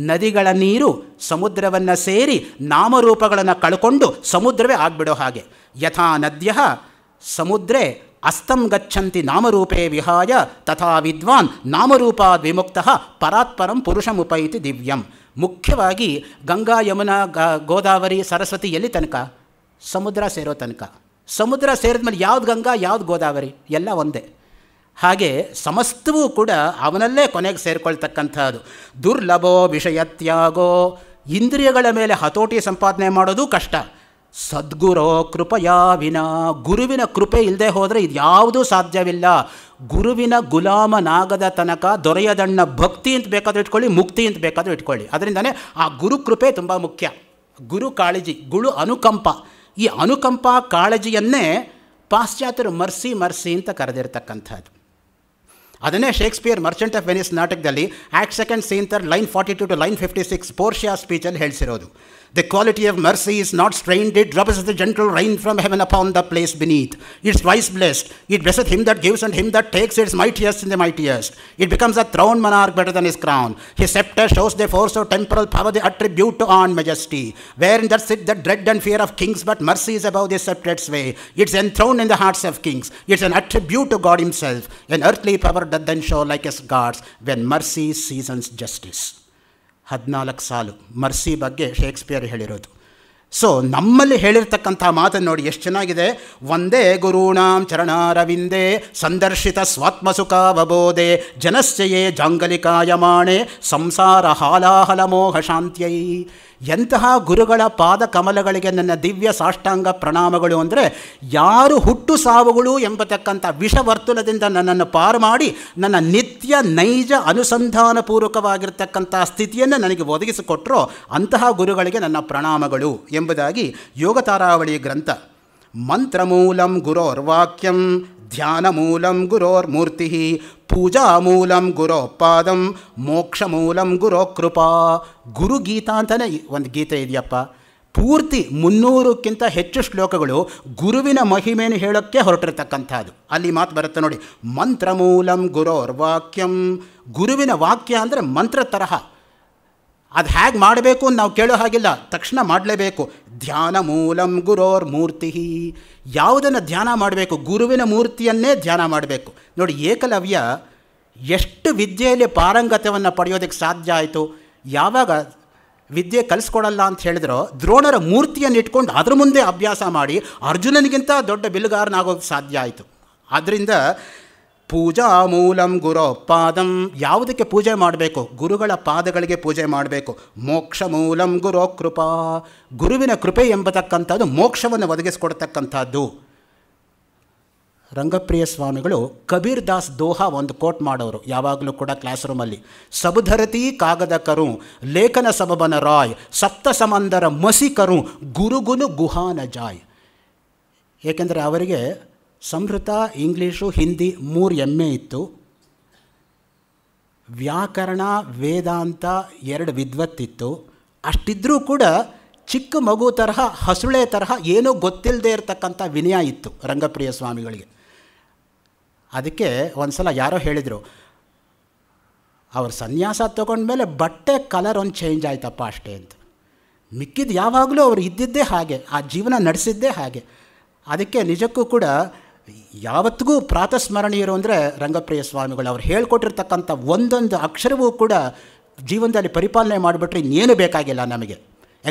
Speaker 1: ನದಿಗಳ ನೀರು ಸಮುದ್ರವನ್ನು ಸೇರಿ ನಾಮರೂಪಗಳನ್ನು ಕಳ್ಕೊಂಡು ಸಮುದ್ರವೇ ಆಗ್ಬಿಡೋ ಹಾಗೆ ಯಥಾ ನದ್ಯ ಸಮುದ್ರೆ ಅಸ್ತಂ ಗಚ್ಚಂತಿ ನಾಮರೂಪೇ ವಿಹಾಯ ತಥಾ ವಿದ್ವಾನ್ ನಾಮರೂಪಾದ್ ವಿಮುಕ್ತ ಪರಾತ್ಪರಂ ಪುರುಷಮುಪೈತಿ ದಿವ್ಯಂ ಮುಖ್ಯವಾಗಿ ಗಂಗಾ ಯಮುನಾ ಗ ಗೋದಾವರಿ ಸರಸ್ವತಿ ಎಲ್ಲಿ ತನಕ ಸಮುದ್ರ ಸೇರೋ ತನಕ ಸಮುದ್ರ ಸೇರಿದ ಮೇಲೆ ಯಾವ್ದು ಗಂಗಾ ಯಾವ್ದು ಗೋದಾವರಿ ಎಲ್ಲ ಒಂದೇ ಹಾಗೆ ಸಮಸ್ತವೂ ಕೂಡ ಅವನಲ್ಲೇ ಕೊನೆಗೆ ಸೇರಿಕೊಳ್ತಕ್ಕಂಥದ್ದು ದುರ್ಲಭೋ ವಿಷಯತ್ಯಾಗೋ ಇಂದ್ರಿಯಗಳ ಮೇಲೆ ಹತೋಟಿ ಸಂಪಾದನೆ ಮಾಡೋದು ಕಷ್ಟ ಸದ್ಗುರೋ ಕೃಪಯಾವಿನ ಗುರುವಿನ ಕೃಪೆ ಇಲ್ಲದೆ ಹೋದರೆ ಇದು ಯಾವುದೂ ಸಾಧ್ಯವಿಲ್ಲ ಗುರುವಿನ ಗುಲಾಮನಾಗದ ತನಕ ದೊರೆಯದಣ್ಣ ಭಕ್ತಿ ಅಂತ ಬೇಕಾದರೂ ಇಟ್ಕೊಳ್ಳಿ ಮುಕ್ತಿ ಅಂತ ಬೇಕಾದರೂ ಇಟ್ಕೊಳ್ಳಿ ಅದರಿಂದನೇ ಆ ಗುರು ಕೃಪೆ ತುಂಬ ಮುಖ್ಯ ಗುರು ಕಾಳಜಿ ಗುರು ಅನುಕಂಪ ಈ ಅನುಕಂಪ ಕಾಳಜಿಯನ್ನೇ ಪಾಶ್ಚಾತ್ಯರು ಮರ್ಸಿ ಮರ್ಸಿ ಅಂತ ಕರೆದಿರ್ತಕ್ಕಂಥದ್ದು ಅದನ್ನೇ ಶೇಕ್ಸ್ಪಿಯರ್ ಮರ್ಚೆಂಟ್ ಆಫ್ ವೆನಿಸ್ ನಾಟಕದಲ್ಲಿ act second scene third line forty two to line fifty six Portia ಸ್ಪೀಚಲ್ಲಿ ಹೇಳಿಸಿರೋದು The quality of mercy is not strained, it drops the gentle rain from heaven upon the place beneath. It's twice blessed. It blesseth him that gives and him that takes, it's mightiest in the mightiest. It becomes a throne monarch better than his crown. His scepter shows the force of temporal power, the attribute to on majesty. Wherein does sit the dread and fear of kings, but mercy is above the scepter's way. It's enthroned in the hearts of kings. It's an attribute to God Himself, an earthly power that then show like his gods when mercy seasons justice. ಹದಿನಾಲ್ಕು ಸಾಲು mercy ಬಗ್ಗೆ Shakespeare ಹೇಳಿರೋದು so ನಮ್ಮಲ್ಲಿ ಹೇಳಿರ್ತಕ್ಕಂಥ ಮಾತನ್ನು ನೋಡಿ ಎಷ್ಟು ಚೆನ್ನಾಗಿದೆ ಒಂದೇ ಗುರುಣಾಂ ಚರಣಾರವಿಂದೇ ಸಂದರ್ಶಿತ ಸ್ವಾತ್ಮಸುಖ ಬಬೋಧೆ ಜನಸ್ಯಯೇ ಸಂಸಾರ ಹಾಲಾಹಲ ಮೋಹ ಶಾಂತ್ಯೈ ಎಂತಹ ಗುರುಗಳ ಪಾದ ಕಮಲಗಳಿಗೆ ನನ್ನ ದಿವ್ಯ ಸಾಷ್ಟಾಂಗ ಪ್ರಣಾಮಗಳು ಅಂದರೆ ಯಾರು ಹುಟ್ಟು ಸಾವುಗಳು ಎಂಬತಕ್ಕಂಥ ವಿಷವರ್ತುಲದಿಂದ ನನ್ನನ್ನು ಪಾರು ಮಾಡಿ ನನ್ನ ನಿತ್ಯ ನೈಜ ಅನುಸಂಧಾನಪೂರ್ವಕವಾಗಿರ್ತಕ್ಕಂಥ ಸ್ಥಿತಿಯನ್ನು ನನಗೆ ಒದಗಿಸಿಕೊಟ್ಟರೋ ಅಂತಹ ಗುರುಗಳಿಗೆ ನನ್ನ ಪ್ರಣಾಮಗಳು ಎಂಬುದಾಗಿ ಯೋಗತಾರಾವಳಿ ಗ್ರಂಥ ಮಂತ್ರಮೂಲಂ ಗುರೋರ್ವಾಕ್ಯಂ ಮೂರ್ತಿ ಪೂಜಾ ಪೂಜಾಮೂಲಂ ಗುರೋ ಪಾದಂ ಮೋಕ್ಷಮೂಲಂ ಗುರೋ ಕೃಪಾ ಗುರುಗೀತಾ ಅಂತಲೇ ಒಂದು ಗೀತೆ ಇದೆಯಪ್ಪ ಪೂರ್ತಿ ಮುನ್ನೂರಕ್ಕಿಂತ ಹೆಚ್ಚು ಶ್ಲೋಕಗಳು ಗುರುವಿನ ಮಹಿಮೆಯನ್ನು ಹೇಳೋಕ್ಕೆ ಹೊರಟಿರ್ತಕ್ಕಂಥದ್ದು ಅಲ್ಲಿ ಮಾತು ಬರುತ್ತೆ ನೋಡಿ ಮಂತ್ರಮೂಲಂ ವಾಕ್ಯಂ ಗುರುವಿನ ವಾಕ್ಯ ಅಂದರೆ ಮಂತ್ರ ತರಹ ಅದು ಹೇಗೆ ಮಾಡಬೇಕು ಅಂತ ನಾವು ಕೇಳೋ ಹಾಗಿಲ್ಲ ತಕ್ಷಣ ಮಾಡಲೇಬೇಕು ಧ್ಯಾನ ಮೂಲಂ ಗುರೋರ್ ಮೂರ್ತಿ ಯಾವುದನ್ನು ಧ್ಯಾನ ಮಾಡಬೇಕು ಗುರುವಿನ ಮೂರ್ತಿಯನ್ನೇ ಧ್ಯಾನ ಮಾಡಬೇಕು ನೋಡಿ ಏಕಲವ್ಯ ಎಷ್ಟು ವಿದ್ಯೆಯಲ್ಲಿ ಪಾರಂಗತವನ್ನು ಪಡೆಯೋದಕ್ಕೆ ಸಾಧ್ಯ ಆಯಿತು ಯಾವಾಗ ವಿದ್ಯೆ ಕಲಿಸ್ಕೊಡಲ್ಲ ಅಂತ ಹೇಳಿದ್ರೋ ದ್ರೋಣರ ಮೂರ್ತಿಯನ್ನು ಇಟ್ಕೊಂಡು ಅದ್ರ ಮುಂದೆ ಅಭ್ಯಾಸ ಮಾಡಿ ಅರ್ಜುನನಿಗಿಂತ ದೊಡ್ಡ ಬಿಲುಗಾರನಾಗೋದಕ್ಕೆ ಸಾಧ್ಯ ಆಯಿತು ಆದ್ದರಿಂದ ಪೂಜಾ ಮೂಲಂ ಗುರೋ ಪಾದಂ ಯಾವುದಕ್ಕೆ ಪೂಜೆ ಮಾಡಬೇಕು ಗುರುಗಳ ಪಾದಗಳಿಗೆ ಪೂಜೆ ಮಾಡಬೇಕು ಮೋಕ್ಷ ಮೂಲಂ ಗುರೋ ಕೃಪಾ ಗುರುವಿನ ಕೃಪೆ ಎಂಬತಕ್ಕಂಥದ್ದು ಮೋಕ್ಷವನ್ನು ಒದಗಿಸ್ಕೊಡ್ತಕ್ಕಂಥದ್ದು ರಂಗಪ್ರಿಯ ಸ್ವಾಮಿಗಳು ಕಬೀರ್ ದಾಸ್ ದೋಹಾ ಒಂದು ಕೋಟ್ ಮಾಡೋರು ಯಾವಾಗಲೂ ಕೂಡ ಕ್ಲಾಸ್ ರೂಮಲ್ಲಿ ಸಬುಧರತಿ ಕಾಗದ ಕರು ಲೇಖನ ಸಬಬನ ರಾಯ್ ಸಪ್ತ ಸಮಂದರ ಮಸಿ ಕರು ಗುರುಗುನು ಗುಹಾನ ಜಾಯ್ ಏಕೆಂದರೆ ಅವರಿಗೆ ಸಂಸ್ಕೃತ ಇಂಗ್ಲೀಷು ಹಿಂದಿ ಮೂರು ಎಮ್ ಎ ಇತ್ತು ವ್ಯಾಕರಣ ವೇದಾಂತ ಎರಡು ವಿದ್ವತ್ತಿತ್ತು ಅಷ್ಟಿದ್ರೂ ಕೂಡ ಚಿಕ್ಕ ಮಗು ತರಹ ಹಸುಳೆ ತರಹ ಏನೂ ಗೊತ್ತಿಲ್ಲದೆ ಇರತಕ್ಕಂಥ ವಿನಯ ಇತ್ತು ರಂಗಪ್ರಿಯ ಸ್ವಾಮಿಗಳಿಗೆ ಅದಕ್ಕೆ ಒಂದು ಸಲ ಯಾರೋ ಹೇಳಿದರು ಅವರು ಸನ್ಯಾಸ ಮೇಲೆ ಬಟ್ಟೆ ಕಲರ್ ಒಂದು ಚೇಂಜ್ ಆಯ್ತಪ್ಪ ಅಷ್ಟೇ ಅಂತ ಮಿಕ್ಕಿದ್ದು ಯಾವಾಗಲೂ ಅವರು ಇದ್ದಿದ್ದೇ ಹಾಗೆ ಆ ಜೀವನ ನಡೆಸಿದ್ದೇ ಹಾಗೆ ಅದಕ್ಕೆ ನಿಜಕ್ಕೂ ಕೂಡ ಯಾವತ್ತಿಗೂ ಪ್ರಾತಸ್ಮರಣೀಯರು ಅಂದರೆ ರಂಗಪ್ರಿಯ ಸ್ವಾಮಿಗಳು ಅವ್ರು ಹೇಳ್ಕೊಟ್ಟಿರ್ತಕ್ಕಂಥ ಒಂದೊಂದು ಅಕ್ಷರವೂ ಕೂಡ ಜೀವನದಲ್ಲಿ ಪರಿಪಾಲನೆ ಮಾಡಿಬಿಟ್ರೆ ಇನ್ನೇನು ಬೇಕಾಗಿಲ್ಲ ನಮಗೆ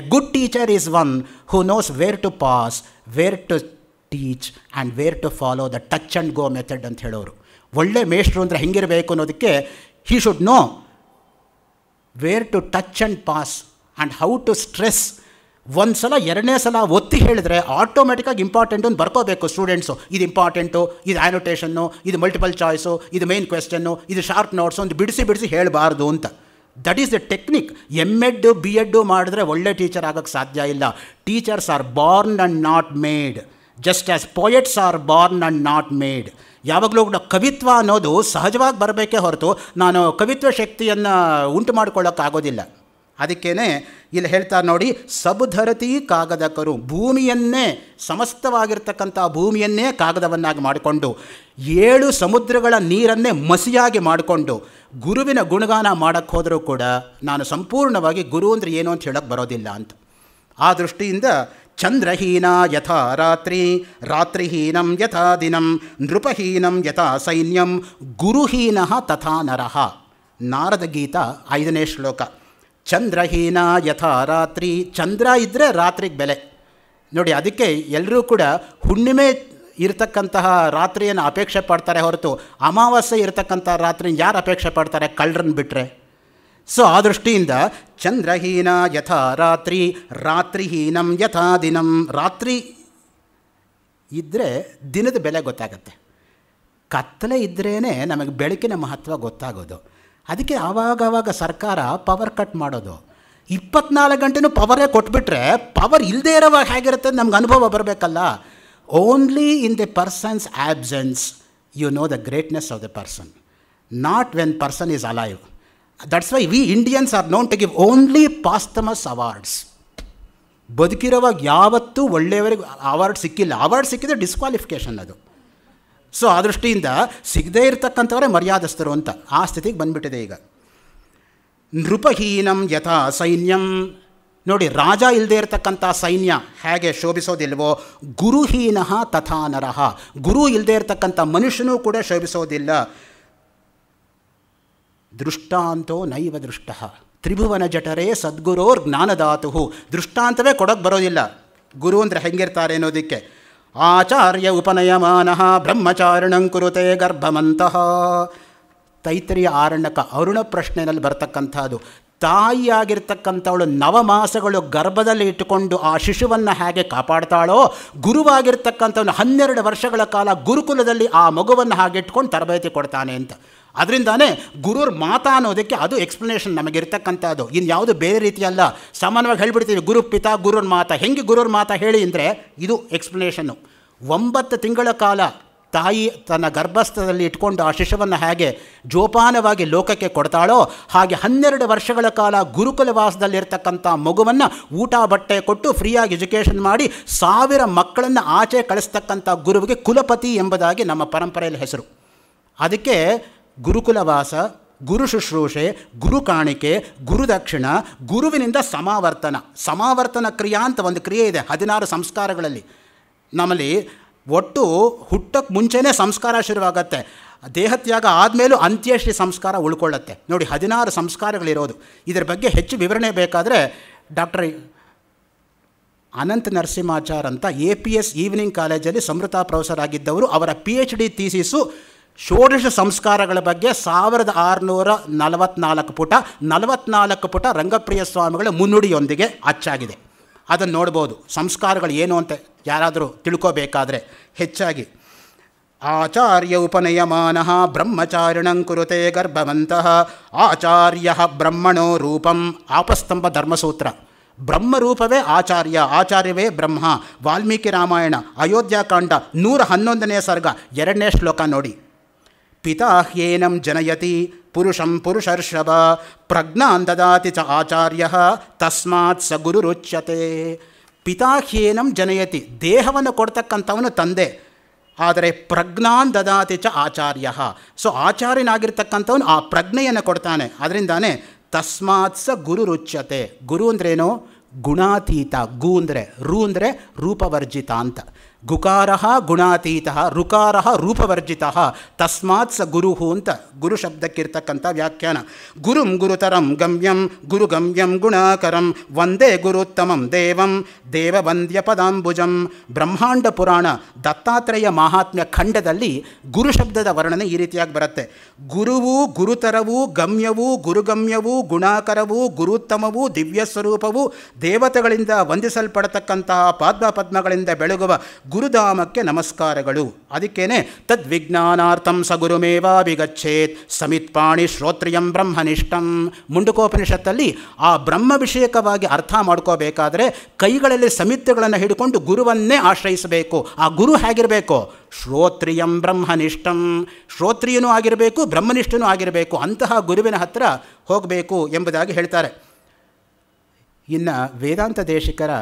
Speaker 1: a good teacher is one who knows where to pass where to teach and where to follow the touch and go method ಅಂತ ಹೇಳೋರು ಒಳ್ಳೆ ಮೇಷ್ಟ್ರು ಅಂದರೆ ಹೆಂಗಿರಬೇಕು ಅನ್ನೋದಕ್ಕೆ he should know where to touch and pass and how to stress ಒಂದು ಸಲ ಎರಡನೇ ಸಲ ಒತ್ತಿ ಹೇಳಿದ್ರೆ ಆಟೋಮೆಟಿಕಾಗಿ ಇಂಪಾರ್ಟೆಂಟ್ ಅಂತ ಬರ್ಕೋಬೇಕು ಸ್ಟೂಡೆಂಟ್ಸು ಇದು ಇಂಪಾರ್ಟೆಂಟು ಇದು ಆ್ಯನೊಟೇಷನ್ನು ಇದು ಮಲ್ಟಿಪಲ್ ಚಾಯ್ಸು ಇದು ಮೇನ್ ಕ್ವೆಶನ್ನು ಇದು ಶಾರ್ಪ್ ನೋಟ್ಸು ಒಂದು ಬಿಡಿಸಿ ಬಿಡಿಸಿ ಹೇಳಬಾರ್ದು ಅಂತ that is the technique M Ed B Ed ಮಾಡಿದ್ರೆ ಒಳ್ಳೆ ಟೀಚರ್ ಆಗೋಕ್ಕೆ ಸಾಧ್ಯ ಇಲ್ಲ teachers are born and not made just as poets are born and not made ಯಾವಾಗಲೂ ಕೂಡ ಕವಿತ್ವ ಅನ್ನೋದು ಸಹಜವಾಗಿ ಬರಬೇಕೇ ಹೊರತು ನಾನು ಕವಿತ್ವ ಶಕ್ತಿಯನ್ನು ಉಂಟು ಮಾಡಿಕೊಳ್ಳೋಕ್ಕಾಗೋದಿಲ್ಲ ಅದಕ್ಕೇ ಇಲ್ಲಿ ಹೇಳ್ತಾರೆ ನೋಡಿ ಸಬುಧರತಿ ಕಾಗದಕರು ಭೂಮಿಯನ್ನೇ ಸಮಸ್ತವಾಗಿರ್ತಕ್ಕಂಥ ಭೂಮಿಯನ್ನೇ ಕಾಗದವನ್ನಾಗಿ ಮಾಡಿಕೊಂಡು ಏಳು ಸಮುದ್ರಗಳ ನೀರನ್ನೇ ಮಸಿಯಾಗಿ ಮಾಡಿಕೊಂಡು ಗುರುವಿನ ಗುಣಗಾನ ಮಾಡೋಕ್ಕೆ ಹೋದರೂ ಕೂಡ ನಾನು ಸಂಪೂರ್ಣವಾಗಿ ಗುರು ಅಂದರೆ ಏನು ಅಂತ ಹೇಳಕ್ಕೆ ಬರೋದಿಲ್ಲ ಅಂತ ಆ ದೃಷ್ಟಿಯಿಂದ ಚಂದ್ರಹೀನ ಯಥಾ ರಾತ್ರಿ ರಾತ್ರಿಹೀನಂ ಯಥಾ ದಿನಂ ನೃಪಹೀನಂ ಯಥಾ ಸೈನ್ಯಂ ಗುರುಹೀನಃ ತಥಾ ನರಹ ನಾರದ ಗೀತ ಐದನೇ ಶ್ಲೋಕ ಚಂದ್ರಹೀನ ಯಥಾ ರಾತ್ರಿ ಚಂದ್ರ ಇದ್ದರೆ ರಾತ್ರಿಗೆ ಬೆಲೆ ನೋಡಿ ಅದಕ್ಕೆ ಎಲ್ಲರೂ ಕೂಡ ಹುಣ್ಣಿಮೆ ಇರತಕ್ಕಂತಹ ರಾತ್ರಿಯನ್ನು ಅಪೇಕ್ಷೆ ಪಡ್ತಾರೆ ಹೊರತು ಅಮಾವಾಸ್ಯೆ ಇರತಕ್ಕಂಥ ರಾತ್ರಿನ ಯಾರು ಅಪೇಕ್ಷೆ ಪಡ್ತಾರೆ ಕಳ್ಳರನ್ನ ಬಿಟ್ಟರೆ ಸೊ ಆ ದೃಷ್ಟಿಯಿಂದ ಚಂದ್ರಹೀನ ಯಥಾ ರಾತ್ರಿ ರಾತ್ರಿಹೀನಂ ಯಥಾ ದಿನಂ ರಾತ್ರಿ ಇದ್ದರೆ ದಿನದ ಬೆಲೆ ಗೊತ್ತಾಗುತ್ತೆ ಕತ್ತಲೆ ಇದ್ರೇ ನಮಗೆ ಬೆಳಕಿನ ಮಹತ್ವ ಗೊತ್ತಾಗೋದು ಅದಕ್ಕೆ ಆವಾಗವಾಗ ಸರ್ಕಾರ ಪವರ್ ಕಟ್ ಮಾಡೋದು ಇಪ್ಪತ್ನಾಲ್ಕು ಗಂಟೆನೂ ಪವರೇ ಕೊಟ್ಬಿಟ್ರೆ ಪವರ್ ಇಲ್ಲದೇ ಇರೋವಾಗ ಹೇಗಿರುತ್ತೆ ನಮ್ಗೆ ಅನುಭವ ಬರಬೇಕಲ್ಲ only in the person's absence you know the greatness of the person not when person is alive that's why we Indians are known to give only posthumous awards ಬದುಕಿರೋವಾಗ ಯಾವತ್ತೂ ಒಳ್ಳೆಯವರಿಗೆ ಅವಾರ್ಡ್ ಸಿಕ್ಕಿಲ್ಲ ಅವಾರ್ಡ್ ಸಿಕ್ಕಿದ್ರೆ ಡಿಸ್ಕ್ವಾಲಿಫಿಕೇಷನ್ ಅದು so ಆ ದೃಷ್ಟಿಯಿಂದ ಸಿಗದೇ ಇರತಕ್ಕಂಥವರೇ ಮರ್ಯಾದಸ್ಥರು ಅಂತ ಆ ಸ್ಥಿತಿಗೆ ಬಂದ್ಬಿಟ್ಟಿದೆ ಈಗ ನೃಪಹೀನಂ ಯಥಾ ಸೈನ್ಯಂ ನೋಡಿ ರಾಜ ಇಲ್ಲದೇ ಇರತಕ್ಕಂಥ ಸೈನ್ಯ ಹೇಗೆ ಶೋಭಿಸೋದಿಲ್ವೋ ಗುರುಹೀನ ತಥಾ ನರಹ ಗುರು ಇಲ್ಲದೆ ಇರತಕ್ಕಂಥ ಮನುಷ್ಯನೂ ಕೂಡ ಶೋಭಿಸೋದಿಲ್ಲ ದೃಷ್ಟಾಂತೋ ನೈವ ದೃಷ್ಟ ತ್ರಿಭುವನ ಜಠರೇ ಸದ್ಗುರೋರ್ ಜ್ಞಾನದಾತು ದೃಷ್ಟಾಂತವೇ ಕೊಡೋಕ್ಕೆ ಬರೋದಿಲ್ಲ ಗುರು ಅಂದರೆ ಹೆಂಗಿರ್ತಾರೆ ಅನ್ನೋದಕ್ಕೆ ಆಚಾರ್ಯ ಉಪನಯಮಾನಃ ಬ್ರಹ್ಮಚಾರಣಂ ಕುರುತೆ ಗರ್ಭಮಂತಹ ತೈತರಿಯ ಆರಣ್ಯಕ ಅರುಣ ಪ್ರಶ್ನೆಯಲ್ಲಿ ಬರ್ತಕ್ಕಂಥದ್ದು ತಾಯಿಯಾಗಿರ್ತಕ್ಕಂಥವಳು ಮಾಸಗಳು ಗರ್ಭದಲ್ಲಿ ಇಟ್ಟುಕೊಂಡು ಆ ಶಿಶುವನ್ನು ಹೇಗೆ ಕಾಪಾಡ್ತಾಳೋ ಗುರುವಾಗಿರ್ತಕ್ಕಂಥವನು ಹನ್ನೆರಡು ವರ್ಷಗಳ ಕಾಲ ಗುರುಕುಲದಲ್ಲಿ ಆ ಮಗುವನ್ನು ಹಾಗೆ ಇಟ್ಕೊಂಡು ತರಬೇತಿ ಕೊಡ್ತಾನೆ ಅಂತ ಅದರಿಂದಾನೇ ಗುರುರ್ ಮಾತ ಅನ್ನೋದಕ್ಕೆ ಅದು ಎಕ್ಸ್ಪ್ಲನೇಷನ್ ನಮಗಿರ್ತಕ್ಕಂಥದ್ದು ಇನ್ನು ಯಾವುದು ಬೇರೆ ರೀತಿಯಲ್ಲ ಸಾಮಾನ್ಯವಾಗಿ ಹೇಳ್ಬಿಡ್ತೀವಿ ಗುರು ಪಿತಾ ಗುರುರ್ ಮಾತ ಹೆಂಗೆ ಗುರುರ್ ಮಾತ ಹೇಳಿ ಅಂದರೆ ಇದು ಎಕ್ಸ್ಪ್ಲನೇಷನ್ನು ಒಂಬತ್ತು ತಿಂಗಳ ಕಾಲ ತಾಯಿ ತನ್ನ ಗರ್ಭಸ್ಥದಲ್ಲಿ ಇಟ್ಕೊಂಡು ಆ ಶಿಶುವನ್ನು ಹೇಗೆ ಜೋಪಾನವಾಗಿ ಲೋಕಕ್ಕೆ ಕೊಡ್ತಾಳೋ ಹಾಗೆ ಹನ್ನೆರಡು ವರ್ಷಗಳ ಕಾಲ ಗುರುಕುಲವಾಸದಲ್ಲಿರ್ತಕ್ಕಂಥ ಮಗುವನ್ನು ಊಟ ಬಟ್ಟೆ ಕೊಟ್ಟು ಫ್ರೀಯಾಗಿ ಎಜುಕೇಷನ್ ಮಾಡಿ ಸಾವಿರ ಮಕ್ಕಳನ್ನು ಆಚೆ ಕಳಿಸ್ತಕ್ಕಂಥ ಗುರುವಿಗೆ ಕುಲಪತಿ ಎಂಬುದಾಗಿ ನಮ್ಮ ಪರಂಪರೆಯಲ್ಲಿ ಹೆಸರು ಅದಕ್ಕೆ ಗುರುಕುಲವಾಸ ಗುರು ಶುಶ್ರೂಷೆ ಗುರು ಕಾಣಿಕೆ ಗುರುದಕ್ಷಿಣ ಗುರುವಿನಿಂದ ಸಮಾವರ್ತನ ಸಮಾವರ್ತನ ಕ್ರಿಯಾ ಅಂತ ಒಂದು ಕ್ರಿಯೆ ಇದೆ ಹದಿನಾರು ಸಂಸ್ಕಾರಗಳಲ್ಲಿ ನಮ್ಮಲ್ಲಿ ಒಟ್ಟು ಹುಟ್ಟಕ್ಕೆ ಮುಂಚೆನೇ ಸಂಸ್ಕಾರ ಶುರುವಾಗತ್ತೆ ದೇಹತ್ಯಾಗ ಆದಮೇಲೂ ಅಂತ್ಯಷ್ಟಿ ಸಂಸ್ಕಾರ ಉಳ್ಕೊಳ್ಳುತ್ತೆ ನೋಡಿ ಹದಿನಾರು ಸಂಸ್ಕಾರಗಳಿರೋದು ಇದರ ಬಗ್ಗೆ ಹೆಚ್ಚು ವಿವರಣೆ ಬೇಕಾದರೆ ಡಾಕ್ಟರ್ ಅನಂತ ನರಸಿಂಹಾಚಾರ್ ಅಂತ ಎ ಪಿ ಎಸ್ ಈವ್ನಿಂಗ್ ಕಾಲೇಜಲ್ಲಿ ಸಮೃತ ಪ್ರೊಫೆಸರ್ ಆಗಿದ್ದವರು ಅವರ ಪಿ ಎಚ್ ಡಿ ಥೀಸಿಸು ಷೋಡಶ ಸಂಸ್ಕಾರಗಳ ಬಗ್ಗೆ ಸಾವಿರದ ಆರುನೂರ ನಲವತ್ನಾಲ್ಕು ಪುಟ ನಲವತ್ನಾಲ್ಕು ಪುಟ ರಂಗಪ್ರಿಯ ಸ್ವಾಮಿಗಳ ಮುನ್ನುಡಿಯೊಂದಿಗೆ ಅಚ್ಚಾಗಿದೆ ಅದನ್ನು ನೋಡ್ಬೋದು ಸಂಸ್ಕಾರಗಳು ಏನು ಅಂತ ಯಾರಾದರೂ ತಿಳ್ಕೋಬೇಕಾದ್ರೆ ಹೆಚ್ಚಾಗಿ ಆಚಾರ್ಯ ಉಪನಯಮಾನ ಬ್ರಹ್ಮಚಾರಿಣಂ ಕುರುತೆ ಗರ್ಭವಂತಹ ಆಚಾರ್ಯ ಬ್ರಹ್ಮಣೋ ರೂಪಂ ಆಪಸ್ತಂಭ ಧರ್ಮಸೂತ್ರ ಬ್ರಹ್ಮರೂಪವೇ ಆಚಾರ್ಯ ಆಚಾರ್ಯವೇ ಬ್ರಹ್ಮ ವಾಲ್ಮೀಕಿ ರಾಮಾಯಣ ಅಯೋಧ್ಯಾಕಾಂಡ ನೂರ ಹನ್ನೊಂದನೇ ಸರ್ಗ ಎರಡನೇ ಶ್ಲೋಕ ನೋಡಿ ಪಿತಾ ಜನಯತಿ ಪುರುಷಂ ಪುರುಷರ್ಷಭ ಪ್ರಜ್ಞಾನ್ ದದಾತಿ ಚ ಆಚಾರ್ಯ ತಸ್ಮಾತ್ ಸ ಗುರುರುಚ್ಯತೆ ಪಿತಾ ಜನಯತಿ ದೇಹವನ್ನು ಕೊಡ್ತಕ್ಕಂಥವನು ತಂದೆ ಆದರೆ ಪ್ರಜ್ಞಾನ್ ದದಾತಿ ಚ ಆಚಾರ್ಯ ಸೊ ಆಚಾರ್ಯನಾಗಿರ್ತಕ್ಕಂಥವನು ಆ ಪ್ರಜ್ಞೆಯನ್ನು ಕೊಡ್ತಾನೆ ಅದರಿಂದಾನೆ ತಸ್ಮಾತ್ ಸ ಗುರುರುಚ್ಯತೆ ಗುರು ಅಂದ್ರೇನು ಗುಣಾತೀತ ಗು ಅಂದರೆ ರು ಅಂದರೆ ರೂಪವರ್ಜಿತ ಅಂತ ಗುಕಾರ ಗುಣಾತೀತ ಋಕಾರ ರೂಪವರ್ಜಿತ ತಸ್ಮಾತ್ ಸ ಗುರು ಅಂತ ಗುರು ಶಬ್ದಕ್ಕಿರ್ತಕ್ಕಂಥ ವ್ಯಾಖ್ಯಾನ ಗುರುಂ ಗುರುತರಂ ಗಮ್ಯಂ ಗುರುಗಮ್ಯಂ ಗುಣಾಕರಂ ವಂದೇ ಗುರುತ್ತಮಂ ದೇವಂ ದೇವವಂದ್ಯ ಪದಾಂಬುಜಂ ಬ್ರಹ್ಮಾಂಡ ಪುರಾಣ ದತ್ತಾತ್ರೇಯ ಮಹಾತ್ಮ್ಯ ಖಂಡದಲ್ಲಿ ಗುರು ಶಬ್ದದ ವರ್ಣನೆ ಈ ರೀತಿಯಾಗಿ ಬರುತ್ತೆ ಗುರುವು ಗುರುತರವು ಗಮ್ಯವು ಗುರುಗಮ್ಯವು ಗುಣಾಕರವು ಗುರುತ್ತಮವು ದಿವ್ಯ ಸ್ವರೂಪವು ದೇವತೆಗಳಿಂದ ವಂದಿಸಲ್ಪಡತಕ್ಕಂತಹ ಪದ್ಮ ಪದ್ಮಗಳಿಂದ ಬೆಳಗುವ ಗುರುಧಾಮಕ್ಕೆ ನಮಸ್ಕಾರಗಳು ಅದಕ್ಕೇನೆ ತದ್ವಿಜ್ಞಾನಾರ್ಥಂ ಸ ಸಮಿತ್ ಸಮಿತ್ಪಾಣಿ ಶ್ರೋತ್ರಿಯಂ ಬ್ರಹ್ಮನಿಷ್ಠಂ ಮುಂಡುಕೋಪನಿಷತ್ತಲ್ಲಿ ಆ ಬ್ರಹ್ಮ ವಿಷಯಕವಾಗಿ ಅರ್ಥ ಮಾಡ್ಕೋಬೇಕಾದ್ರೆ ಕೈಗಳಲ್ಲಿ ಸಮಿತ್ಯಗಳನ್ನು ಹಿಡ್ಕೊಂಡು ಗುರುವನ್ನೇ ಆಶ್ರಯಿಸಬೇಕು ಆ ಗುರು ಹೇಗಿರಬೇಕು ಶ್ರೋತ್ರಿಯಂ ಬ್ರಹ್ಮನಿಷ್ಠಂ ಶ್ರೋತ್ರಿಯನೂ ಆಗಿರಬೇಕು ಬ್ರಹ್ಮನಿಷ್ಠನೂ ಆಗಿರಬೇಕು ಅಂತಹ ಗುರುವಿನ ಹತ್ರ ಹೋಗಬೇಕು ಎಂಬುದಾಗಿ ಹೇಳ್ತಾರೆ ಇನ್ನು ವೇದಾಂತ ದೇಶಿಕರ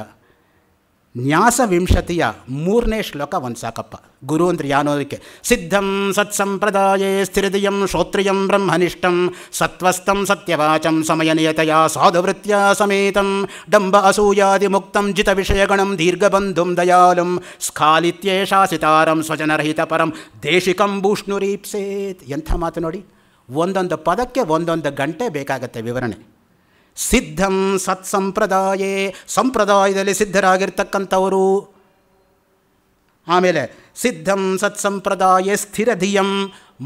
Speaker 1: ನ್ಯಾಸವಿಂಶತಿಯ ಮೂರನೇ ಶ್ಲೋಕ ಒಂದು ಸಾಕಪ್ಪ ಗುರು ಅಂದರೆ ಯಾನೋದಕ್ಕೆ ಸಿದ್ಧಂ ಸತ್ಸಂಪ್ರದಾಯೇ ಸ್ಥಿರದಿಯಂ ಶ್ರೋತ್ರಿಯಂ ಬ್ರಹ್ಮನಿಷ್ಠಂ ಸತ್ವಸ್ಥಂ ಸತ್ಯವಾಚಂ ಸಮಯನಿಯತೆಯ ಸಾಧುವೃತ್ಯ ಸಮೇತಂ ಡಂಬ ಅಸೂಯಾದಿ ಮುಕ್ತಂ ಜಿತ ವಿಷಯಗಣಂ ದೀರ್ಘಬಂಧುಂ ದಯಾಲುಂ ಸ್ಖಾಲಿತ್ಯೇಷಾ ಸ್ವಜನರಹಿತಪರಂ ಸ್ವಜನರಹಿತ ಪರಂ ದೇಶಿಕಂ ಭೂಷ್ಣುರೀಪ್ಸೇತ್ ಎಂಥ ಮಾತು ನೋಡಿ ಒಂದೊಂದು ಪದಕ್ಕೆ ಒಂದೊಂದು ಗಂಟೆ ಬೇಕಾಗತ್ತೆ ವಿವರಣೆ ಸಿದ್ಧಂ ಸತ್ಸಂಪ್ರದಾಯೇ ಸಂಪ್ರದಾಯದಲ್ಲಿ ಸಿದ್ಧರಾಗಿರ್ತಕ್ಕಂಥವರು ಆಮೇಲೆ ಸಿದ್ಧಂ ಸತ್ಸಂಪ್ರದಾಯ ಸ್ಥಿರ ಧಿಯಂ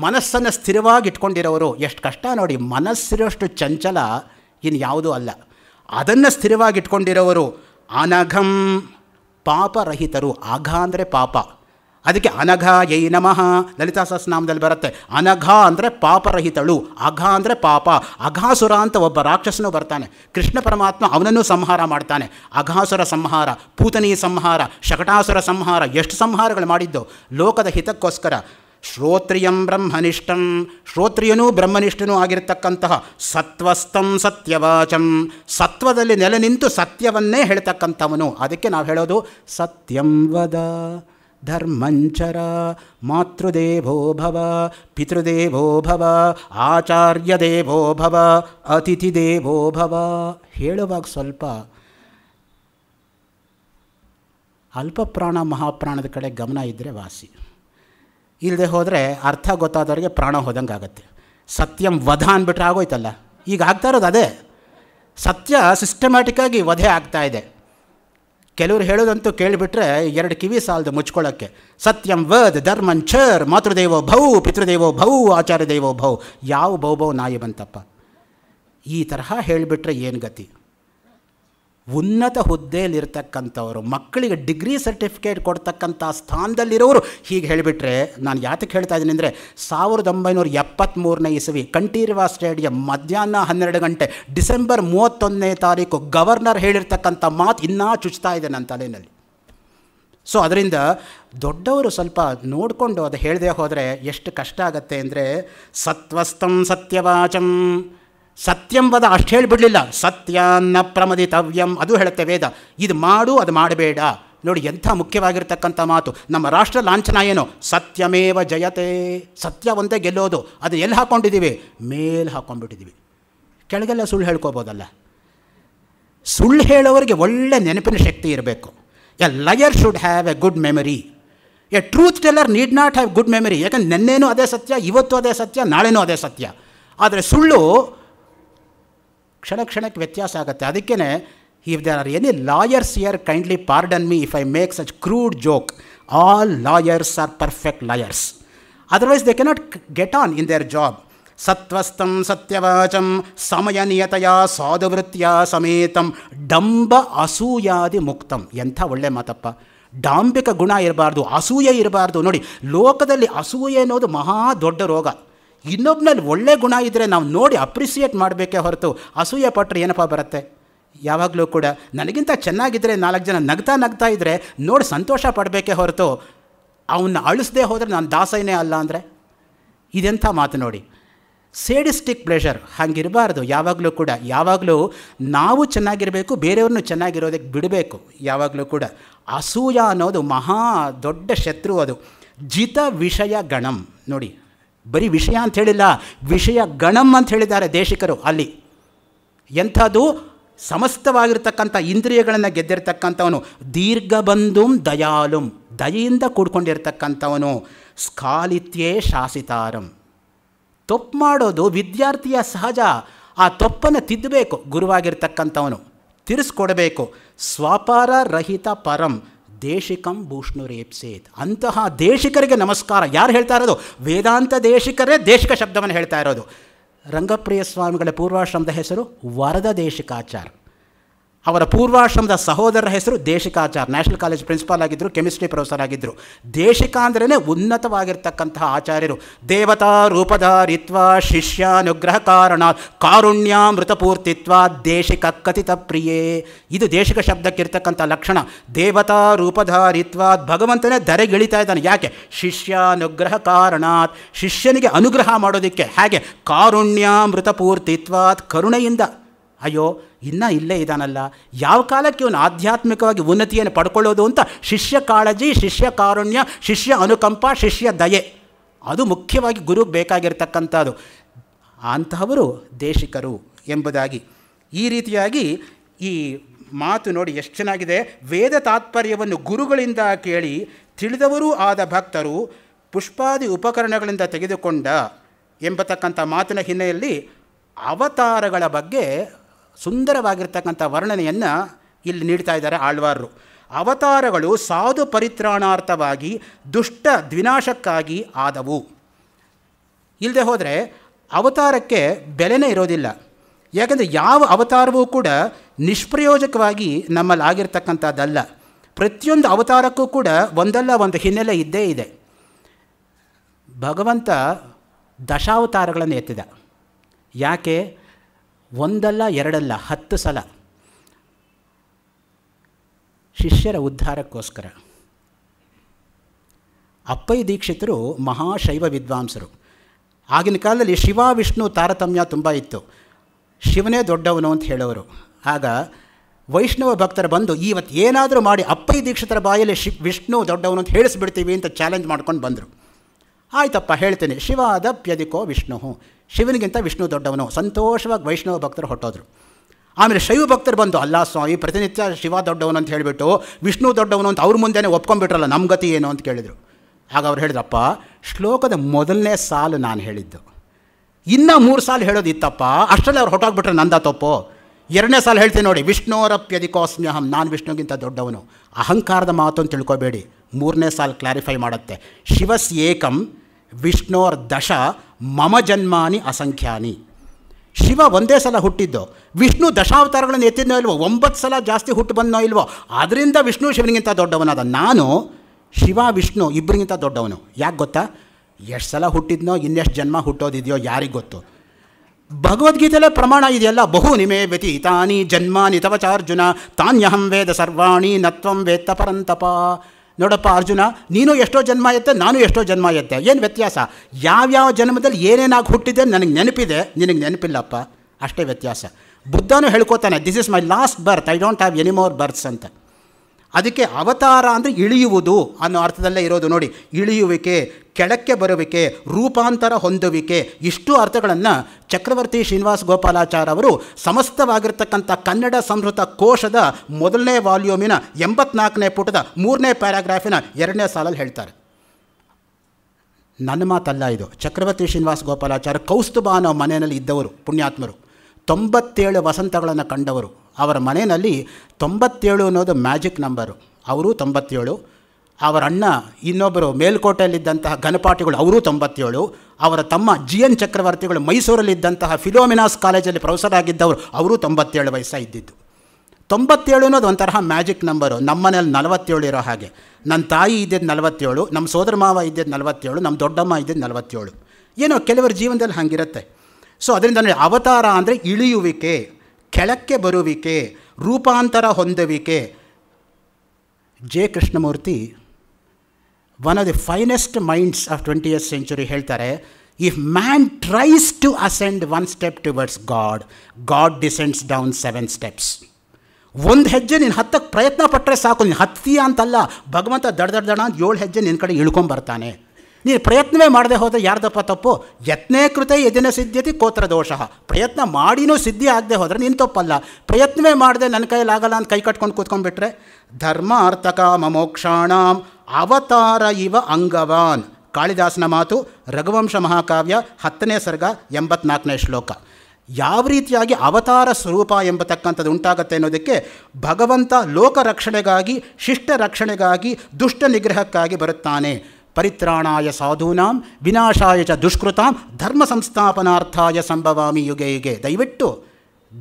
Speaker 1: ಮನಸ್ಸನ್ನು ಸ್ಥಿರವಾಗಿ ಇಟ್ಕೊಂಡಿರೋರು ಎಷ್ಟು ಕಷ್ಟ ನೋಡಿ ಮನಸ್ಸಿರೋಷ್ಟು ಚಂಚಲ ಇನ್ನು ಯಾವುದೂ ಅಲ್ಲ ಅದನ್ನು ಸ್ಥಿರವಾಗಿ ಇಟ್ಕೊಂಡಿರೋರು ಅನಘಂ ಪಾಪರಹಿತರು ಆಘ ಅಂದರೆ ಪಾಪ ಅದಕ್ಕೆ ಅನಘ ಯೈ ನಮಃ ಲಲಿತಾ ಸಹಸ್ರನಾಮದಲ್ಲಿ ಬರುತ್ತೆ ಅನಘ ಅಂದರೆ ಪಾಪರಹಿತಳು ಅಘ ಅಂದರೆ ಪಾಪ ಅಘಾಸುರ ಅಂತ ಒಬ್ಬ ರಾಕ್ಷಸನು ಬರ್ತಾನೆ ಕೃಷ್ಣ ಪರಮಾತ್ಮ ಅವನನ್ನು ಸಂಹಾರ ಮಾಡ್ತಾನೆ ಅಘಾಸುರ ಸಂಹಾರ ಪೂತನಿ ಸಂಹಾರ ಶಕಟಾಸುರ ಸಂಹಾರ ಎಷ್ಟು ಸಂಹಾರಗಳು ಮಾಡಿದ್ದು ಲೋಕದ ಹಿತಕ್ಕೋಸ್ಕರ ಶ್ರೋತ್ರಿಯಂ ಬ್ರಹ್ಮನಿಷ್ಠಂ ಶ್ರೋತ್ರಿಯನೂ ಬ್ರಹ್ಮನಿಷ್ಠನೂ ಆಗಿರತಕ್ಕಂತಹ ಸತ್ವಸ್ಥಂ ಸತ್ಯವಾಚಂ ಸತ್ವದಲ್ಲಿ ನೆಲೆ ನಿಂತು ಸತ್ಯವನ್ನೇ ಹೇಳ್ತಕ್ಕಂಥವನು ಅದಕ್ಕೆ ನಾವು ಹೇಳೋದು ಸತ್ಯಂ ವದ ಧರ್ಮಂಚರ ಮಾತೃದೇವೋ ಭವ ಪಿತೃದೇವೋ ಭವ ಆಚಾರ್ಯ ದೇವೋ ಭವ ಅತಿಥಿ ದೇವೋ ಭವ ಹೇಳುವಾಗ ಸ್ವಲ್ಪ ಅಲ್ಪ ಪ್ರಾಣ ಮಹಾಪ್ರಾಣದ ಕಡೆ ಗಮನ ಇದ್ದರೆ ವಾಸಿ ಇಲ್ಲದೆ ಹೋದರೆ ಅರ್ಥ ಗೊತ್ತಾದವರಿಗೆ ಪ್ರಾಣ ಹೋದಂಗೆ ಆಗುತ್ತೆ ಸತ್ಯಂ ವಧ ಅಂದ್ಬಿಟ್ರೆ ಆಗೋಯ್ತಲ್ಲ ಈಗ ಆಗ್ತಾ ಇರೋದು ಅದೇ ಸತ್ಯ ಸಿಸ್ಟಮ್ಯಾಟಿಕ್ಕಾಗಿ ವಧೆ ಆಗ್ತಾ ಇದೆ ಕೆಲವರು ಹೇಳೋದಂತೂ ಕೇಳಿಬಿಟ್ರೆ ಎರಡು ಕಿವಿ ಸಾಲದು ಮುಚ್ಕೊಳ್ಳೋಕ್ಕೆ ಸತ್ಯಂ ವದ್ ಧರ್ಮನ್ ಛರ್ ಮಾತೃದೇವೋ ಭೌ ಪಿತೃದೇವೋ ಭೌ ಆಚಾರ್ಯ ದೇವೋ ಭೌ ಯಾವ ಭೌ ಭೌ ನಾಯಿ ಬಂತಪ್ಪ ಈ ತರಹ ಹೇಳಿಬಿಟ್ರೆ ಏನು ಗತಿ ಉನ್ನತ ಹುದ್ದೆಯಲ್ಲಿರ್ತಕ್ಕಂಥವರು ಮಕ್ಕಳಿಗೆ ಡಿಗ್ರಿ ಸರ್ಟಿಫಿಕೇಟ್ ಕೊಡ್ತಕ್ಕಂಥ ಸ್ಥಾನದಲ್ಲಿರೋರು ಹೀಗೆ ಹೇಳಿಬಿಟ್ರೆ ನಾನು ಯಾತಕ್ಕೆ ಹೇಳ್ತಾ ಇದ್ದೀನಿ ಅಂದರೆ ಸಾವಿರದ ಒಂಬೈನೂರ ಎಪ್ಪತ್ತ್ಮೂರನೇ ಇಸವಿ ಕಂಠೀರವ ಸ್ಟೇಡಿಯಂ ಮಧ್ಯಾಹ್ನ ಹನ್ನೆರಡು ಗಂಟೆ ಡಿಸೆಂಬರ್ ಮೂವತ್ತೊಂದನೇ ತಾರೀಕು ಗವರ್ನರ್ ಹೇಳಿರ್ತಕ್ಕಂಥ ಮಾತು ಇನ್ನೂ ಚುಚ್ತಾ ಇದೆ ನನ್ನ ತಲೆಯಲ್ಲಿ ಸೊ ಅದರಿಂದ ದೊಡ್ಡವರು ಸ್ವಲ್ಪ ನೋಡಿಕೊಂಡು ಅದು ಹೇಳದೆ ಹೋದರೆ ಎಷ್ಟು ಕಷ್ಟ ಆಗುತ್ತೆ ಅಂದರೆ ಸತ್ವಸ್ಥಂ ಸತ್ಯವಾಚಂ ಸತ್ಯಂಬದ ಅಷ್ಟು ಹೇಳಿಬಿಡಲಿಲ್ಲ ಸತ್ಯಾನ್ನ ಪ್ರಮದಿತವ್ಯಂ ಅದು ಹೇಳುತ್ತೆ ವೇದ ಇದು ಮಾಡು ಅದು ಮಾಡಬೇಡ ನೋಡಿ ಎಂಥ ಮುಖ್ಯವಾಗಿರ್ತಕ್ಕಂಥ ಮಾತು ನಮ್ಮ ರಾಷ್ಟ್ರ ಲಾಂಛನ ಏನು ಸತ್ಯಮೇವ ಜಯತೆ ಸತ್ಯ ಒಂದೇ ಗೆಲ್ಲೋದು ಅದು ಎಲ್ಲಿ ಹಾಕ್ಕೊಂಡಿದ್ದೀವಿ ಮೇಲೆ ಹಾಕ್ಕೊಂಡ್ಬಿಟ್ಟಿದ್ದೀವಿ ಕೆಳಗೆಲ್ಲ ಸುಳ್ಳು ಹೇಳ್ಕೋಬೋದಲ್ಲ ಸುಳ್ಳು ಹೇಳೋರಿಗೆ ಒಳ್ಳೆ ನೆನಪಿನ ಶಕ್ತಿ ಇರಬೇಕು a liar should have a good memory a truth teller need not have good memory ಯಾಕಂದ್ರೆ ನೆನ್ನೇನೂ ಅದೇ ಸತ್ಯ ಇವತ್ತು ಅದೇ ಸತ್ಯ ನಾಳೆನೂ ಅದೇ ಸತ್ಯ ಆದರೆ ಸುಳ್ಳು ಕ್ಷಣ ಕ್ಷಣಕ್ಕೆ ವ್ಯತ್ಯಾಸ ಆಗುತ್ತೆ ಅದಕ್ಕೇ if there are any lawyers here kindly pardon me if I make such crude joke all lawyers are perfect lawyers otherwise they cannot get on in their job ಸತ್ವಸ್ಥಂ ಸತ್ಯವಾಚಂ ಸಮಯನಿಯತೆಯ ಸಾಧುವೃತ್ತಿಯ ಸಮೇತಂ ಡಂಬ ಅಸೂಯಾದಿ ಮುಕ್ತಂ ಎಂಥ ಒಳ್ಳೆ ಮಾತಪ್ಪ ಡಾಂಬಿಕ ಗುಣ ಇರಬಾರ್ದು ಅಸೂಯೆ ಇರಬಾರ್ದು ನೋಡಿ ಲೋಕದಲ್ಲಿ ಅಸೂಯೆ ಅನ್ನೋದು ಮಹಾ ದೊಡ್ಡ ರೋಗ ಇನ್ನೊಬ್ಬನಲ್ಲಿ ಒಳ್ಳೆ ಗುಣ ಇದ್ದರೆ ನಾವು ನೋಡಿ ಅಪ್ರಿಸಿಯೇಟ್ ಮಾಡಬೇಕೇ ಹೊರತು ಅಸೂಯೆ ಪಟ್ಟರೆ ಏನಪ್ಪ ಬರುತ್ತೆ ಯಾವಾಗಲೂ ಕೂಡ ನನಗಿಂತ ಚೆನ್ನಾಗಿದ್ದರೆ ನಾಲ್ಕು ಜನ ನಗ್ತಾ ನಗ್ತಾ ಇದ್ದರೆ ನೋಡಿ ಸಂತೋಷ ಪಡಬೇಕೇ ಹೊರತು ಅವನ್ನ ಅಳಿಸದೆ ಹೋದರೆ ನಾನು ದಾಸೈನೇ ಅಲ್ಲ ಅಂದರೆ ಇದೆಂಥ ಮಾತು ನೋಡಿ ಸೇಡಿಸ್ಟಿಕ್ ಪ್ಲೇಷರ್ ಹಾಗಿರಬಾರ್ದು ಯಾವಾಗಲೂ ಕೂಡ ಯಾವಾಗಲೂ ನಾವು ಚೆನ್ನಾಗಿರಬೇಕು ಬೇರೆಯವ್ರನ್ನೂ ಚೆನ್ನಾಗಿರೋದಕ್ಕೆ ಬಿಡಬೇಕು ಯಾವಾಗಲೂ ಕೂಡ ಅಸೂಯ ಅನ್ನೋದು ಮಹಾ ದೊಡ್ಡ ಶತ್ರು ಅದು ಜಿತ ವಿಷಯ ಗಣಂ ನೋಡಿ ಬರೀ ವಿಷಯ ಅಂತ ಹೇಳಿಲ್ಲ ವಿಷಯ ಗಣಂ ಅಂತ ಹೇಳಿದ್ದಾರೆ ದೇಶಿಕರು ಅಲ್ಲಿ ಎಂಥದ್ದು ಸಮಸ್ತವಾಗಿರ್ತಕ್ಕಂಥ ಇಂದ್ರಿಯಗಳನ್ನು ಗೆದ್ದಿರ್ತಕ್ಕಂಥವನು ದೀರ್ಘಬಂಧುಂ ದಯಾಲುಂ ದಯೆಯಿಂದ ಕೂಡ್ಕೊಂಡಿರ್ತಕ್ಕಂಥವನು ಸ್ಕಾಲಿತ್ಯೇ ಶಾಸಿತಾರಂ ತಪ್ಪು ಮಾಡೋದು ವಿದ್ಯಾರ್ಥಿಯ ಸಹಜ ಆ ತಪ್ಪನ್ನು ತಿದ್ದಬೇಕು ಗುರುವಾಗಿರ್ತಕ್ಕಂಥವನು ತಿರ್ಸ್ಕೊಡಬೇಕು ಸ್ವಾಪಾರ ರಹಿತ ಪರಂ ದೇಶಿಕಂ ಭೂಷ್ಣು ರೇಪ್ಸೇತ್ ಅಂತಹ ದೇಶಿಕರಿಗೆ ನಮಸ್ಕಾರ ಯಾರು ಹೇಳ್ತಾ ಇರೋದು ವೇದಾಂತ ದೇಶಿಕರೇ ದೇಶಿಕ ಶಬ್ದವನ್ನು ಹೇಳ್ತಾ ಇರೋದು ರಂಗಪ್ರಿಯ ಸ್ವಾಮಿಗಳ ಪೂರ್ವಾಶ್ರಮದ ಹೆಸರು ವರದ ದೇಶಿಕಾಚಾರ್ಯ ಅವರ ಪೂರ್ವಾಶ್ರಮದ ಸಹೋದರರ ಹೆಸರು ದೇಶಿಕಾಚಾರ್ ನ್ಯಾಷನಲ್ ಕಾಲೇಜ್ ಪ್ರಿನ್ಸಿಪಾಲ್ ಆಗಿದ್ದರು ಕೆಮಿಸ್ಟ್ರಿ ಪ್ರೊಫೆಸರ್ ಆಗಿದ್ದರು ದೇಶಿಕ ಅಂದ್ರೇ ಉನ್ನತವಾಗಿರ್ತಕ್ಕಂತಹ ಆಚಾರ್ಯರು ದೇವತಾ ರೂಪಧಾರಿತ್ವ ಶಿಷ್ಯಾನುಗ್ರಹ ಕಾರಣ ಕಾರುಣ್ಯಾಮೃತಪೂರ್ತಿತ್ವ ದೇಶಿಕ ಕಥಿತ ಪ್ರಿಯೇ ಇದು ದೇಶಿಕ ಶಬ್ದಕ್ಕಿರ್ತಕ್ಕಂಥ ಲಕ್ಷಣ ದೇವತಾ ರೂಪಧಾರಿತ್ವ ಭಗವಂತನೇ ಧರೆಗಿಳಿತಾ ಇದ್ದಾನೆ ಯಾಕೆ ಶಿಷ್ಯಾನುಗ್ರಹ ಕಾರಣಾತ್ ಶಿಷ್ಯನಿಗೆ ಅನುಗ್ರಹ ಮಾಡೋದಕ್ಕೆ ಹಾಗೆ ಕಾರುಣ್ಯಾಮೃತಪೂರ್ತಿತ್ವಾತ್ ಕರುಣೆಯಿಂದ ಅಯ್ಯೋ ಇನ್ನೂ ಇಲ್ಲೇ ಇದ್ದಾನಲ್ಲ ಯಾವ ಕಾಲಕ್ಕೆ ಇವನು ಆಧ್ಯಾತ್ಮಿಕವಾಗಿ ಉನ್ನತಿಯನ್ನು ಪಡ್ಕೊಳ್ಳೋದು ಅಂತ ಶಿಷ್ಯ ಕಾಳಜಿ ಶಿಷ್ಯ ಕಾರುಣ್ಯ ಶಿಷ್ಯ ಅನುಕಂಪ ಶಿಷ್ಯ ದಯೆ ಅದು ಮುಖ್ಯವಾಗಿ ಗುರು ಬೇಕಾಗಿರ್ತಕ್ಕಂಥದ್ದು ಅಂತಹವರು ದೇಶಿಕರು ಎಂಬುದಾಗಿ ಈ ರೀತಿಯಾಗಿ ಈ ಮಾತು ನೋಡಿ ಎಷ್ಟು ಚೆನ್ನಾಗಿದೆ ವೇದ ತಾತ್ಪರ್ಯವನ್ನು ಗುರುಗಳಿಂದ ಕೇಳಿ ತಿಳಿದವರೂ ಆದ ಭಕ್ತರು ಪುಷ್ಪಾದಿ ಉಪಕರಣಗಳಿಂದ ತೆಗೆದುಕೊಂಡ ಎಂಬತಕ್ಕಂಥ ಮಾತಿನ ಹಿನ್ನೆಲೆಯಲ್ಲಿ ಅವತಾರಗಳ ಬಗ್ಗೆ ಸುಂದರವಾಗಿರ್ತಕ್ಕಂಥ ವರ್ಣನೆಯನ್ನು ಇಲ್ಲಿ ನೀಡ್ತಾ ಇದ್ದಾರೆ ಆಳ್ವಾರರು ಅವತಾರಗಳು ಸಾಧು ಪರಿತ್ರಾಣಾರ್ಥವಾಗಿ ದುಷ್ಟ ದ್ವಿನಾಶಕ್ಕಾಗಿ ಆದವು ಇಲ್ಲದೆ ಹೋದರೆ ಅವತಾರಕ್ಕೆ ಬೆಲೆನೇ ಇರೋದಿಲ್ಲ ಯಾಕಂದರೆ ಯಾವ ಅವತಾರವೂ ಕೂಡ ನಿಷ್ಪ್ರಯೋಜಕವಾಗಿ ನಮ್ಮಲ್ಲಿ ಆಗಿರ್ತಕ್ಕಂಥದ್ದಲ್ಲ ಪ್ರತಿಯೊಂದು ಅವತಾರಕ್ಕೂ ಕೂಡ ಒಂದಲ್ಲ ಒಂದು ಹಿನ್ನೆಲೆ ಇದ್ದೇ ಇದೆ ಭಗವಂತ ದಶಾವತಾರಗಳನ್ನು ಎತ್ತಿದ ಯಾಕೆ ಒಂದಲ್ಲ ಎರಡಲ್ಲ ಹತ್ತು ಸಲ ಶಿಷ್ಯರ ಉದ್ಧಾರಕ್ಕೋಸ್ಕರ ಅಪ್ಪಯ್ಯ ದೀಕ್ಷಿತರು ಮಹಾಶೈವ ವಿದ್ವಾಂಸರು ಆಗಿನ ಕಾಲದಲ್ಲಿ ಶಿವ ವಿಷ್ಣು ತಾರತಮ್ಯ ತುಂಬ ಇತ್ತು ಶಿವನೇ ದೊಡ್ಡವನು ಅಂತ ಹೇಳೋರು ಆಗ ವೈಷ್ಣವ ಭಕ್ತರು ಬಂದು ಇವತ್ತು ಏನಾದರೂ ಮಾಡಿ ಅಪ್ಪಯ್ಯ ದೀಕ್ಷಿತರ ಬಾಯಲ್ಲಿ ಶಿ ವಿಷ್ಣು ದೊಡ್ಡವನು ಅಂತ ಹೇಳಿಸ್ಬಿಡ್ತೀವಿ ಅಂತ ಚಾಲೆಂಜ್ ಮಾಡ್ಕೊಂಡು ಬಂದರು ಆಯ್ತಪ್ಪ ಹೇಳ್ತೇನೆ ಶಿವ ಅದಪ್ಯದಿಕೋ ವಿಷ್ಣು ಶಿವನಿಗಿಂತ ವಿಷ್ಣು ದೊಡ್ಡವನು ಸಂತೋಷವಾಗಿ ವೈಷ್ಣವ ಭಕ್ತರು ಹೊಟ್ಟೋದ್ರು ಆಮೇಲೆ ಶೈವ ಭಕ್ತರು ಬಂದು ಅಲ್ಲ ಸ್ವಾಮಿ ಪ್ರತಿನಿತ್ಯ ಶಿವ ದೊಡ್ಡವನು ಅಂತ ಹೇಳಿಬಿಟ್ಟು ವಿಷ್ಣು ದೊಡ್ಡವನು ಅಂತ ಅವ್ರ ಮುಂದೆನೇ ಒಪ್ಕೊಂಡ್ಬಿಟ್ರಲ್ಲ ನಮ್ಮ ಗತಿ ಏನು ಅಂತ ಕೇಳಿದರು ಆಗ ಅವ್ರು ಹೇಳಿದ್ರಪ್ಪ ಶ್ಲೋಕದ ಮೊದಲನೇ ಸಾಲು ನಾನು ಹೇಳಿದ್ದು ಇನ್ನೂ ಮೂರು ಸಾಲು ಹೇಳೋದು ಇತ್ತಪ್ಪ ಅಷ್ಟರಲ್ಲಿ ಅವ್ರು ಹೊಟ್ಟೋಗ್ಬಿಟ್ರೆ ನಂದ ತಪ್ಪು ಎರಡನೇ ಸಾಲು ಹೇಳ್ತೀನಿ ನೋಡಿ ವಿಷ್ಣೋರಪ್ಯದಿಕೋಸ್ಮ್ಯಹಂ ನಾನು ವಿಷ್ಣುಗಿಂತ ದೊಡ್ಡವನು ಅಹಂಕಾರದ ಮಾತು ಅಂತ ತಿಳ್ಕೊಬೇಡಿ ಮೂರನೇ ಸಾಲು ಕ್ಲಾರಿಫೈ ಮಾಡುತ್ತೆ ಶಿವಸ್ ಏಕಂ ವಿಷ್ಣೋರ್ ದಶ ಮಮ ಜನ್ಮಾನಿ ಅಸಂಖ್ಯಾನಿ ಶಿವ ಒಂದೇ ಸಲ ಹುಟ್ಟಿದ್ದು ವಿಷ್ಣು ದಶಾವತಾರಗಳನ್ನು ಎತ್ತಿದ್ನೋ ಇಲ್ವೋ ಒಂಬತ್ತು ಸಲ ಜಾಸ್ತಿ ಹುಟ್ಟು ಬಂದನೋ ಇಲ್ವೋ ಆದ್ದರಿಂದ ವಿಷ್ಣು ಶಿವನಿಗಿಂತ ದೊಡ್ಡವನಾದ ನಾನು ಶಿವ ವಿಷ್ಣು ಇಬ್ಬರಿಗಿಂತ ದೊಡ್ಡವನು ಯಾಕೆ ಗೊತ್ತಾ ಎಷ್ಟು ಸಲ ಹುಟ್ಟಿದ್ನೋ ಇನ್ನೆಷ್ಟು ಜನ್ಮ ಹುಟ್ಟೋದಿದೆಯೋ ಯಾರಿಗೆ ಗೊತ್ತು ಭಗವದ್ಗೀತೆಯಲ್ಲೇ ಪ್ರಮಾಣ ಇದೆಯಲ್ಲ ಬಹು ನಿಮೇ ವ್ಯತಿ ತಾನಿ ಜನ್ಮಾನಿ ತವಚಾರ್ಜುನ ತಾನ್ಯಹಂ ವೇದ ಸರ್ವಾಣಿ ನತ್ವಂ ವೇತ್ತ ಪರಂತಪ ನೋಡಪ್ಪ ಅರ್ಜುನ ನೀನು ಎಷ್ಟೋ ಜನ್ಮ ಎತ್ತೆ ನಾನು ಎಷ್ಟೋ ಜನ್ಮ ಎತ್ತೆ ಏನು ವ್ಯತ್ಯಾಸ ಯಾವ್ಯಾವ ಜನ್ಮದಲ್ಲಿ ಏನೇನಾಗಿ ಹುಟ್ಟಿದೆ ನನಗೆ ನೆನಪಿದೆ ನಿನಗೆ ನೆನಪಿಲ್ಲಪ್ಪ ಅಷ್ಟೇ ವ್ಯತ್ಯಾಸ ಬುದ್ಧನೂ ಹೇಳ್ಕೊತಾನೆ this is my last birth I don't have any more births ಅಂತ ಅದಕ್ಕೆ ಅವತಾರ ಅಂದರೆ ಇಳಿಯುವುದು ಅನ್ನೋ ಅರ್ಥದಲ್ಲೇ ಇರೋದು ನೋಡಿ ಇಳಿಯುವಿಕೆ ಕೆಳಕ್ಕೆ ಬರುವಿಕೆ ರೂಪಾಂತರ ಹೊಂದುವಿಕೆ ಇಷ್ಟು ಅರ್ಥಗಳನ್ನು ಚಕ್ರವರ್ತಿ ಶ್ರೀನಿವಾಸ್ ಗೋಪಾಲಾಚಾರ್ ಅವರು ಸಮಸ್ತವಾಗಿರ್ತಕ್ಕಂಥ ಕನ್ನಡ ಸಂಸ್ಕೃತ ಕೋಶದ ಮೊದಲನೇ ವಾಲ್ಯೂಮಿನ ಎಂಬತ್ನಾಲ್ಕನೇ ಪುಟದ ಮೂರನೇ ಪ್ಯಾರಾಗ್ರಾಫಿನ ಎರಡನೇ ಸಾಲಲ್ಲಿ ಹೇಳ್ತಾರೆ ನನ್ನ ಮಾತಲ್ಲ ಇದು ಚಕ್ರವರ್ತಿ ಶ್ರೀನಿವಾಸ್ ಗೋಪಾಲಾಚಾರ್ಯ ಕೌಸ್ತುಭ ಅನ್ನೋ ಮನೆಯಲ್ಲಿ ಇದ್ದವರು ಪುಣ್ಯಾತ್ಮರು ತೊಂಬತ್ತೇಳು ವಸಂತಗಳನ್ನು ಕಂಡವರು ಅವರ ಮನೆಯಲ್ಲಿ ತೊಂಬತ್ತೇಳು ಅನ್ನೋದು ಮ್ಯಾಜಿಕ್ ನಂಬರು ಅವರು ತೊಂಬತ್ತೇಳು ಅವರ ಅಣ್ಣ ಇನ್ನೊಬ್ಬರು ಮೇಲ್ಕೋಟೆಯಲ್ಲಿದ್ದಂತಹ ಘನಪಾಠಿಗಳು ಅವರೂ ತೊಂಬತ್ತೇಳು ಅವರ ತಮ್ಮ ಜಿ ಎನ್ ಚಕ್ರವರ್ತಿಗಳು ಮೈಸೂರಲ್ಲಿದ್ದಂತಹ ಫಿಲೋಮಿನಾಸ್ ಕಾಲೇಜಲ್ಲಿ ಪ್ರೊಫೆಸರ್ ಆಗಿದ್ದವರು ಅವರೂ ತೊಂಬತ್ತೇಳು ವಯಸ್ಸ ಇದ್ದಿದ್ದು ತೊಂಬತ್ತೇಳು ಅನ್ನೋದು ಒಂಥರ ಮ್ಯಾಜಿಕ್ ನಂಬರು ನಮ್ಮ ಮನೇಲಿ ನಲವತ್ತೇಳು ಇರೋ ಹಾಗೆ ನನ್ನ ತಾಯಿ ಇದ್ದಿದ್ದು ನಲವತ್ತೇಳು ನಮ್ಮ ಸೋದರ ಮಾವ ಇದ್ದಿದ್ದು ನಲವತ್ತೇಳು ನಮ್ಮ ದೊಡ್ಡಮ್ಮ ಇದ್ದಿದ್ದು ನಲವತ್ತೇಳು ಏನೋ ಕೆಲವರ ಜೀವನದಲ್ಲಿ ಹಾಗಿರುತ್ತೆ ಸೊ ಅದರಿಂದ ಅವತಾರ ಅಂದರೆ ಇಳಿಯುವಿಕೆ ಕೆಳಕ್ಕೆ ಬರುವಿಕೆ ರೂಪಾಂತರ ಹೊಂದುವಿಕೆ J Krishnamurti one of the finest minds of twentieth century ಹೇಳ್ತಾರೆ if man tries to ascend one step towards God God descends down seven steps ಒಂದು ಹೆಜ್ಜೆ ನೀನು ಹತ್ತಕ್ಕೆ ಪ್ರಯತ್ನ ಪಟ್ಟರೆ ಸಾಕು ನೀನು ಹತ್ತೀಯ ಅಂತಲ್ಲ ಭಗವಂತ ದಡ ದಡ ದಡ ಅಂತ ಏಳು ಹೆಜ್ಜೆ ನಿನ್ನ ಕಡೆ ಇಳ್ಕೊಂಬರ್ತಾನೆ ನೀನು ಪ್ರಯತ್ನವೇ ಮಾಡದೆ ಹೋದರೆ ಯಾರ್ದಪ್ಪ ತಪ್ಪು ಯತ್ನೇ ಕೃತ ಎದಿನ ಸಿದ್ಧತಿ ಕೋತ್ರ ದೋಷ ಪ್ರಯತ್ನ ಮಾಡಿನೂ ಸಿದ್ಧಿ ಆಗದೆ ಹೋದರೆ ನೀನು ತಪ್ಪಲ್ಲ ಪ್ರಯತ್ನವೇ ಮಾಡದೆ ನನ್ನ ಕೈಯಲ್ಲಿ ಆಗಲ್ಲ ಅಂತ ಕೈ ಕಟ್ಕೊಂಡು ಕೂತ್ಕೊಂಡ್ಬಿಟ್ರೆ ಧರ್ಮ ಅರ್ಥಕಾಮ ಅವತಾರ ಇವ ಅಂಗವಾನ್ ಕಾಳಿದಾಸನ ಮಾತು ರಘುವಂಶ ಮಹಾಕಾವ್ಯ ಹತ್ತನೇ ಸರ್ಗ ಎಂಬತ್ನಾಲ್ಕನೇ ಶ್ಲೋಕ ಯಾವ ರೀತಿಯಾಗಿ ಅವತಾರ ಸ್ವರೂಪ ಎಂಬತಕ್ಕಂಥದ್ದು ಉಂಟಾಗತ್ತೆ ಅನ್ನೋದಕ್ಕೆ ಭಗವಂತ ಲೋಕ ರಕ್ಷಣೆಗಾಗಿ ಶಿಷ್ಟ ರಕ್ಷಣೆಗಾಗಿ ದುಷ್ಟ ನಿಗ್ರಹಕ್ಕಾಗಿ ಬರುತ್ತಾನೆ ಪರಿತ್ರಾಣಾಯ ಸಾಧೂನಾಂ ವಿನಾಶಾಯ ಚ ದುಷ್ಕೃತಾಂ ಧರ್ಮ ಸಂಸ್ಥಾಪನಾರ್ಥಾಯ ಸಂಭವಾಮಿ ಯುಗೆ ಯುಗೆ ದಯವಿಟ್ಟು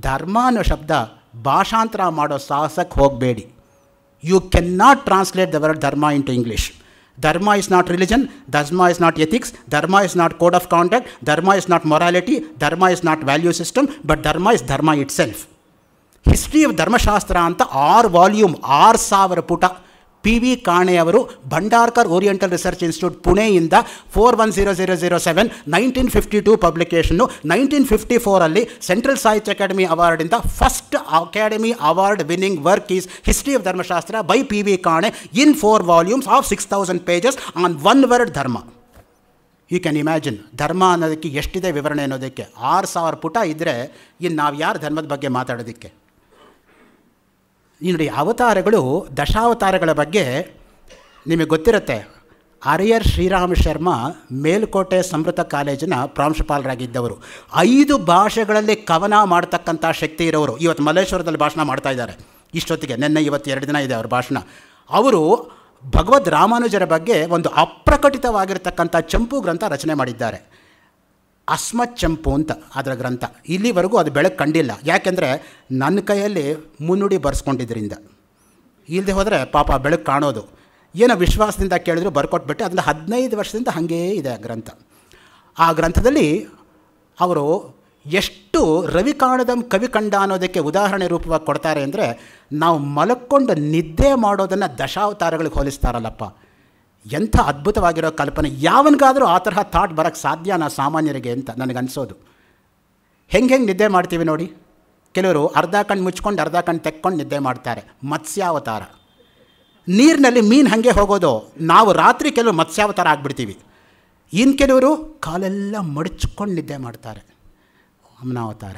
Speaker 1: ಧರ್ಮ ಅನ್ನೋ ಶಬ್ದ ಭಾಷಾಂತರ ಮಾಡೋ ಸಾಹಸಕ್ಕೆ ಹೋಗಬೇಡಿ You cannot translate the word dharma into English. Dharma is not religion, dharma is not ethics, dharma is not code of conduct, dharma is not morality, dharma is not value system, but dharma is dharma itself. History of Dharma Shastra anta, R volume, R savara puta, P V Kane ಅವರು Bhandarkar Oriental Research Institute ಪುಣೆಯಿಂದ four one zero zero zero seven nineteen fifty two publication nineteen fifty ಫೋರಲ್ಲಿ Central Sahitya Akademi ಅವಾರ್ಡಿಂದ first Akademi award winning work is History of Dharmashastra by P V Kane in four volumes of six thousand pages on one word dharma you can imagine dharma ಅನ್ನೋದಕ್ಕೆ ಎಷ್ಟಿದೆ ವಿವರಣೆ ಅನ್ನೋದಕ್ಕೆ ಆರು ಸಾವಿರ ಪುಟ ಇದ್ದರೆ ಇನ್ನು ನಾವು ಯಾರು ಧರ್ಮದ ಬಗ್ಗೆ ಮಾತಾಡೋದಕ್ಕೆ ಈ ನೋಡಿ ಅವತಾರಗಳು ದಶಾವತಾರಗಳ ಬಗ್ಗೆ ನಿಮಗೆ ಗೊತ್ತಿರುತ್ತೆ ಅರಿಯರ್ ಶ್ರೀರಾಮ ಶರ್ಮ ಮೇಲ್ಕೋಟೆ ಸಮೃತ ಕಾಲೇಜಿನ ಪ್ರಾಂಶುಪಾಲರಾಗಿದ್ದವರು ಐದು ಭಾಷೆಗಳಲ್ಲಿ ಕವನ ಮಾಡ್ತಕ್ಕಂಥ ಶಕ್ತಿ ಇರೋರು ಇವತ್ತು ಮಲ್ಲೇಶ್ವರದಲ್ಲಿ ಭಾಷಣ ಮಾಡ್ತಾ ಇದ್ದಾರೆ ಇಷ್ಟೊತ್ತಿಗೆ ನಿನ್ನೆ ಇವತ್ತು ಎರಡು ದಿನ ಇದೆ ಅವ್ರ ಭಾಷಣ ಅವರು ಭಗವದ್ ರಾಮಾನುಜರ ಬಗ್ಗೆ ಒಂದು ಅಪ್ರಕಟಿತವಾಗಿರ್ತಕ್ಕಂಥ ಚಂಪು ಗ್ರಂಥ ರಚನೆ ಮಾಡಿದ್ದಾರೆ ಚೆಂಪು ಅಂತ ಅದರ ಗ್ರಂಥ ಇಲ್ಲಿವರೆಗೂ ಅದು ಬೆಳಕು ಕಂಡಿಲ್ಲ ಯಾಕೆಂದರೆ ನನ್ನ ಕೈಯಲ್ಲಿ ಮುನ್ನುಡಿ ಬರೆಸ್ಕೊಂಡಿದ್ದರಿಂದ ಇಲ್ಲದೆ ಹೋದರೆ ಪಾಪ ಬೆಳಕು ಕಾಣೋದು ಏನೋ ವಿಶ್ವಾಸದಿಂದ ಕೇಳಿದ್ರು ಬರ್ಕೊಟ್ಬಿಟ್ಟು ಅದನ್ನು ಹದಿನೈದು ವರ್ಷದಿಂದ ಹಾಗೇ ಇದೆ ಆ ಗ್ರಂಥ ಆ ಗ್ರಂಥದಲ್ಲಿ ಅವರು ಎಷ್ಟು ರವಿ ಕಾಣದಂ ಕವಿ ಕಂಡ ಅನ್ನೋದಕ್ಕೆ ಉದಾಹರಣೆ ರೂಪವಾಗಿ ಕೊಡ್ತಾರೆ ಅಂದರೆ ನಾವು ಮಲಕ್ಕೊಂಡು ನಿದ್ದೆ ಮಾಡೋದನ್ನು ದಶಾವತಾರಗಳಿಗೆ ಹೋಲಿಸ್ತಾರಲ್ಲಪ್ಪ ಎಂಥ ಅದ್ಭುತವಾಗಿರೋ ಕಲ್ಪನೆ ಯಾವನಿಗಾದರೂ ಆ ತರಹ ಥಾಟ್ ಬರೋಕ್ಕೆ ಸಾಧ್ಯನಾ ಸಾಮಾನ್ಯರಿಗೆ ಅಂತ ನನಗನ್ಸೋದು ಹೆಂಗೆ ಹೆಂಗೆ ನಿದ್ದೆ ಮಾಡ್ತೀವಿ ನೋಡಿ ಕೆಲವರು ಅರ್ಧ ಕಣ್ಣು ಮುಚ್ಕೊಂಡು ಅರ್ಧ ಕಣ್ಣು ತೆಕ್ಕೊಂಡು ನಿದ್ದೆ ಮಾಡ್ತಾರೆ ಮತ್ಸ್ಯಾವತಾರ ನೀರಿನಲ್ಲಿ ಮೀನು ಹಾಗೆ ಹೋಗೋದು ನಾವು ರಾತ್ರಿ ಕೆಲವು ಮತ್ಸ್ಯಾವತಾರ ಆಗಿಬಿಡ್ತೀವಿ ಇನ್ನು ಕೆಲವರು ಕಾಲೆಲ್ಲ ಮಡಚ್ಕೊಂಡು ನಿದ್ದೆ ಮಾಡ್ತಾರೆ ವಾಮನಾವತಾರ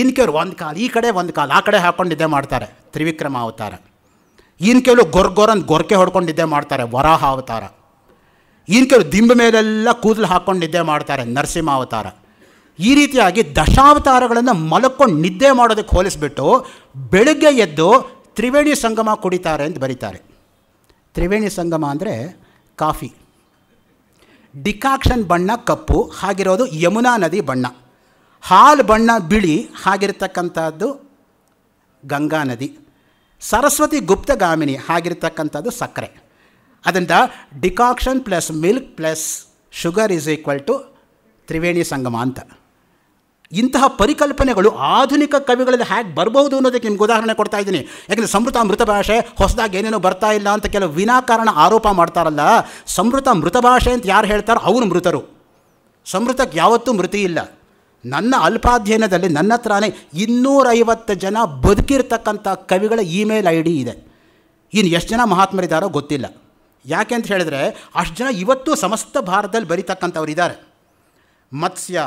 Speaker 1: ಇನ್ನು ಕೆಲವರು ಒಂದು ಕಾಲು ಈ ಕಡೆ ಒಂದು ಕಾಲು ಆ ಕಡೆ ಹಾಕ್ಕೊಂಡು ನಿದ್ದೆ ಮಾಡ್ತಾರೆ ತ್ರಿವಿಕ್ರಮ ಅವತಾರ ಇನ್ನು ಕೆಲವು ಗೊರ್ಗೊರಂದು ಅಂತ ಗೊರಕೆ ಹೊಡ್ಕೊಂಡು ಮಾಡ್ತಾರೆ ವರಾಹ ಅವತಾರ ಇನ್ನು ಕೆಲವು ದಿಂಬ ಮೇಲೆಲ್ಲ ಕೂದಲು ಹಾಕ್ಕೊಂಡು ನಿದ್ದೆ ಮಾಡ್ತಾರೆ ಅವತಾರ ಈ ರೀತಿಯಾಗಿ ದಶಾವತಾರಗಳನ್ನು ಮಲಕ್ಕೊಂಡು ನಿದ್ದೆ ಮಾಡೋದಕ್ಕೆ ಹೋಲಿಸ್ಬಿಟ್ಟು ಬೆಳಗ್ಗೆ ಎದ್ದು ತ್ರಿವೇಣಿ ಸಂಗಮ ಕುಡಿತಾರೆ ಅಂತ ಬರೀತಾರೆ ತ್ರಿವೇಣಿ ಸಂಗಮ ಅಂದರೆ ಕಾಫಿ ಡಿಕಾಕ್ಷನ್ ಬಣ್ಣ ಕಪ್ಪು ಹಾಗಿರೋದು ಯಮುನಾ ನದಿ ಬಣ್ಣ ಹಾಲು ಬಣ್ಣ ಬಿಳಿ ಹಾಗಿರ್ತಕ್ಕಂಥದ್ದು ಗಂಗಾ ನದಿ ಸರಸ್ವತಿ ಗುಪ್ತಗಾಮಿನಿ ಆಗಿರ್ತಕ್ಕಂಥದ್ದು ಸಕ್ಕರೆ ಅದರಿಂದ decoction plus milk plus sugar is equal to Triveni Sangama ಅಂತ ಇಂತಹ ಪರಿಕಲ್ಪನೆಗಳು ಆಧುನಿಕ ಕವಿಗಳಲ್ಲಿ ಹೇಗೆ ಬರಬಹುದು ಅನ್ನೋದಕ್ಕೆ ನಿಮ್ಗೆ ಉದಾಹರಣೆ ಕೊಡ್ತಾ ಇದ್ದೀನಿ ಯಾಕೆಂದರೆ ಸಮೃತ ಮೃತ ಭಾಷೆ ಹೊಸದಾಗಿ ಏನೇನೋ ಬರ್ತಾ ಇಲ್ಲ ಅಂತ ಕೆಲವು ವಿನಾಕಾರಣ ಆರೋಪ ಮಾಡ್ತಾರಲ್ಲ ಸಮೃತ ಮೃತ ಭಾಷೆ ಅಂತ ಯಾರು ಹೇಳ್ತಾರೋ ಅವನು ಮೃತರು ಸಮೃತಕ್ಕೆ ಯಾವತ್ತೂ ಮೃತಿ ಇಲ್ಲ ನನ್ನ ಅಲ್ಪಾಧ್ಯಯನದಲ್ಲಿ ನನ್ನ ಹತ್ರನೇ ಇನ್ನೂರೈವತ್ತು ಜನ ಬದುಕಿರ್ತಕ್ಕಂಥ ಕವಿಗಳ ಇಮೇಲ್ ಐ ಡಿ ಇದೆ ಇನ್ನು ಎಷ್ಟು ಜನ ಮಹಾತ್ಮರಿದ್ದಾರೋ ಗೊತ್ತಿಲ್ಲ ಯಾಕೆ ಅಂತ ಹೇಳಿದ್ರೆ ಅಷ್ಟು ಜನ ಇವತ್ತು ಸಮಸ್ತ ಭಾರತದಲ್ಲಿ ಬರೀತಕ್ಕಂಥವ್ರು ಇದ್ದಾರೆ ಮತ್ಸ್ಯ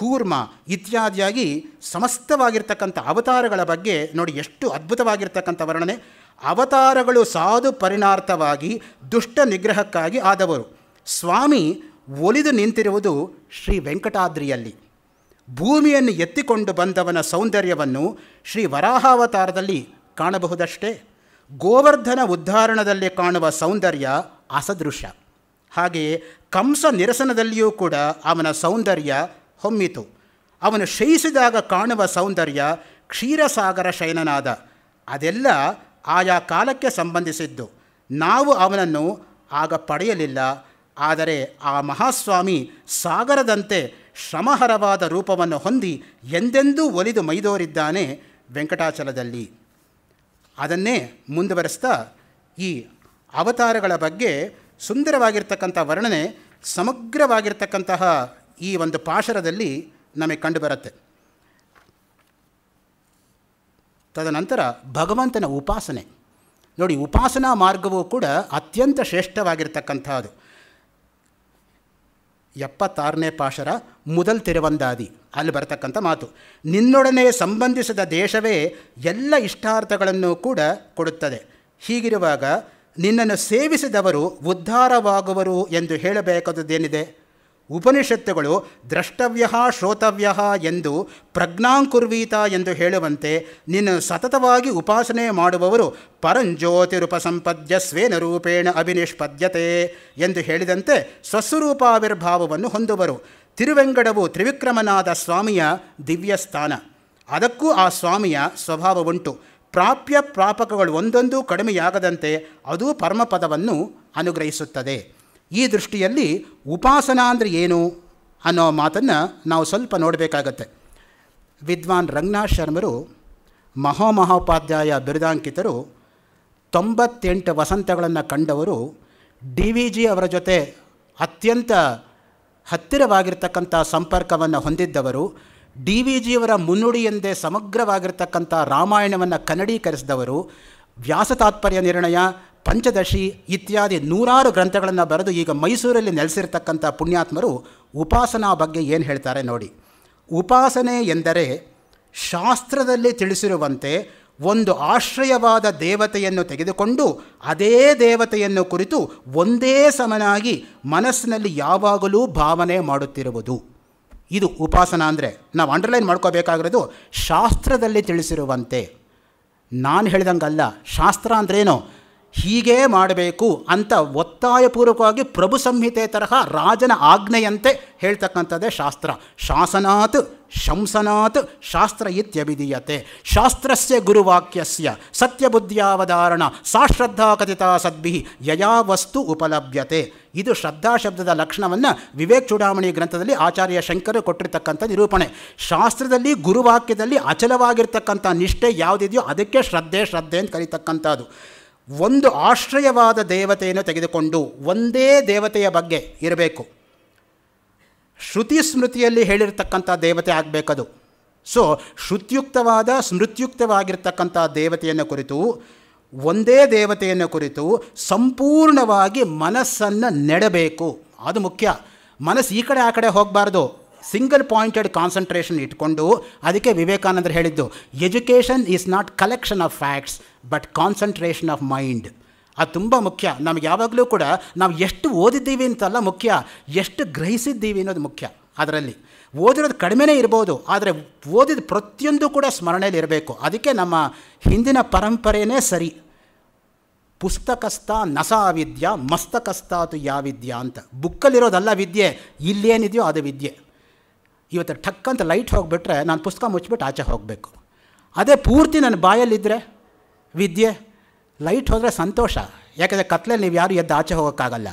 Speaker 1: ಕೂರ್ಮ ಇತ್ಯಾದಿಯಾಗಿ ಸಮಸ್ತವಾಗಿರ್ತಕ್ಕಂಥ ಅವತಾರಗಳ ಬಗ್ಗೆ ನೋಡಿ ಎಷ್ಟು ಅದ್ಭುತವಾಗಿರ್ತಕ್ಕಂಥ ವರ್ಣನೆ ಅವತಾರಗಳು ಸಾಧು ಪರಿಣಾರ್ಥವಾಗಿ ದುಷ್ಟ ನಿಗ್ರಹಕ್ಕಾಗಿ ಆದವರು ಸ್ವಾಮಿ ಒಲಿದು ನಿಂತಿರುವುದು ಶ್ರೀ ವೆಂಕಟಾದ್ರಿಯಲ್ಲಿ ಭೂಮಿಯನ್ನು ಎತ್ತಿಕೊಂಡು ಬಂದವನ ಸೌಂದರ್ಯವನ್ನು ಶ್ರೀ ವರಾಹಾವತಾರದಲ್ಲಿ ಕಾಣಬಹುದಷ್ಟೇ ಗೋವರ್ಧನ ಉದ್ಧಾರಣದಲ್ಲಿ ಕಾಣುವ ಸೌಂದರ್ಯ ಅಸದೃಶ್ಯ ಹಾಗೆಯೇ ಕಂಸ ನಿರಸನದಲ್ಲಿಯೂ ಕೂಡ ಅವನ ಸೌಂದರ್ಯ ಹೊಮ್ಮಿತು ಅವನು ಶಯಿಸಿದಾಗ ಕಾಣುವ ಸೌಂದರ್ಯ ಕ್ಷೀರಸಾಗರ ಶಯನನಾದ ಅದೆಲ್ಲ ಆಯಾ ಕಾಲಕ್ಕೆ ಸಂಬಂಧಿಸಿದ್ದು ನಾವು ಅವನನ್ನು ಆಗ ಪಡೆಯಲಿಲ್ಲ ಆದರೆ ಆ ಮಹಾಸ್ವಾಮಿ ಸಾಗರದಂತೆ ಶ್ರಮಹರವಾದ ರೂಪವನ್ನು ಹೊಂದಿ ಎಂದೆಂದೂ ಒಲಿದು ಮೈದೋರಿದ್ದಾನೆ ವೆಂಕಟಾಚಲದಲ್ಲಿ ಅದನ್ನೇ ಮುಂದುವರೆಸ್ತಾ ಈ ಅವತಾರಗಳ ಬಗ್ಗೆ ಸುಂದರವಾಗಿರ್ತಕ್ಕಂಥ ವರ್ಣನೆ ಸಮಗ್ರವಾಗಿರ್ತಕ್ಕಂತಹ ಈ ಒಂದು ಪಾಶರದಲ್ಲಿ ನಮಗೆ ಕಂಡುಬರುತ್ತೆ ತದನಂತರ ಭಗವಂತನ ಉಪಾಸನೆ ನೋಡಿ ಉಪಾಸನಾ ಮಾರ್ಗವೂ ಕೂಡ ಅತ್ಯಂತ ಶ್ರೇಷ್ಠವಾಗಿರ್ತಕ್ಕಂಥದ್ದು ಎಪ್ಪತ್ತಾರನೇ ಪಾಶರ ಮೊದಲ್ ತಿರುವಂದಾದಿ ಅಲ್ಲಿ ಬರತಕ್ಕಂಥ ಮಾತು ನಿನ್ನೊಡನೆ ಸಂಬಂಧಿಸಿದ ದೇಶವೇ ಎಲ್ಲ ಇಷ್ಟಾರ್ಥಗಳನ್ನು ಕೂಡ ಕೊಡುತ್ತದೆ ಹೀಗಿರುವಾಗ ನಿನ್ನನ್ನು ಸೇವಿಸಿದವರು ಉದ್ಧಾರವಾಗುವರು ಎಂದು ಹೇಳಬೇಕಾದದ್ದೇನಿದೆ ಉಪನಿಷತ್ತುಗಳು ದ್ರಷ್ಟವ್ಯ ಶ್ರೋತವ್ಯ ಎಂದು ಪ್ರಜ್ಞಾಂಕುರ್ವೀತ ಎಂದು ಹೇಳುವಂತೆ ನಿನ್ನ ಸತತವಾಗಿ ಉಪಾಸನೆ ಮಾಡುವವರು ಪರಂಜ್ಯೋತಿರುಪಸಂಪದ್ಯ ಸ್ವೇನ ರೂಪೇಣ ಅಭಿನಿಷ್ಪದ್ಯತೆ ಎಂದು ಹೇಳಿದಂತೆ ಸ್ವಸ್ವರೂಪಾವಿರ್ಭಾವವನ್ನು ಹೊಂದುವರು ತಿರುವೆಂಗಡವು ತ್ರಿವಿಕ್ರಮನಾದ ಸ್ವಾಮಿಯ ದಿವ್ಯ ಸ್ಥಾನ ಅದಕ್ಕೂ ಆ ಸ್ವಾಮಿಯ ಸ್ವಭಾವವುಂಟು ಪ್ರಾಪ್ಯ ಪ್ರಾಪಕಗಳು ಒಂದೊಂದು ಕಡಿಮೆಯಾಗದಂತೆ ಅದೂ ಪರಮಪದವನ್ನು ಅನುಗ್ರಹಿಸುತ್ತದೆ ಈ ದೃಷ್ಟಿಯಲ್ಲಿ ಉಪಾಸನಾ ಅಂದರೆ ಏನು ಅನ್ನೋ ಮಾತನ್ನು ನಾವು ಸ್ವಲ್ಪ ನೋಡಬೇಕಾಗತ್ತೆ ವಿದ್ವಾನ್ ರಂಗನಾಥ್ ಶರ್ಮರು ಮಹಾಮಹೋಪಾಧ್ಯಾಯ ಬಿರುದಾಂಕಿತರು ತೊಂಬತ್ತೆಂಟು ವಸಂತಗಳನ್ನು ಕಂಡವರು ಡಿ ವಿ ಜಿ ಅವರ ಜೊತೆ ಅತ್ಯಂತ ಹತ್ತಿರವಾಗಿರ್ತಕ್ಕಂಥ ಸಂಪರ್ಕವನ್ನು ಹೊಂದಿದ್ದವರು ಡಿ ವಿ ಜಿಯವರ ಮುನ್ನುಡಿಯೆಂದೇ ಸಮಗ್ರವಾಗಿರ್ತಕ್ಕಂಥ ರಾಮಾಯಣವನ್ನು ಕನ್ನಡೀಕರಿಸಿದವರು ವ್ಯಾಸ ತಾತ್ಪರ್ಯ ನಿರ್ಣಯ ಪಂಚದಶಿ ಇತ್ಯಾದಿ ನೂರಾರು ಗ್ರಂಥಗಳನ್ನು ಬರೆದು ಈಗ ಮೈಸೂರಲ್ಲಿ ನೆಲೆಸಿರ್ತಕ್ಕಂಥ ಪುಣ್ಯಾತ್ಮರು ಉಪಾಸನಾ ಬಗ್ಗೆ ಏನು ಹೇಳ್ತಾರೆ ನೋಡಿ ಉಪಾಸನೆ ಎಂದರೆ ಶಾಸ್ತ್ರದಲ್ಲಿ ತಿಳಿಸಿರುವಂತೆ ಒಂದು ಆಶ್ರಯವಾದ ದೇವತೆಯನ್ನು ತೆಗೆದುಕೊಂಡು ಅದೇ ದೇವತೆಯನ್ನು ಕುರಿತು ಒಂದೇ ಸಮನಾಗಿ ಮನಸ್ಸಿನಲ್ಲಿ ಯಾವಾಗಲೂ ಭಾವನೆ ಮಾಡುತ್ತಿರುವುದು ಇದು ಉಪಾಸನ ಅಂದರೆ ನಾವು ಅಂಡರ್ಲೈನ್ ಮಾಡ್ಕೋಬೇಕಾಗಿರೋದು ಶಾಸ್ತ್ರದಲ್ಲಿ ತಿಳಿಸಿರುವಂತೆ ನಾನು ಹೇಳ್ದಂಗಲ್ಲ ಶಾಸ್ತ್ರ ಅಂದ್ರೇನು ಹೀಗೇ ಮಾಡಬೇಕು ಅಂತ ಒತ್ತಾಯಪೂರ್ವಕವಾಗಿ ಪ್ರಭು ಸಂಹಿತೆ ತರಹ ರಾಜನ ಆಜ್ಞೆಯಂತೆ ಹೇಳ್ತಕ್ಕಂಥದ್ದೇ ಶಾಸ್ತ್ರ ಶಾಸನಾತ್ ಶಂಸನಾತ್ ಶಾಸ್ತ್ರ ಇತ್ಯಭಿಧೀಯತೆ ಶಾಸ್ತ್ರಸ್ಯ ಗುರುವಾಕ್ಯಸ್ಯ ಸತ್ಯಬುದ್ಧಿಯಾವಧಾರಣ ಸಾಶ್ರದ್ಧಾ ಕಥಿತಾ ಸದ್ಭಿ ಯಯಾ ವಸ್ತು ಉಪಲಭ್ಯತೆ ಇದು ಶ್ರದ್ಧಾ ಶಬ್ದದ ಲಕ್ಷಣವನ್ನು ವಿವೇಕ್ ಚೂಡಾಮಣಿ ಗ್ರಂಥದಲ್ಲಿ ಆಚಾರ್ಯ ಶಂಕರ್ ಕೊಟ್ಟಿರ್ತಕ್ಕಂಥ ನಿರೂಪಣೆ ಶಾಸ್ತ್ರದಲ್ಲಿ ಗುರುವಾಕ್ಯದಲ್ಲಿ ಅಚಲವಾಗಿರ್ತಕ್ಕಂಥ ನಿಷ್ಠೆ ಯಾವುದಿದೆಯೋ ಅದಕ್ಕೆ ಶ್ರದ್ಧೆ ಶ್ರದ್ಧೆ ಅಂತ ಕರೀತಕ್ಕಂಥದ್ದು ಒಂದು ಆಶ್ರಯವಾದ ದೇವತೆಯನ್ನು ತೆಗೆದುಕೊಂಡು ಒಂದೇ ದೇವತೆಯ ಬಗ್ಗೆ ಇರಬೇಕು ಶ್ರುತಿ ಸ್ಮೃತಿಯಲ್ಲಿ ಹೇಳಿರ್ತಕ್ಕಂಥ ದೇವತೆ ಆಗಬೇಕದು ಸೊ ಶ್ರುತ್ಯುಕ್ತವಾದ ಸ್ಮೃತ್ಯುಕ್ತವಾಗಿರ್ತಕ್ಕಂಥ ದೇವತೆಯನ್ನು ಕುರಿತು ಒಂದೇ ದೇವತೆಯನ್ನು ಕುರಿತು ಸಂಪೂರ್ಣವಾಗಿ ಮನಸ್ಸನ್ನು ನೆಡಬೇಕು ಅದು ಮುಖ್ಯ ಮನಸ್ಸು ಈ ಕಡೆ ಆ ಕಡೆ ಹೋಗಬಾರ್ದು ಸಿಂಗಲ್ ಪಾಯಿಂಟೆಡ್ ಕಾನ್ಸಂಟ್ರೇಷನ್ ಇಟ್ಕೊಂಡು ಅದಕ್ಕೆ ವಿವೇಕಾನಂದರು ಹೇಳಿದ್ದು education is not collection of facts but concentration of mind ಅದು ತುಂಬ ಮುಖ್ಯ ನಮ್ಗೆ ಯಾವಾಗಲೂ ಕೂಡ ನಾವು ಎಷ್ಟು ಓದಿದ್ದೀವಿ ಅಂತಲ್ಲ ಮುಖ್ಯ ಎಷ್ಟು ಗ್ರಹಿಸಿದ್ದೀವಿ ಅನ್ನೋದು ಮುಖ್ಯ ಅದರಲ್ಲಿ ಓದಿರೋದು ಕಡಿಮೆನೇ ಇರ್ಬೋದು ಆದರೆ ಓದಿದ ಪ್ರತಿಯೊಂದು ಕೂಡ ಸ್ಮರಣೆಯಲ್ಲಿ ಇರಬೇಕು ಅದಕ್ಕೆ ನಮ್ಮ ಹಿಂದಿನ ಪರಂಪರೆಯೇ ಸರಿ ಪುಸ್ತಕಸ್ಥ ನಸ ವಿದ್ಯ ಮಸ್ತಕಸ್ಥ ಅದು ಯಾವಿದ್ಯಾ ಅಂತ ಬುಕ್ಕಲ್ಲಿರೋದಲ್ಲ ವಿದ್ಯೆ ಇಲ್ಲೇನಿದೆಯೋ ಅದು ವಿದ್ಯೆ ಇವತ್ತು ಠಕ್ ಅಂತ ಲೈಟ್ ಹೋಗಿಬಿಟ್ರೆ ನಾನು ಪುಸ್ತಕ ಮುಚ್ಚಿಬಿಟ್ಟು ಆಚೆ ಹೋಗಬೇಕು ಅದೇ ಪೂರ್ತಿ ನನ್ನ ಬಾಯಲ್ಲಿದ್ದರೆ ವಿದ್ಯೆ ಲೈಟ್ ಹೋದರೆ ಸಂತೋಷ ಯಾಕೆಂದರೆ ಕತ್ಲಲ್ಲಿ ನೀವು ಯಾರು ಎದ್ದು ಆಚೆ ಹೋಗೋಕ್ಕಾಗಲ್ಲ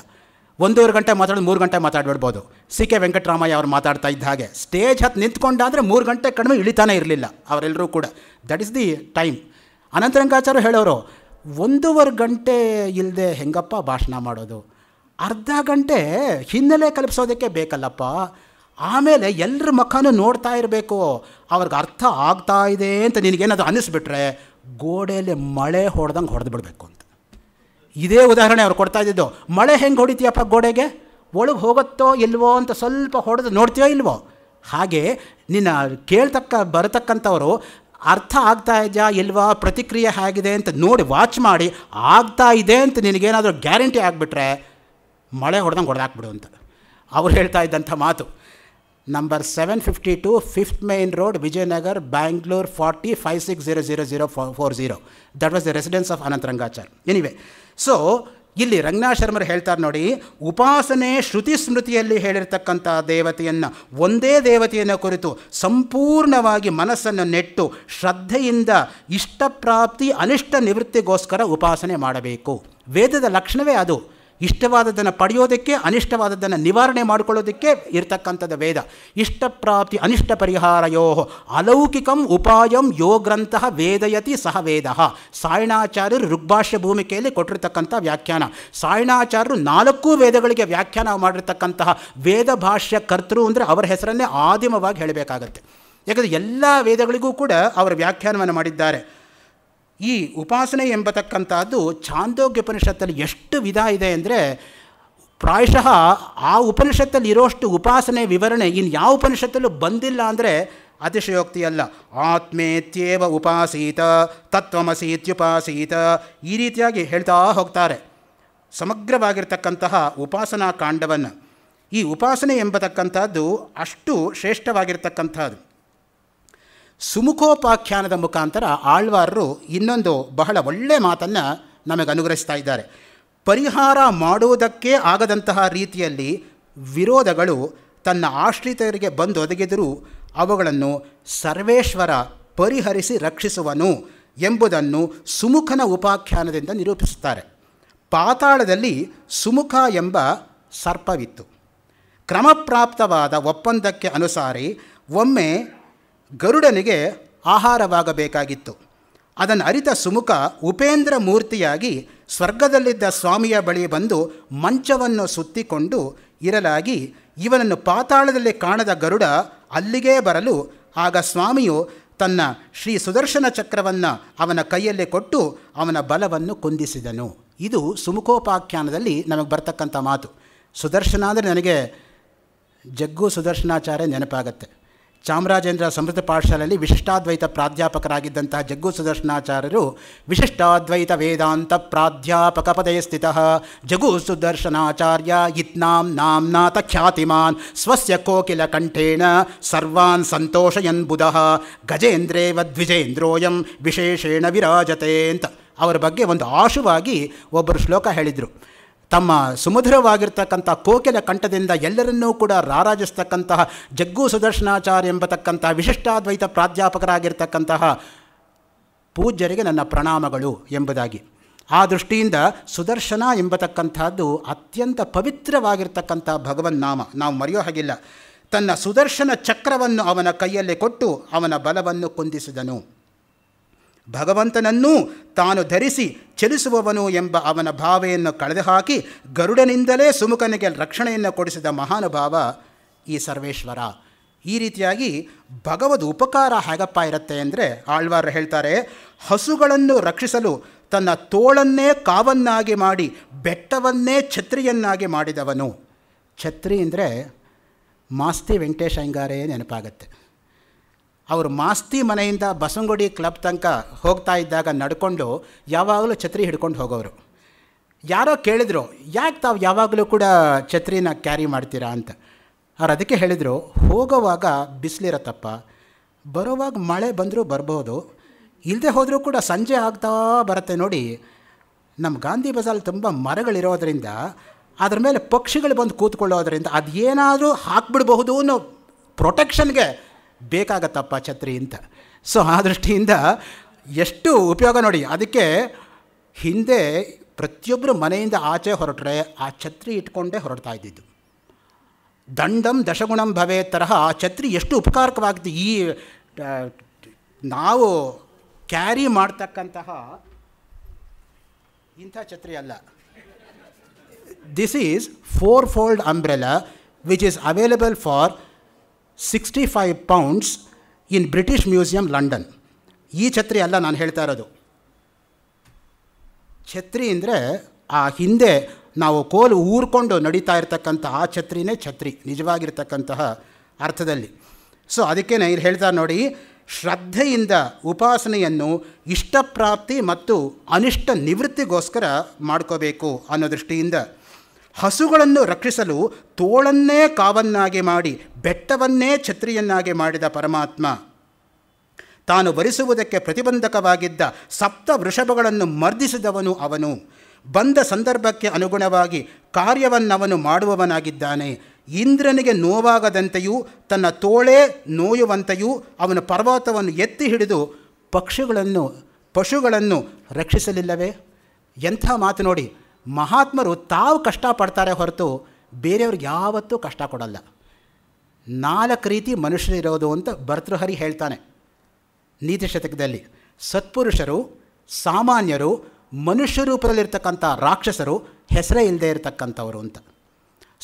Speaker 1: ಒಂದೂವರೆ ಗಂಟೆ ಮಾತಾಡೋದು ಮೂರು ಗಂಟೆ ಮಾತಾಡ್ಬಿಡ್ಬೋದು ಸಿ ಕೆ ವೆಂಕಟರಾಮಯ್ಯ ಅವ್ರು ಮಾತಾಡ್ತಾ ಇದ್ದ ಹಾಗೆ ಸ್ಟೇಜ್ ಹತ್ತು ನಿಂತ್ಕೊಂಡಾದರೆ ಮೂರು ಗಂಟೆ ಕಡಿಮೆ ಇಳಿತಾನೆ ಇರಲಿಲ್ಲ ಅವರೆಲ್ಲರೂ ಕೂಡ that is the time Anantharangacharya ಹೇಳೋರು ಒಂದೂವರೆ ಗಂಟೆ ಇಲ್ಲದೆ ಹೆಂಗಪ್ಪ ಭಾಷಣ ಮಾಡೋದು ಅರ್ಧ ಗಂಟೆ ಹಿನ್ನೆಲೆ ಕಲ್ಪಿಸೋದಕ್ಕೆ ಬೇಕಲ್ಲಪ್ಪ ಆಮೇಲೆ ಎಲ್ಲರ ಮುಖನೂ ನೋಡ್ತಾ ಇರಬೇಕು ಅವ್ರಿಗೆ ಅರ್ಥ ಆಗ್ತಾ ಇದೆ ಅಂತ ನಿನಗೇನಾದರೂ ಅನ್ನಿಸ್ಬಿಟ್ರೆ ಗೋಡೆಯಲ್ಲಿ ಮಳೆ ಹೊಡೆದಂಗೆ ಹೊಡೆದು ಬಿಡಬೇಕು ಅಂತ ಇದೇ ಉದಾಹರಣೆ ಅವ್ರು ಕೊಡ್ತಾ ಇದ್ದಿದ್ದು ಮಳೆ ಹೆಂಗೆ ಹೊಡಿತೀಯಪ್ಪ ಗೋಡೆಗೆ ಒಳಗೆ ಹೋಗುತ್ತೋ ಇಲ್ವೋ ಅಂತ ಸ್ವಲ್ಪ ಹೊಡೆದು ನೋಡ್ತೀಯೋ ಇಲ್ವೋ ಹಾಗೆ ನಿನ್ನ ಕೇಳ್ತಕ್ಕ ಬರತಕ್ಕಂಥವರು ಅರ್ಥ ಆಗ್ತಾ ಇದೆಯಾ ಇಲ್ವಾ ಪ್ರತಿಕ್ರಿಯೆ ಆಗಿದೆ ಅಂತ ನೋಡಿ ವಾಚ್ ಮಾಡಿ ಆಗ್ತಾ ಇದೆ ಅಂತ ನಿನಗೇನಾದರೂ ಗ್ಯಾರಂಟಿ ಆಗಿಬಿಟ್ರೆ ಮಳೆ ಹೊಡೆದಂಗೆ ಹೊಡೆದಾಕ್ಬಿಡು ಅಂತ ಅವ್ರು ಹೇಳ್ತಾ ಇದ್ದಂಥ ಮಾತು number seven fifty two fifth main road Vijayanagar Bangalore forty five six zero zero zero four zero that was the residence of Anantha Rangachar anyway so ಇಲ್ಲಿ ರಂಗನಾ ಶರ್ಮರು ಹೇಳ್ತಾರೆ ನೋಡಿ ಉಪಾಸನೆ ಶ್ರುತಿ ಸ್ಮೃತಿಯಲ್ಲಿ ಹೇಳಿರ್ತಕ್ಕಂಥ ದೇವತೆಯನ್ನು ಒಂದೇ ದೇವತೆಯನ್ನು ಕುರಿತು ಸಂಪೂರ್ಣವಾಗಿ ಮನಸ್ಸನ್ನು ನೆಟ್ಟು ಶ್ರದ್ಧೆಯಿಂದ ಇಷ್ಟಪ್ರಾಪ್ತಿ ಅನಿಷ್ಟ ನಿವೃತ್ತಿಗೋಸ್ಕರ ಉಪಾಸನೆ ಮಾಡಬೇಕು ವೇದದ ಲಕ್ಷಣವೇ ಅದು ಇಷ್ಟವಾದದ್ದನ್ನು ಪಡೆಯೋದಕ್ಕೆ ಅನಿಷ್ಟವಾದದ್ದನ್ನು ನಿವಾರಣೆ ಮಾಡಿಕೊಳ್ಳೋದಕ್ಕೆ ಇರತಕ್ಕಂಥದ್ದು ವೇದ ಇಷ್ಟಪ್ರಾಪ್ತಿ ಅನಿಷ್ಟ ಪರಿಹಾರಯೋ ಅಲೌಕಿಕಂ ಉಪಾಯಂ ಗ್ರಂಥ ವೇದಯತಿ ಸಹ ವೇದ ಸಾಯಣಾಚಾರ್ಯರು ಋಗ್ಭಾಷ್ಯ ಭೂಮಿಕೆಯಲ್ಲಿ ಕೊಟ್ಟಿರತಕ್ಕಂಥ ವ್ಯಾಖ್ಯಾನ ಸಾಯಣಾಚಾರ್ಯರು ನಾಲ್ಕು ವೇದಗಳಿಗೆ ವ್ಯಾಖ್ಯಾನ ಮಾಡಿರ್ತಕ್ಕಂತಹ ವೇದ ಭಾಷ್ಯ ಕರ್ತೃ ಅಂದರೆ ಅವರ ಹೆಸರನ್ನೇ ಆದಿಮವಾಗಿ ಹೇಳಬೇಕಾಗತ್ತೆ ಯಾಕಂದರೆ ಎಲ್ಲ ವೇದಗಳಿಗೂ ಕೂಡ ಅವರ ವ್ಯಾಖ್ಯಾನವನ್ನು ಮಾಡಿದ್ದಾರೆ ಈ ಉಪಾಸನೆ ಎಂಬತಕ್ಕಂಥದ್ದು ಉಪನಿಷತ್ತಲ್ಲಿ ಎಷ್ಟು ವಿಧ ಇದೆ ಅಂದರೆ ಪ್ರಾಯಶಃ ಆ ಉಪನಿಷತ್ತಲ್ಲಿ ಇರೋಷ್ಟು ಉಪಾಸನೆ ವಿವರಣೆ ಇನ್ನು ಯಾವ ಉಪನಿಷತ್ತಲ್ಲೂ ಬಂದಿಲ್ಲ ಅಂದರೆ ಅತಿಶಯೋಕ್ತಿಯಲ್ಲ ಆತ್ಮೇತ್ಯೇವ ಉಪಾಸೀತ ತತ್ವಮಸೀತ್ಯುಪಾಸೀತ ಈ ರೀತಿಯಾಗಿ ಹೇಳ್ತಾ ಹೋಗ್ತಾರೆ ಸಮಗ್ರವಾಗಿರ್ತಕ್ಕಂತಹ ಉಪಾಸನಾ ಕಾಂಡವನ್ನು ಈ ಉಪಾಸನೆ ಎಂಬತಕ್ಕಂಥದ್ದು ಅಷ್ಟು ಶ್ರೇಷ್ಠವಾಗಿರ್ತಕ್ಕಂಥದ್ದು ಸುಮುಖೋಪಾಖ್ಯಾನದ ಮುಖಾಂತರ ಆಳ್ವಾರರು ಇನ್ನೊಂದು ಬಹಳ ಒಳ್ಳೆಯ ಮಾತನ್ನು ನಮಗೆ ಅನುಗ್ರಹಿಸ್ತಾ ಇದ್ದಾರೆ ಪರಿಹಾರ ಮಾಡುವುದಕ್ಕೆ ಆಗದಂತಹ ರೀತಿಯಲ್ಲಿ ವಿರೋಧಗಳು ತನ್ನ ಆಶ್ರಿತರಿಗೆ ಬಂದೊದಗಿದರೂ ಅವುಗಳನ್ನು ಸರ್ವೇಶ್ವರ ಪರಿಹರಿಸಿ ರಕ್ಷಿಸುವನು ಎಂಬುದನ್ನು ಸುಮುಖನ ಉಪಾಖ್ಯಾನದಿಂದ ನಿರೂಪಿಸುತ್ತಾರೆ ಪಾತಾಳದಲ್ಲಿ ಸುಮುಖ ಎಂಬ ಸರ್ಪವಿತ್ತು ಕ್ರಮಪ್ರಾಪ್ತವಾದ ಒಪ್ಪಂದಕ್ಕೆ ಅನುಸಾರಿ ಒಮ್ಮೆ ಗರುಡನಿಗೆ ಆಹಾರವಾಗಬೇಕಾಗಿತ್ತು ಅದನ್ನು ಅರಿತ ಸುಮುಖ ಉಪೇಂದ್ರ ಮೂರ್ತಿಯಾಗಿ ಸ್ವರ್ಗದಲ್ಲಿದ್ದ ಸ್ವಾಮಿಯ ಬಳಿ ಬಂದು ಮಂಚವನ್ನು ಸುತ್ತಿಕೊಂಡು ಇರಲಾಗಿ ಇವನನ್ನು ಪಾತಾಳದಲ್ಲಿ ಕಾಣದ ಗರುಡ ಅಲ್ಲಿಗೇ ಬರಲು ಆಗ ಸ್ವಾಮಿಯು ತನ್ನ ಶ್ರೀ ಸುದರ್ಶನ ಚಕ್ರವನ್ನು ಅವನ ಕೈಯಲ್ಲಿ ಕೊಟ್ಟು ಅವನ ಬಲವನ್ನು ಕುಂದಿಸಿದನು ಇದು ಸುಮುಖೋಪಾಖ್ಯಾನದಲ್ಲಿ ನಮಗೆ ಬರ್ತಕ್ಕಂಥ ಮಾತು ಸುದರ್ಶನ ಅಂದರೆ ನನಗೆ ಜಗ್ಗು ಸುದರ್ಶನಾಚಾರ್ಯ ನೆನಪಾಗತ್ತೆ ಚಾಮರಾಜೇಂದ್ರ ಸಂಸ್ಕೃತ ಪಾಠಶಾಲೆಯಲ್ಲಿ ವಿಶಿಷ್ಟಾದ್ವೈತ ಪ್ರಾಧ್ಯಾಪಕರಾಗಿದ್ದಂತಹ ಜಗ್ಗು ಸುದರ್ಶನಾಚಾರ್ಯರು ವಿಶಿಷ್ಟಾದ್ವೈತ ವೇದಾಂತ ಪ್ರಾಧ್ಯಾಪಕ ಪದಯ ಸ್ಥಿತ ಜಗು ಸುದರ್ಶನಾಚಾರ್ಯ ಇತ್ನಾಂ ನಾಂನಾಥ ಖ್ಯಾತಿಮಾನ್ ಸ್ವಸ್ಯ ಕೋಕಿಲ ಸರ್ವಾನ್ ಸಂತೋಷಯನ್ ಬುಧ ಗಜೇಂದ್ರೇವ ದ್ವಿಜೇಂದ್ರೋಯಂ ವಿಶೇಷೇಣ ವಿರಾಜತೆ ಅಂತ ಅವರ ಬಗ್ಗೆ ಒಂದು ಆಶುವಾಗಿ ಒಬ್ಬರು ಶ್ಲೋಕ ಹೇಳಿದರು ತಮ್ಮ ಸುಮಧುರವಾಗಿರ್ತಕ್ಕಂಥ ಕೋಕಿಲ ಕಂಠದಿಂದ ಎಲ್ಲರನ್ನೂ ಕೂಡ ರಾರಾಜಿಸ್ತಕ್ಕಂತಹ ಜಗ್ಗು ಸುದರ್ಶನಾಚಾರ್ಯ ಎಂಬತಕ್ಕಂತಹ ವಿಶಿಷ್ಟಾದ್ವೈತ ಪ್ರಾಧ್ಯಾಪಕರಾಗಿರ್ತಕ್ಕಂತಹ ಪೂಜ್ಯರಿಗೆ ನನ್ನ ಪ್ರಣಾಮಗಳು ಎಂಬುದಾಗಿ ಆ ದೃಷ್ಟಿಯಿಂದ ಸುದರ್ಶನ ಎಂಬತಕ್ಕಂಥದ್ದು ಅತ್ಯಂತ ಪವಿತ್ರವಾಗಿರ್ತಕ್ಕಂಥ ನಾಮ ನಾವು ಮರೆಯೋ ಹಾಗಿಲ್ಲ ತನ್ನ ಸುದರ್ಶನ ಚಕ್ರವನ್ನು ಅವನ ಕೈಯಲ್ಲಿ ಕೊಟ್ಟು ಅವನ ಬಲವನ್ನು ಕುಂದಿಸಿದನು ಭಗವಂತನನ್ನೂ ತಾನು ಧರಿಸಿ ಚಲಿಸುವವನು ಎಂಬ ಅವನ ಭಾವೆಯನ್ನು ಕಳೆದುಹಾಕಿ ಗರುಡನಿಂದಲೇ ಸುಮುಖನಿಗೆ ರಕ್ಷಣೆಯನ್ನು ಕೊಡಿಸಿದ ಮಹಾನುಭಾವ ಈ ಸರ್ವೇಶ್ವರ ಈ ರೀತಿಯಾಗಿ ಭಗವದ್ ಉಪಕಾರ ಹೇಗಪ್ಪ ಇರುತ್ತೆ ಅಂದರೆ ಆಳ್ವಾರ ಹೇಳ್ತಾರೆ ಹಸುಗಳನ್ನು ರಕ್ಷಿಸಲು ತನ್ನ ತೋಳನ್ನೇ ಕಾವನ್ನಾಗಿ ಮಾಡಿ ಬೆಟ್ಟವನ್ನೇ ಛತ್ರಿಯನ್ನಾಗಿ ಮಾಡಿದವನು ಛತ್ರಿ ಅಂದರೆ ಮಾಸ್ತಿ ವೆಂಕಟೇಶ್ ಅಯ್ಯಂಗಾರೇ ನೆನಪಾಗತ್ತೆ ಅವರು ಮಾಸ್ತಿ ಮನೆಯಿಂದ ಬಸಂಗುಡಿ ಕ್ಲಬ್ ತನಕ ಹೋಗ್ತಾ ಇದ್ದಾಗ ನಡ್ಕೊಂಡು ಯಾವಾಗಲೂ ಛತ್ರಿ ಹಿಡ್ಕೊಂಡು ಹೋಗೋರು ಯಾರೋ ಕೇಳಿದರು ಯಾಕೆ ತಾವು ಯಾವಾಗಲೂ ಕೂಡ ಛತ್ರಿನ ಕ್ಯಾರಿ ಮಾಡ್ತೀರಾ ಅಂತ ಅವ್ರು ಅದಕ್ಕೆ ಹೇಳಿದರು ಹೋಗೋವಾಗ ಬಿಸಿಲಿರತ್ತಪ್ಪ ಬರೋವಾಗ ಮಳೆ ಬಂದರೂ ಬರ್ಬೋದು ಇಲ್ಲದೆ ಹೋದರೂ ಕೂಡ ಸಂಜೆ ಆಗ್ತಾ ಬರುತ್ತೆ ನೋಡಿ ನಮ್ಮ ಗಾಂಧಿ ಬಜಾರ್ ತುಂಬ ಮರಗಳಿರೋದ್ರಿಂದ ಅದ್ರ ಮೇಲೆ ಪಕ್ಷಿಗಳು ಬಂದು ಕೂತ್ಕೊಳ್ಳೋದ್ರಿಂದ ಏನಾದರೂ ಹಾಕ್ಬಿಡ್ಬಹುದು ಅನ್ನೋ ಪ್ರೊಟೆಕ್ಷನ್ಗೆ ಬೇಕಾಗತ್ತಪ್ಪ ಛತ್ರಿ ಅಂತ ಸೊ ಆ ದೃಷ್ಟಿಯಿಂದ ಎಷ್ಟು ಉಪಯೋಗ ನೋಡಿ ಅದಕ್ಕೆ ಹಿಂದೆ ಪ್ರತಿಯೊಬ್ಬರು ಮನೆಯಿಂದ ಆಚೆ ಹೊರಟ್ರೆ ಆ ಛತ್ರಿ ಇಟ್ಕೊಂಡೇ ಹೊರಡ್ತಾ ಇದ್ದಿದ್ದು ದಂಡಂ ದಶಗುಣಂ ಭವೇ ತರಹ ಆ ಛತ್ರಿ ಎಷ್ಟು ಉಪಕಾರಕವಾಗಿದೆ ಈ ನಾವು ಕ್ಯಾರಿ ಮಾಡ್ತಕ್ಕಂತಹ ಇಂಥ ಛತ್ರಿ ಅಲ್ಲ this is four fold umbrella which is available for sixty pounds in British Museum London ಈ ಛತ್ರಿ ಅಲ್ಲ ನಾನು ಹೇಳ್ತಾ ಇರೋದು ಛತ್ರಿ ಅಂದರೆ ಆ ಹಿಂದೆ ನಾವು ಕೋಲು ಊರ್ಕೊಂಡು ನಡೀತಾ ಇರತಕ್ಕಂಥ ಆ ಛತ್ರಿನೇ ಛತ್ರಿ ನಿಜವಾಗಿರ್ತಕ್ಕಂತಹ ಅರ್ಥದಲ್ಲಿ ಸೊ ಅದಕ್ಕೆ ಇಲ್ಲಿ ಹೇಳ್ತಾ ನೋಡಿ ಶ್ರದ್ಧೆಯಿಂದ ಉಪಾಸನೆಯನ್ನು ಇಷ್ಟಪ್ರಾಪ್ತಿ ಮತ್ತು ಅನಿಷ್ಟ ನಿವೃತ್ತಿಗೋಸ್ಕರ ಮಾಡ್ಕೋಬೇಕು ಅನ್ನೋ ದೃಷ್ಟಿಯಿಂದ ಹಸುಗಳನ್ನು ರಕ್ಷಿಸಲು ತೋಳನ್ನೇ ಕಾವನ್ನಾಗಿ ಮಾಡಿ ಬೆಟ್ಟವನ್ನೇ ಛತ್ರಿಯನ್ನಾಗಿ ಮಾಡಿದ ಪರಮಾತ್ಮ ತಾನು ವರಿಸುವುದಕ್ಕೆ ಪ್ರತಿಬಂಧಕವಾಗಿದ್ದ ಸಪ್ತ ವೃಷಭಗಳನ್ನು ಮರ್ದಿಸಿದವನು ಅವನು ಬಂದ ಸಂದರ್ಭಕ್ಕೆ ಅನುಗುಣವಾಗಿ ಕಾರ್ಯವನ್ನವನು ಮಾಡುವವನಾಗಿದ್ದಾನೆ ಇಂದ್ರನಿಗೆ ನೋವಾಗದಂತೆಯೂ ತನ್ನ ತೋಳೇ ನೋಯುವಂತೆಯೂ ಅವನು ಪರ್ವತವನ್ನು ಎತ್ತಿ ಹಿಡಿದು ಪಕ್ಷಿಗಳನ್ನು ಪಶುಗಳನ್ನು ರಕ್ಷಿಸಲಿಲ್ಲವೇ ಎಂಥ ಮಾತು ನೋಡಿ ಮಹಾತ್ಮರು ತಾವು ಕಷ್ಟಪಡ್ತಾರೆ ಹೊರತು ಬೇರೆಯವ್ರಿಗೆ ಯಾವತ್ತೂ ಕಷ್ಟ ಕೊಡಲ್ಲ ನಾಲ್ಕು ರೀತಿ ಮನುಷ್ಯರಿರೋದು ಅಂತ ಭರ್ತೃಹರಿ ಹೇಳ್ತಾನೆ ನೀತಿ ಶತಕದಲ್ಲಿ ಸತ್ಪುರುಷರು ಸಾಮಾನ್ಯರು ಮನುಷ್ಯ ರೂಪದಲ್ಲಿರ್ತಕ್ಕಂಥ ರಾಕ್ಷಸರು ಹೆಸರೇ ಇಲ್ಲದೆ ಇರತಕ್ಕಂಥವರು ಅಂತ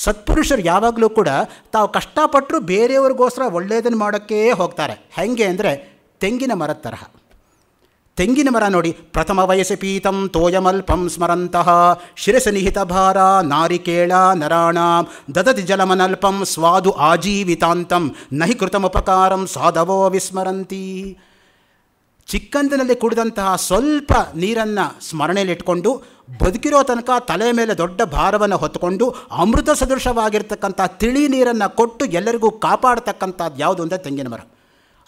Speaker 1: ಸತ್ಪುರುಷರು ಯಾವಾಗಲೂ ಕೂಡ ತಾವು ಕಷ್ಟಪಟ್ಟರು ಬೇರೆಯವ್ರಿಗೋಸ್ಕರ ಒಳ್ಳೆಯದನ್ನು ಮಾಡೋಕ್ಕೇ ಹೋಗ್ತಾರೆ ಹೇಗೆ ಅಂದರೆ ತೆಂಗಿನ ಮರದ ತರಹ ತೆಂಗಿನ ಮರ ನೋಡಿ ಪ್ರಥಮ ವಯಸ್ಸು ಪೀತಂ ತೋಯಮಲ್ಪಂ ಸ್ಮರಂತಹ ನಿಹಿತ ಭಾರ ನಾರಿಕೇಳ ನರಾಣಾಂ ದದತಿ ಜಲಮನಲ್ಪಂ ಸ್ವಾದು ಆಜೀವಿತಾಂತಂ ನಹಿ ಕೃತಮುಪಕಾರಂ ಸಾಧವೋ ವಿಸ್ಮರಂತಿ ಚಿಕ್ಕಂದಿನಲ್ಲಿ ಕುಡಿದಂತಹ ಸ್ವಲ್ಪ ನೀರನ್ನು ಸ್ಮರಣೆಯಲ್ಲಿಟ್ಕೊಂಡು ಬದುಕಿರೋ ತನಕ ತಲೆ ಮೇಲೆ ದೊಡ್ಡ ಭಾರವನ್ನು ಹೊತ್ತುಕೊಂಡು ಅಮೃತ ಸದೃಶವಾಗಿರ್ತಕ್ಕಂಥ ತಿಳಿ ನೀರನ್ನು ಕೊಟ್ಟು ಎಲ್ಲರಿಗೂ ಕಾಪಾಡ್ತಕ್ಕಂಥದ್ದು ಯಾವುದು ಅಂದರೆ ತೆಂಗಿನ ಮರ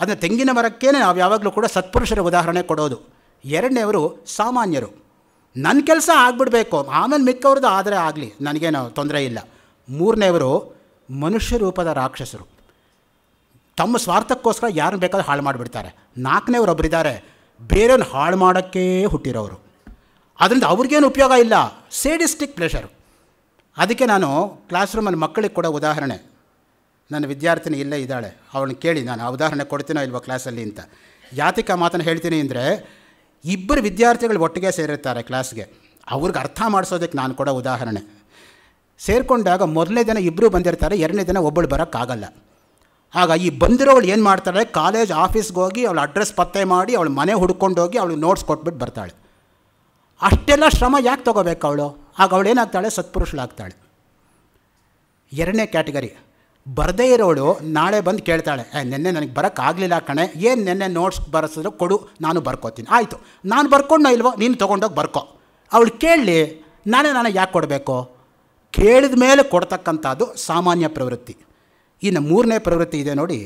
Speaker 1: ಅದನ್ನು ತೆಂಗಿನ ಮರಕ್ಕೇ ನಾವು ಯಾವಾಗಲೂ ಕೂಡ ಸತ್ಪುರುಷರ ಉದಾಹರಣೆ ಕೊಡೋದು ಎರಡನೇವರು ಸಾಮಾನ್ಯರು ನನ್ನ ಕೆಲಸ ಆಗ್ಬಿಡ್ಬೇಕು ಆಮೇಲೆ ಮಿಕ್ಕವ್ರದ್ದು ಆದರೆ ಆಗಲಿ ನನಗೇನು ತೊಂದರೆ ಇಲ್ಲ ಮೂರನೇವರು ಮನುಷ್ಯ ರೂಪದ ರಾಕ್ಷಸರು ತಮ್ಮ ಸ್ವಾರ್ಥಕ್ಕೋಸ್ಕರ ಯಾರನ್ನು ಬೇಕಾದ್ರೂ ಹಾಳು ಮಾಡಿಬಿಡ್ತಾರೆ ನಾಲ್ಕನೇವರು ಒಬ್ಬರಿದ್ದಾರೆ ಬೇರೆಯವ್ರನ್ನ ಹಾಳು ಮಾಡೋಕ್ಕೇ ಹುಟ್ಟಿರೋರು ಅದರಿಂದ ಅವ್ರಿಗೇನು ಉಪಯೋಗ ಇಲ್ಲ ಸೇಡಿಸ್ಟಿಕ್ ಪ್ಲೇಷರು ಅದಕ್ಕೆ ನಾನು ಕ್ಲಾಸ್ ರೂಮಲ್ಲಿ ಮಕ್ಕಳಿಗೆ ಕೊಡೋ ಉದಾಹರಣೆ ನನ್ನ ವಿದ್ಯಾರ್ಥಿನಿ ಇಲ್ಲೇ ಇದ್ದಾಳೆ ಅವಳನ್ನ ಕೇಳಿ ನಾನು ಉದಾಹರಣೆ ಕೊಡ್ತೀನೋ ಇಲ್ವ ಕ್ಲಾಸಲ್ಲಿ ಅಂತ ಯಾತಿಕ ಮಾತನ್ನು ಹೇಳ್ತೀನಿ ಅಂದರೆ ಇಬ್ಬರು ವಿದ್ಯಾರ್ಥಿಗಳು ಒಟ್ಟಿಗೆ ಸೇರಿರ್ತಾರೆ ಕ್ಲಾಸ್ಗೆ ಅವ್ರಿಗೆ ಅರ್ಥ ಮಾಡಿಸೋದಕ್ಕೆ ನಾನು ಕೂಡ ಉದಾಹರಣೆ ಸೇರಿಕೊಂಡಾಗ ಮೊದಲನೇ ದಿನ ಇಬ್ಬರು ಬಂದಿರ್ತಾರೆ ಎರಡನೇ ದಿನ ಒಬ್ಬಳು ಬರೋಕ್ಕಾಗಲ್ಲ ಆಗ ಈ ಬಂದಿರೋಳು ಏನು ಮಾಡ್ತಾಳೆ ಕಾಲೇಜ್ ಆಫೀಸ್ಗೆ ಹೋಗಿ ಅವಳು ಅಡ್ರೆಸ್ ಪತ್ತೆ ಮಾಡಿ ಅವಳು ಮನೆ ಹುಡ್ಕೊಂಡೋಗಿ ಅವಳು ನೋಟ್ಸ್ ಕೊಟ್ಬಿಟ್ಟು ಬರ್ತಾಳೆ ಅಷ್ಟೆಲ್ಲ ಶ್ರಮ ಯಾಕೆ ತೊಗೋಬೇಕು ಅವಳು ಆಗ ಅವಳೇನಾಗ್ತಾಳೆ ಸತ್ಪುರುಷಳಾಗ್ತಾಳೆ ಎರಡನೇ ಕ್ಯಾಟಗರಿ ಬರದೇ ಇರೋಳು ನಾಳೆ ಬಂದು ಕೇಳ್ತಾಳೆ ಏ ನಿನ್ನೆ ನನಗೆ ಬರೋಕ್ಕಾಗಲಿಲ್ಲ ಕಣೆ ಏನು ನೆನ್ನೆ ನೋಟ್ಸ್ ಬರೆಸಿದ್ರು ಕೊಡು ನಾನು ಬರ್ಕೋತೀನಿ ಆಯಿತು ನಾನು ಬರ್ಕೊಂಡೋ ಇಲ್ವೋ ನೀನು ತೊಗೊಂಡೋಗಿ ಬರ್ಕೋ ಅವಳು ಕೇಳಲಿ ನಾನೇ ನಾನು ಯಾಕೆ ಕೊಡಬೇಕು ಕೇಳಿದ ಮೇಲೆ ಕೊಡ್ತಕ್ಕಂಥದ್ದು ಸಾಮಾನ್ಯ ಪ್ರವೃತ್ತಿ ಇನ್ನು ಮೂರನೇ ಪ್ರವೃತ್ತಿ ಇದೆ ನೋಡಿ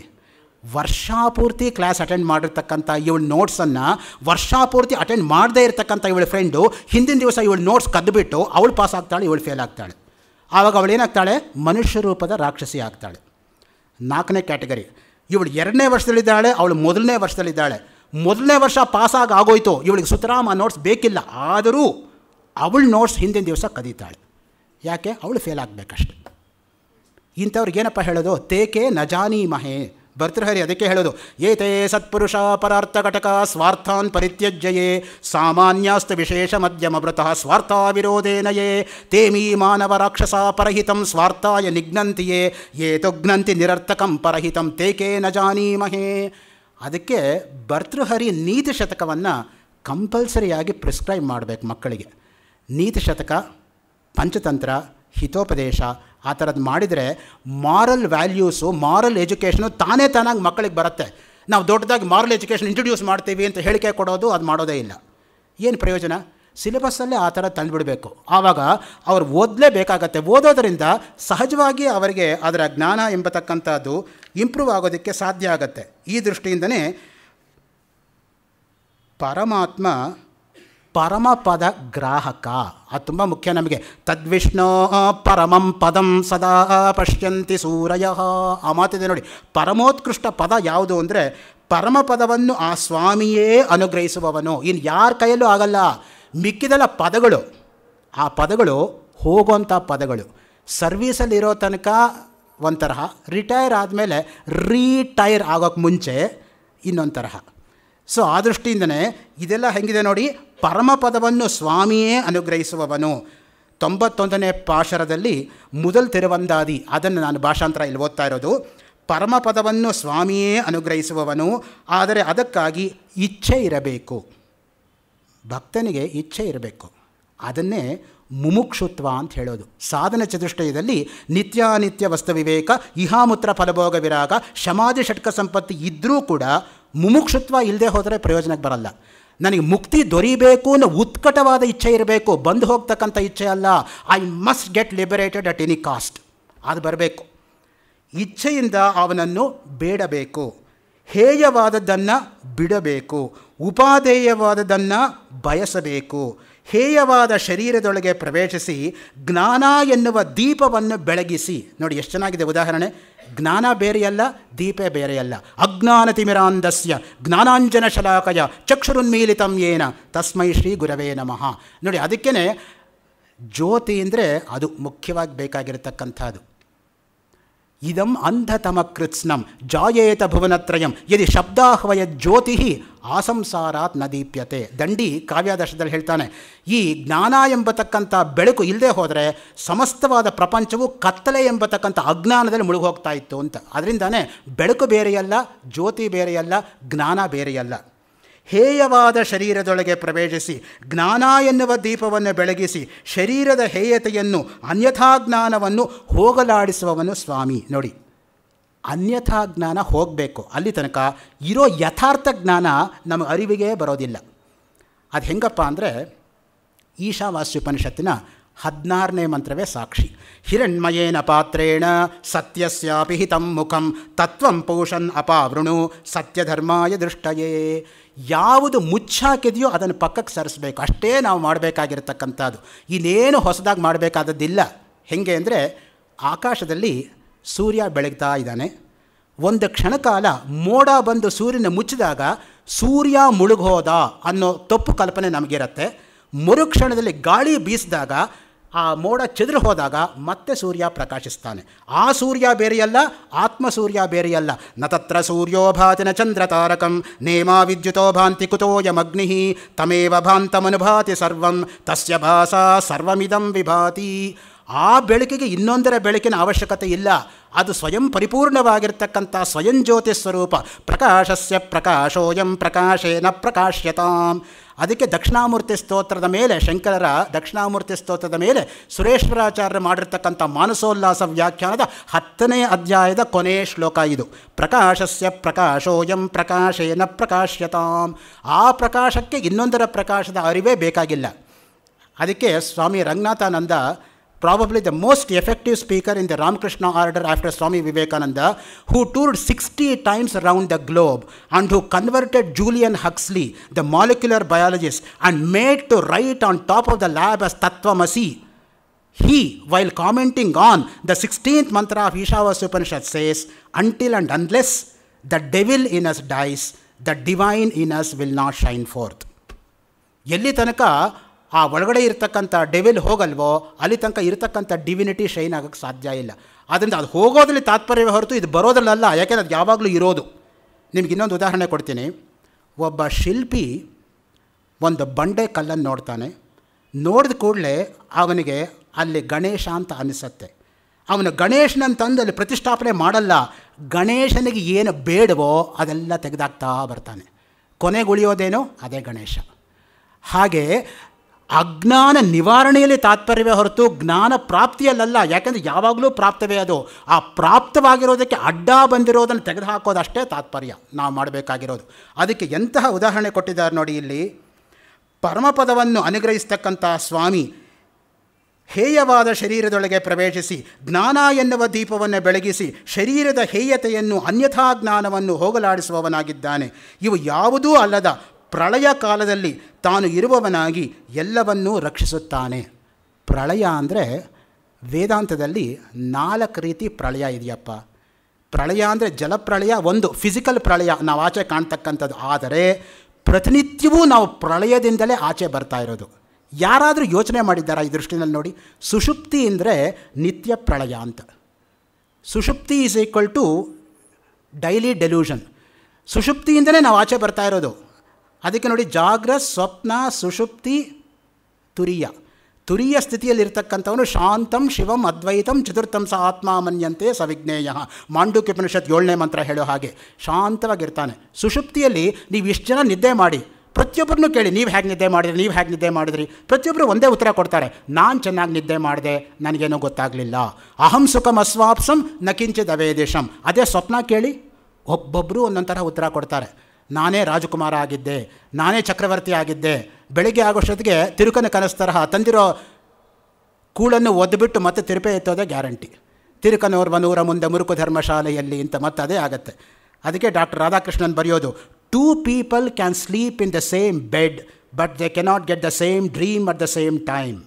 Speaker 1: ವರ್ಷಾಪೂರ್ತಿ ಕ್ಲಾಸ್ ಅಟೆಂಡ್ ಮಾಡಿರ್ತಕ್ಕಂಥ ಇವಳು ನೋಟ್ಸನ್ನು ವರ್ಷಾಪೂರ್ತಿ ಅಟೆಂಡ್ ಮಾಡದೇ ಇರತಕ್ಕಂಥ ಇವಳ ಫ್ರೆಂಡು ಹಿಂದಿನ ದಿವಸ ಇವಳು ನೋಟ್ಸ್ ಕದ್ದುಬಿಟ್ಟು ಅವಳು ಪಾಸ್ ಆಗ್ತಾಳೆ ಇವಳು ಫೇಲ್ ಆಗ್ತಾಳೆ ಆವಾಗ ಅವಳೇನಾಗ್ತಾಳೆ ಮನುಷ್ಯ ರೂಪದ ರಾಕ್ಷಸಿ ಆಗ್ತಾಳೆ ನಾಲ್ಕನೇ ಕ್ಯಾಟಗರಿ ಇವಳು ಎರಡನೇ ವರ್ಷದಲ್ಲಿದ್ದಾಳೆ ಅವಳು ಮೊದಲನೇ ವರ್ಷದಲ್ಲಿದ್ದಾಳೆ ಮೊದಲನೇ ವರ್ಷ ಪಾಸಾಗಿ ಆಗೋಯ್ತು ಇವಳಿಗೆ ಸುತರಾಮ ನೋಟ್ಸ್ ಬೇಕಿಲ್ಲ ಆದರೂ ಅವಳು ನೋಟ್ಸ್ ಹಿಂದಿನ ದಿವಸ ಕದೀತಾಳೆ ಯಾಕೆ ಅವಳು ಫೇಲ್ ಆಗಬೇಕಷ್ಟೆ ಏನಪ್ಪ ಹೇಳೋದು ತೇಕೆ ನಜಾನಿ ಮಹೇ ಭರ್ತೃಹರಿ ಅದಕ್ಕೆ ಹೇಳೋದು ಏತೇ ಸತ್ಪುರುಷ ಪರಾರ್ಥ ಘಟಕ ಸ್ವಾರ್ಥಾನ್ ಪರಿತ್ಯಜ್ಯಯೇ ಸಾಮಾನ್ಯಾಸ್ತ ವಿಶೇಷ ಮಧ್ಯಮ ಸ್ವಾರ್ಥಾ ಸ್ವಾರ್ಥ ವಿರೋಧೇನಯೇ ತೇಮೀ ಮಾನವ ರಾಕ್ಷಸ ಪರಹಿತಂ ಸ್ವಾರ್ಥಾಯ ನಿಘ್ನಂತಿಯೇ ಏತುಘ್ನಂತಿ ನಿರರ್ಥಕಂ ಪರಹಿತಂ ತೇಕೆ ನ ಜಾನೀಮಹೇ ಅದಕ್ಕೆ ಭರ್ತೃಹರಿ ನೀತಿ ಶತಕವನ್ನು ಕಂಪಲ್ಸರಿಯಾಗಿ ಪ್ರಿಸ್ಕ್ರೈಬ್ ಮಾಡಬೇಕು ಮಕ್ಕಳಿಗೆ ನೀತಿ ಶತಕ ಪಂಚತಂತ್ರ ಹಿತೋಪದೇಶ ಆ ಥರದ್ದು ಮಾಡಿದರೆ ಮಾರಲ್ ವ್ಯಾಲ್ಯೂಸು ಮಾರಲ್ ಎಜುಕೇಷನು ತಾನೇ ತಾನಾಗಿ ಮಕ್ಕಳಿಗೆ ಬರುತ್ತೆ ನಾವು ದೊಡ್ಡದಾಗಿ ಮಾರಲ್ ಎಜುಕೇಷನ್ ಇಂಟ್ರೊಡ್ಯೂಸ್ ಮಾಡ್ತೀವಿ ಅಂತ ಹೇಳಿಕೆ ಕೊಡೋದು ಅದು ಮಾಡೋದೇ ಇಲ್ಲ ಏನು ಪ್ರಯೋಜನ ಸಿಲೆಬಸ್ಸಲ್ಲೇ ಆ ಥರ ತಂದುಬಿಡಬೇಕು ಆವಾಗ ಅವ್ರು ಓದಲೇಬೇಕಾಗತ್ತೆ ಓದೋದರಿಂದ ಸಹಜವಾಗಿ ಅವರಿಗೆ ಅದರ ಜ್ಞಾನ ಎಂಬತಕ್ಕಂಥದ್ದು ಇಂಪ್ರೂವ್ ಆಗೋದಕ್ಕೆ ಸಾಧ್ಯ ಆಗುತ್ತೆ ಈ ದೃಷ್ಟಿಯಿಂದನೇ ಪರಮಾತ್ಮ ಪರಮಪದ ಗ್ರಾಹಕ ಅದು ತುಂಬ ಮುಖ್ಯ ನಮಗೆ ತದ್ವಿಷ್ಣೋ ಪರಮಂ ಪದಂ ಸದಾ ಪಶ್ಯಂತಿ ಸೂರಯ ಆ ಮಾತಿದೆ ನೋಡಿ ಪರಮೋತ್ಕೃಷ್ಟ ಪದ ಯಾವುದು ಅಂದರೆ ಪರಮಪದವನ್ನು ಆ ಸ್ವಾಮಿಯೇ ಅನುಗ್ರಹಿಸುವವನು ಇನ್ನು ಯಾರ ಕೈಯಲ್ಲೂ ಆಗಲ್ಲ ಮಿಕ್ಕಿದಲ್ಲ ಪದಗಳು ಆ ಪದಗಳು ಹೋಗುವಂಥ ಪದಗಳು ಸರ್ವೀಸಲ್ಲಿರೋ ತನಕ ಒಂಥರಹ ರಿಟೈರ್ ಆದಮೇಲೆ ರೀಟೈರ್ ಆಗೋಕ್ಕೆ ಮುಂಚೆ ಇನ್ನೊಂದು ತರಹ ಸೊ ಆ ದೃಷ್ಟಿಯಿಂದನೇ ಇದೆಲ್ಲ ಹೆಂಗಿದೆ ನೋಡಿ ಪರಮಪದವನ್ನು ಸ್ವಾಮಿಯೇ ಅನುಗ್ರಹಿಸುವವನು ತೊಂಬತ್ತೊಂದನೇ ಪಾಶರದಲ್ಲಿ ಮೊದಲು ತೆರವಂದಾದಿ ಅದನ್ನು ನಾನು ಭಾಷಾಂತರ ಇಲ್ಲಿ ಓದ್ತಾ ಇರೋದು ಪರಮಪದವನ್ನು ಸ್ವಾಮಿಯೇ ಅನುಗ್ರಹಿಸುವವನು ಆದರೆ ಅದಕ್ಕಾಗಿ ಇಚ್ಛೆ ಇರಬೇಕು ಭಕ್ತನಿಗೆ ಇಚ್ಛೆ ಇರಬೇಕು ಅದನ್ನೇ ಮುಮುಕ್ಷುತ್ವ ಅಂತ ಹೇಳೋದು ಸಾಧನ ಚತುಷ್ಟಯದಲ್ಲಿ ನಿತ್ಯಾನಿತ್ಯ ವಿವೇಕ ಇಹಾಮೂತ್ರ ಫಲಭೋಗ ವಿರಾಗ ಶಮಾಧಿ ಷಟ್ಕ ಸಂಪತ್ತಿ ಇದ್ದರೂ ಕೂಡ ಮುಮುಕ್ಷುತ್ವ ಇಲ್ಲದೆ ಹೋದರೆ ಪ್ರಯೋಜನಕ್ಕೆ ಬರಲ್ಲ ನನಗೆ ಮುಕ್ತಿ ದೊರಿಬೇಕು ಅನ್ನೋ ಉತ್ಕಟವಾದ ಇಚ್ಛೆ ಇರಬೇಕು ಬಂದು ಹೋಗ್ತಕ್ಕಂಥ ಇಚ್ಛೆ ಅಲ್ಲ I must get liberated at any cost ಅದು ಬರಬೇಕು ಇಚ್ಛೆಯಿಂದ ಅವನನ್ನು ಬೇಡಬೇಕು ಹೇಯವಾದದ್ದನ್ನು ಬಿಡಬೇಕು ಉಪಾಧೇಯವಾದದ್ದನ್ನು ಬಯಸಬೇಕು ಹೇಯವಾದ ಶರೀರದೊಳಗೆ ಪ್ರವೇಶಿಸಿ ಜ್ಞಾನ ಎನ್ನುವ ದೀಪವನ್ನು ಬೆಳಗಿಸಿ ನೋಡಿ ಎಷ್ಟು ಚೆನ್ನಾಗಿದೆ ಉದಾಹರಣೆ ಜ್ಞಾನ ಬೇರೆಯಲ್ಲ ದೀಪೆ ಬೇರೆಯಲ್ಲ ಅಜ್ಞಾನ ಜ್ಞಾನಾಂಜನ ಶಲಾಕಯ ಚಕ್ಷುರುನ್ಮೀಲಿತಂ ಏನ ತಸ್ಮೈ ಶ್ರೀ ಗುರವೇ ನಮಃ ನೋಡಿ ಅದಕ್ಕೇ ಜ್ಯೋತಿ ಅಂದರೆ ಅದು ಮುಖ್ಯವಾಗಿ ಬೇಕಾಗಿರತಕ್ಕಂಥದ್ದು ಇದಂ ಅಂಧತಮ ಕೃತ್ಸ್ನಂ ಜಾಯೇತ ಭುವನತ್ರಯಂ ಯದಿ ಶಬ್ದಾಹ್ವಯ ಜ್ಯೋತಿ ಆಸಂಸಾರಾತ್ ನದೀಪ್ಯತೆ ದಂಡಿ ಕಾವ್ಯಾದರ್ಶದಲ್ಲಿ ಹೇಳ್ತಾನೆ ಈ ಜ್ಞಾನ ಎಂಬತಕ್ಕಂಥ ಬೆಳಕು ಇಲ್ಲದೆ ಹೋದರೆ ಸಮಸ್ತವಾದ ಪ್ರಪಂಚವು ಕತ್ತಲೆ ಎಂಬತಕ್ಕಂಥ ಅಜ್ಞಾನದಲ್ಲಿ ಮುಳುಗೋಗ್ತಾ ಇತ್ತು ಅಂತ ಅದರಿಂದಾನೆ ಬೆಳಕು ಬೇರೆಯಲ್ಲ ಜ್ಯೋತಿ ಬೇರೆಯಲ್ಲ ಜ್ಞಾನ ಬೇರೆಯಲ್ಲ ಹೇಯವಾದ ಶರೀರದೊಳಗೆ ಪ್ರವೇಶಿಸಿ ಜ್ಞಾನ ಎನ್ನುವ ದೀಪವನ್ನು ಬೆಳಗಿಸಿ ಶರೀರದ ಹೇಯತೆಯನ್ನು ಅನ್ಯಥಾ ಜ್ಞಾನವನ್ನು ಹೋಗಲಾಡಿಸುವವನು ಸ್ವಾಮಿ ನೋಡಿ ಅನ್ಯಥಾ ಜ್ಞಾನ ಹೋಗಬೇಕು ಅಲ್ಲಿ ತನಕ ಇರೋ ಯಥಾರ್ಥ ಜ್ಞಾನ ನಮ್ಮ ಅರಿವಿಗೆ ಬರೋದಿಲ್ಲ ಅದು ಹೆಂಗಪ್ಪ ಅಂದರೆ ಉಪನಿಷತ್ತಿನ ಹದಿನಾರನೇ ಮಂತ್ರವೇ ಸಾಕ್ಷಿ ಹಿರಣ್ಮಯೇನ ಪಾತ್ರೇಣ ಸತ್ಯಸ್ಯಾಪಿ ಹಿತಂ ಮುಖಂ ತತ್ವಂ ಪೋಷನ್ ಅಪಾವೃಣು ಸತ್ಯಧರ್ಮಾಯ ದೃಷ್ಟಯೇ ಯಾವುದು ಮುಚ್ಚಾಕಿದೆಯೋ ಅದನ್ನು ಪಕ್ಕಕ್ಕೆ ಸರಿಸಬೇಕು ಅಷ್ಟೇ ನಾವು ಮಾಡಬೇಕಾಗಿರ್ತಕ್ಕಂಥದ್ದು ಇನ್ನೇನು ಹೊಸದಾಗಿ ಮಾಡಬೇಕಾದದ್ದಿಲ್ಲ ಹೆಂಗೆ ಅಂದರೆ ಆಕಾಶದಲ್ಲಿ ಸೂರ್ಯ ಬೆಳಗ್ತಾ ಇದ್ದಾನೆ ಒಂದು ಕ್ಷಣಕಾಲ ಮೋಡ ಬಂದು ಸೂರ್ಯನ ಮುಚ್ಚಿದಾಗ ಸೂರ್ಯ ಮುಳುಗೋದ ಅನ್ನೋ ತಪ್ಪು ಕಲ್ಪನೆ ನಮಗಿರುತ್ತೆ ಮರುಕ್ಷಣದಲ್ಲಿ ಗಾಳಿ ಬೀಸಿದಾಗ ಆ ಮೋಡ ಚದುರು ಹೋದಾಗ ಮತ್ತೆ ಸೂರ್ಯ ಪ್ರಕಾಶಿಸ್ತಾನೆ ಆ ಸೂರ್ಯ ಬೇರೆಯಲ್ಲ ಆತ್ಮ ಸೂರ್ಯ ಬೇರೆಯಲ್ಲ ನ ತತ್ರ ಸೂರ್ಯೋಭಾತಿನ ಚಂದ್ರ ತಾರಕಂ ನೇಮಾ ವಿದ್ಯುತೋ ಭಾಂತಿ ಕುತೋಯಮಗ್ನಿ ತಮೇವ ಭಾಂತಮನುಭಾತಿ ಸರ್ವಂ ತಸ್ಯ ಭಾಸಾ ಸರ್ವಮಿದಂ ವಿಭಾತಿ ಆ ಬೆಳಕಿಗೆ ಇನ್ನೊಂದರ ಬೆಳಕಿನ ಅವಶ್ಯಕತೆ ಇಲ್ಲ ಅದು ಸ್ವಯಂ ಪರಿಪೂರ್ಣವಾಗಿರ್ತಕ್ಕಂಥ ಸ್ವಯಂ ಜ್ಯೋತಿ ಸ್ವರೂಪ ಪ್ರಕಾಶಸ್ಯ ಪ್ರಕಾಶೋಯಂ ಪ್ರಕಾಶೇನ ಪ್ರಕಾಶ್ಯತಾಂ ಅದಕ್ಕೆ ದಕ್ಷಿಣಾಮೂರ್ತಿ ಸ್ತೋತ್ರದ ಮೇಲೆ ಶಂಕರರ ದಕ್ಷಿಣಾಮೂರ್ತಿ ಸ್ತೋತ್ರದ ಮೇಲೆ ಸುರೇಶ್ವರಾಚಾರ್ಯರು ಮಾಡಿರ್ತಕ್ಕಂಥ ಮಾನಸೋಲ್ಲಾಸ ವ್ಯಾಖ್ಯಾನದ ಹತ್ತನೇ ಅಧ್ಯಾಯದ ಕೊನೆಯ ಶ್ಲೋಕ ಇದು ಪ್ರಕಾಶಸ್ಯ ಪ್ರಕಾಶೋಯಂ ಪ್ರಕಾಶೇನ ಪ್ರಕಾಶ್ಯತಾಂ ಆ ಪ್ರಕಾಶಕ್ಕೆ ಇನ್ನೊಂದರ ಪ್ರಕಾಶದ ಅರಿವೇ ಬೇಕಾಗಿಲ್ಲ ಅದಕ್ಕೆ ಸ್ವಾಮಿ ರಂಗನಾಥಾನಂದ probably the most effective speaker in the Ramakrishna order after Swami Vivekananda, who toured 60 times around the globe and who converted Julian Huxley, the molecular biologist, and made to write on top of the lab as Tattvamasi. He, while commenting on the 16th mantra of Ishava's Upanishad, says, Until and unless the devil in us dies, the divine in us will not shine forth. ಎಲ್ಲಿ ತನಕ ಆ ಒಳಗಡೆ ಇರತಕ್ಕಂಥ devil ಹೋಗಲ್ವೋ ಅಲ್ಲಿ ತನಕ ಇರತಕ್ಕಂಥ divinity shine ಆಗೋಕ್ಕೆ ಸಾಧ್ಯ ಇಲ್ಲ ಆದ್ದರಿಂದ ಅದು ಹೋಗೋದ್ರಲ್ಲಿ ತಾತ್ಪರ್ಯವೇ ಹೊರತು ಇದು ಬರೋದ್ರಲ್ಲ ಯಾಕೆಂದ್ರೆ ಅದು ಯಾವಾಗಲೂ ಇರೋದು ನಿಮ್ಗೆ ಇನ್ನೊಂದು ಉದಾಹರಣೆ ಕೊಡ್ತೀನಿ ಒಬ್ಬ ಶಿಲ್ಪಿ ಒಂದು ಬಂಡೆ ಕಲ್ಲನ್ನು ನೋಡ್ತಾನೆ ನೋಡಿದ ಕೂಡಲೇ ಅವನಿಗೆ ಅಲ್ಲಿ ಗಣೇಶ ಅಂತ ಅನಿಸುತ್ತೆ ಅವನು ಗಣೇಶನನ್ನು ತಂದು ಅಲ್ಲಿ ಪ್ರತಿಷ್ಠಾಪನೆ ಮಾಡಲ್ಲ ಗಣೇಶನಿಗೆ ಏನು ಬೇಡವೋ ಅದೆಲ್ಲ ತೆಗೆದಾಕ್ತಾ ಬರ್ತಾನೆ ಕೊನೆಗುಳಿಯೋದೇನೋ ಅದೇ ಗಣೇಶ ಹಾಗೆ ಅಜ್ಞಾನ ನಿವಾರಣೆಯಲ್ಲಿ ತಾತ್ಪರ್ಯವೇ ಹೊರತು ಜ್ಞಾನ ಪ್ರಾಪ್ತಿಯಲ್ಲ ಯಾಕೆಂದರೆ ಯಾವಾಗಲೂ ಪ್ರಾಪ್ತವೇ ಅದು ಆ ಪ್ರಾಪ್ತವಾಗಿರೋದಕ್ಕೆ ಅಡ್ಡ ಬಂದಿರೋದನ್ನು ತೆಗೆದುಹಾಕೋದಷ್ಟೇ ತಾತ್ಪರ್ಯ ನಾವು ಮಾಡಬೇಕಾಗಿರೋದು ಅದಕ್ಕೆ ಎಂತಹ ಉದಾಹರಣೆ ಕೊಟ್ಟಿದ್ದಾರೆ ನೋಡಿ ಇಲ್ಲಿ ಪರಮಪದವನ್ನು ಅನುಗ್ರಹಿಸ್ತಕ್ಕಂಥ ಸ್ವಾಮಿ ಹೇಯವಾದ ಶರೀರದೊಳಗೆ ಪ್ರವೇಶಿಸಿ ಜ್ಞಾನ ಎನ್ನುವ ದೀಪವನ್ನು ಬೆಳಗಿಸಿ ಶರೀರದ ಹೇಯತೆಯನ್ನು ಅನ್ಯಥಾ ಜ್ಞಾನವನ್ನು ಹೋಗಲಾಡಿಸುವವನಾಗಿದ್ದಾನೆ ಇವು ಯಾವುದೂ ಅಲ್ಲದ ಪ್ರಳಯ ಕಾಲದಲ್ಲಿ ತಾನು ಇರುವವನಾಗಿ ಎಲ್ಲವನ್ನೂ ರಕ್ಷಿಸುತ್ತಾನೆ ಪ್ರಳಯ ಅಂದರೆ ವೇದಾಂತದಲ್ಲಿ ನಾಲ್ಕು ರೀತಿ ಪ್ರಳಯ ಇದೆಯಪ್ಪ ಪ್ರಳಯ ಅಂದರೆ ಜಲಪ್ರಳಯ ಒಂದು ಫಿಸಿಕಲ್ ಪ್ರಳಯ ನಾವು ಆಚೆ ಕಾಣ್ತಕ್ಕಂಥದ್ದು ಆದರೆ ಪ್ರತಿನಿತ್ಯವೂ ನಾವು ಪ್ರಳಯದಿಂದಲೇ ಆಚೆ ಬರ್ತಾ ಇರೋದು ಯಾರಾದರೂ ಯೋಚನೆ ಮಾಡಿದ್ದಾರಾ ಈ ದೃಷ್ಟಿನಲ್ಲಿ ನೋಡಿ ಸುಷುಪ್ತಿ ಅಂದರೆ ನಿತ್ಯ ಪ್ರಳಯ ಅಂತ ಸುಷುಪ್ತಿ is equal to daily delusion ಸುಷುಪ್ತಿಯಿಂದಲೇ ನಾವು ಆಚೆ ಬರ್ತಾ ಇರೋದು ಅದಕ್ಕೆ ನೋಡಿ ಜಾಗ್ರ ಸ್ವಪ್ನ ಸುಷುಪ್ತಿ ತುರಿಯ ತುರಿಯ ಸ್ಥಿತಿಯಲ್ಲಿರ್ತಕ್ಕಂಥವನು ಶಾಂತಂ ಶಿವಂ ಅದ್ವೈತಂ ಚತುರ್ಥಂ ಸ ಆತ್ಮ ಮನ್ಯಂತೆ ಸವಿಜ್ಞೇಯ ಮಾಂಡುಕ್ಯಪನಿಷತ್ ಏಳನೇ ಮಂತ್ರ ಹೇಳೋ ಹಾಗೆ ಶಾಂತವಾಗಿರ್ತಾನೆ ಸುಷುಪ್ತಿಯಲ್ಲಿ ನೀವು ಇಷ್ಟು ಜನ ನಿದ್ದೆ ಮಾಡಿ ಪ್ರತಿಯೊಬ್ಬರನ್ನು ಕೇಳಿ ನೀವು ಹೇಗೆ ನಿದ್ದೆ ಮಾಡಿದ್ರಿ ನೀವು ಹೇಗೆ ನಿದ್ದೆ ಮಾಡಿದ್ರಿ ಪ್ರತಿಯೊಬ್ಬರು ಒಂದೇ ಉತ್ತರ ಕೊಡ್ತಾರೆ ನಾನು ಚೆನ್ನಾಗಿ ನಿದ್ದೆ ಮಾಡಿದೆ ನನಗೇನೂ ಗೊತ್ತಾಗಲಿಲ್ಲ ಅಹಂ ಸುಖಂ ಅಸ್ವಾಪ್ಸಂ ನಕಿಂಚಿದ ಅವೇದೇಶಂ ಅದೇ ಸ್ವಪ್ನ ಕೇಳಿ ಒಬ್ಬೊಬ್ಬರು ಥರ ಉತ್ತರ ಕೊಡ್ತಾರೆ ನಾನೇ ರಾಜಕುಮಾರ ಆಗಿದ್ದೆ ನಾನೇ ಚಕ್ರವರ್ತಿ ಆಗಿದ್ದೆ ಬೆಳಿಗ್ಗೆ ಆಗೋಷ್ಟೊತ್ತಿಗೆ ತಿರುಕನ ಕನಸು ತರಹ ತಂದಿರೋ ಕೂಳನ್ನು ಒದ್ದುಬಿಟ್ಟು ಮತ್ತೆ ತಿರುಪೆ ಎತ್ತೋದೇ ಗ್ಯಾರಂಟಿ ತಿರುಕನೋರ್ವ ನೂರ ಮುಂದೆ ಮುರುಕು ಧರ್ಮಶಾಲೆಯಲ್ಲಿ ಇಂತ ಮತ್ತೆ ಅದೇ ಆಗುತ್ತೆ ಅದಕ್ಕೆ ಡಾಕ್ಟರ್ ರಾಧಾಕೃಷ್ಣನ್ ಬರೆಯೋದು two people can sleep in the same bed but they cannot get the same dream at the same time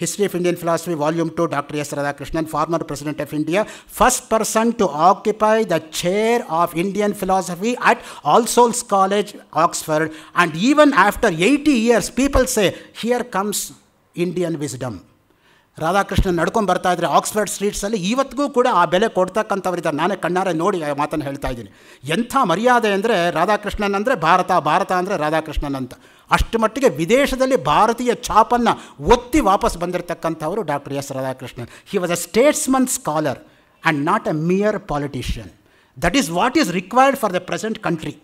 Speaker 1: History of Indian philosophy volume 2 dr S. radhakrishnan former president of india first person to occupy the chair of indian philosophy at all souls college oxford and even after 80 years people say here comes indian wisdom radhakrishnan nadkonbartidre oxford streets alli ivatku kuda aa bele kodtakantavida nane kannare nodi aa matha helta idini entha mariyade andre radhakrishnan andre bharata bharata andre radhakrishnan anta ಅಷ್ಟು ಮಟ್ಟಿಗೆ ವಿದೇಶದಲ್ಲಿ ಭಾರತೀಯ ಛಾಪನ್ನು ಒತ್ತಿ ವಾಪಸ್ ಬಂದಿರತಕ್ಕಂಥವರು doctor S Radhakrishnan he was a statesman scholar and not a mere politician that is what is required for the present country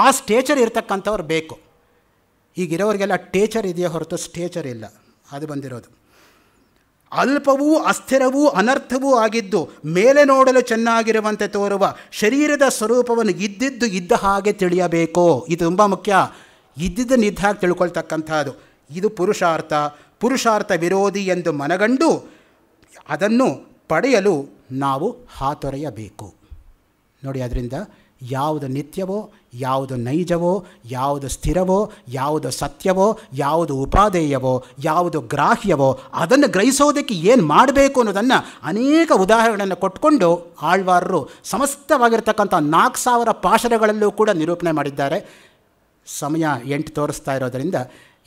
Speaker 1: ಆ stature ಇರತಕ್ಕಂಥವ್ರು ಬೇಕು ಈಗಿರೋರಿಗೆಲ್ಲ ಟೇಚರ್ ಇದೆಯಾ ಹೊರತು ಸ್ಟೇಚರ್ ಇಲ್ಲ ಅದು ಬಂದಿರೋದು ಅಲ್ಪವೂ ಅಸ್ಥಿರವೂ ಅನರ್ಥವೂ ಆಗಿದ್ದು ಮೇಲೆ ನೋಡಲು ಚೆನ್ನಾಗಿರುವಂತೆ ತೋರುವ ಶರೀರದ ಸ್ವರೂಪವನ್ನು ಇದ್ದಿದ್ದು ಇದ್ದ ಹಾಗೆ ತಿಳಿಯಬೇಕು ಇದು ತುಂಬ ಮುಖ್ಯ ಇದ್ದಿದ್ದ ನಿರ್ಧಾರ ತಿಳ್ಕೊಳ್ತಕ್ಕಂಥದ್ದು ಇದು ಪುರುಷಾರ್ಥ ಪುರುಷಾರ್ಥ ವಿರೋಧಿ ಎಂದು ಮನಗಂಡು ಅದನ್ನು ಪಡೆಯಲು ನಾವು ಹಾತೊರೆಯಬೇಕು ನೋಡಿ ಅದರಿಂದ ಯಾವುದು ನಿತ್ಯವೋ ಯಾವುದು ನೈಜವೋ ಯಾವುದು ಸ್ಥಿರವೋ ಯಾವುದು ಸತ್ಯವೋ ಯಾವುದು ಉಪಾದೇಯವೋ ಯಾವುದು ಗ್ರಾಹ್ಯವೋ ಅದನ್ನು ಗ್ರಹಿಸೋದಕ್ಕೆ ಏನು ಮಾಡಬೇಕು ಅನ್ನೋದನ್ನು ಅನೇಕ ಉದಾಹರಣೆಗಳನ್ನು ಕೊಟ್ಟುಕೊಂಡು ಆಳ್ವಾರರು ಸಮಸ್ತವಾಗಿರ್ತಕ್ಕಂಥ ನಾಲ್ಕು ಸಾವಿರ ಪಾಶರಗಳಲ್ಲೂ ಕೂಡ ನಿರೂಪಣೆ ಮಾಡಿದ್ದಾರೆ ಸಮಯ ಎಂಟು ತೋರಿಸ್ತಾ ಇರೋದರಿಂದ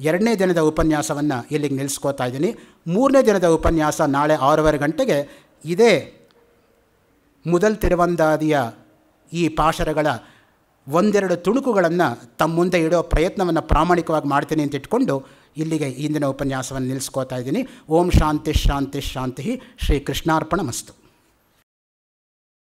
Speaker 1: ಎರಡನೇ ದಿನದ ಉಪನ್ಯಾಸವನ್ನು ಇಲ್ಲಿಗೆ ನಿಲ್ಲಿಸ್ಕೋತಾ ಇದ್ದೀನಿ ಮೂರನೇ ದಿನದ ಉಪನ್ಯಾಸ ನಾಳೆ ಆರೂವರೆ ಗಂಟೆಗೆ ಇದೇ ಮೊದಲ್ ತಿರುವಂದಾದಿಯ ಈ ಪಾಶರಗಳ ಒಂದೆರಡು ತುಣುಕುಗಳನ್ನು ತಮ್ಮ ಮುಂದೆ ಇಡೋ ಪ್ರಯತ್ನವನ್ನು ಪ್ರಾಮಾಣಿಕವಾಗಿ ಮಾಡ್ತೀನಿ ಅಂತ ಇಟ್ಕೊಂಡು ಇಲ್ಲಿಗೆ ಇಂದಿನ ಉಪನ್ಯಾಸವನ್ನು ನಿಲ್ಲಿಸ್ಕೋತಾ ಇದ್ದೀನಿ ಓಂ ಶಾಂತಿ ಶಾಂತಿ ಶಾಂತಿ ಶ್ರೀ ಕೃಷ್ಣಾರ್ಪಣ ಮಸ್ತು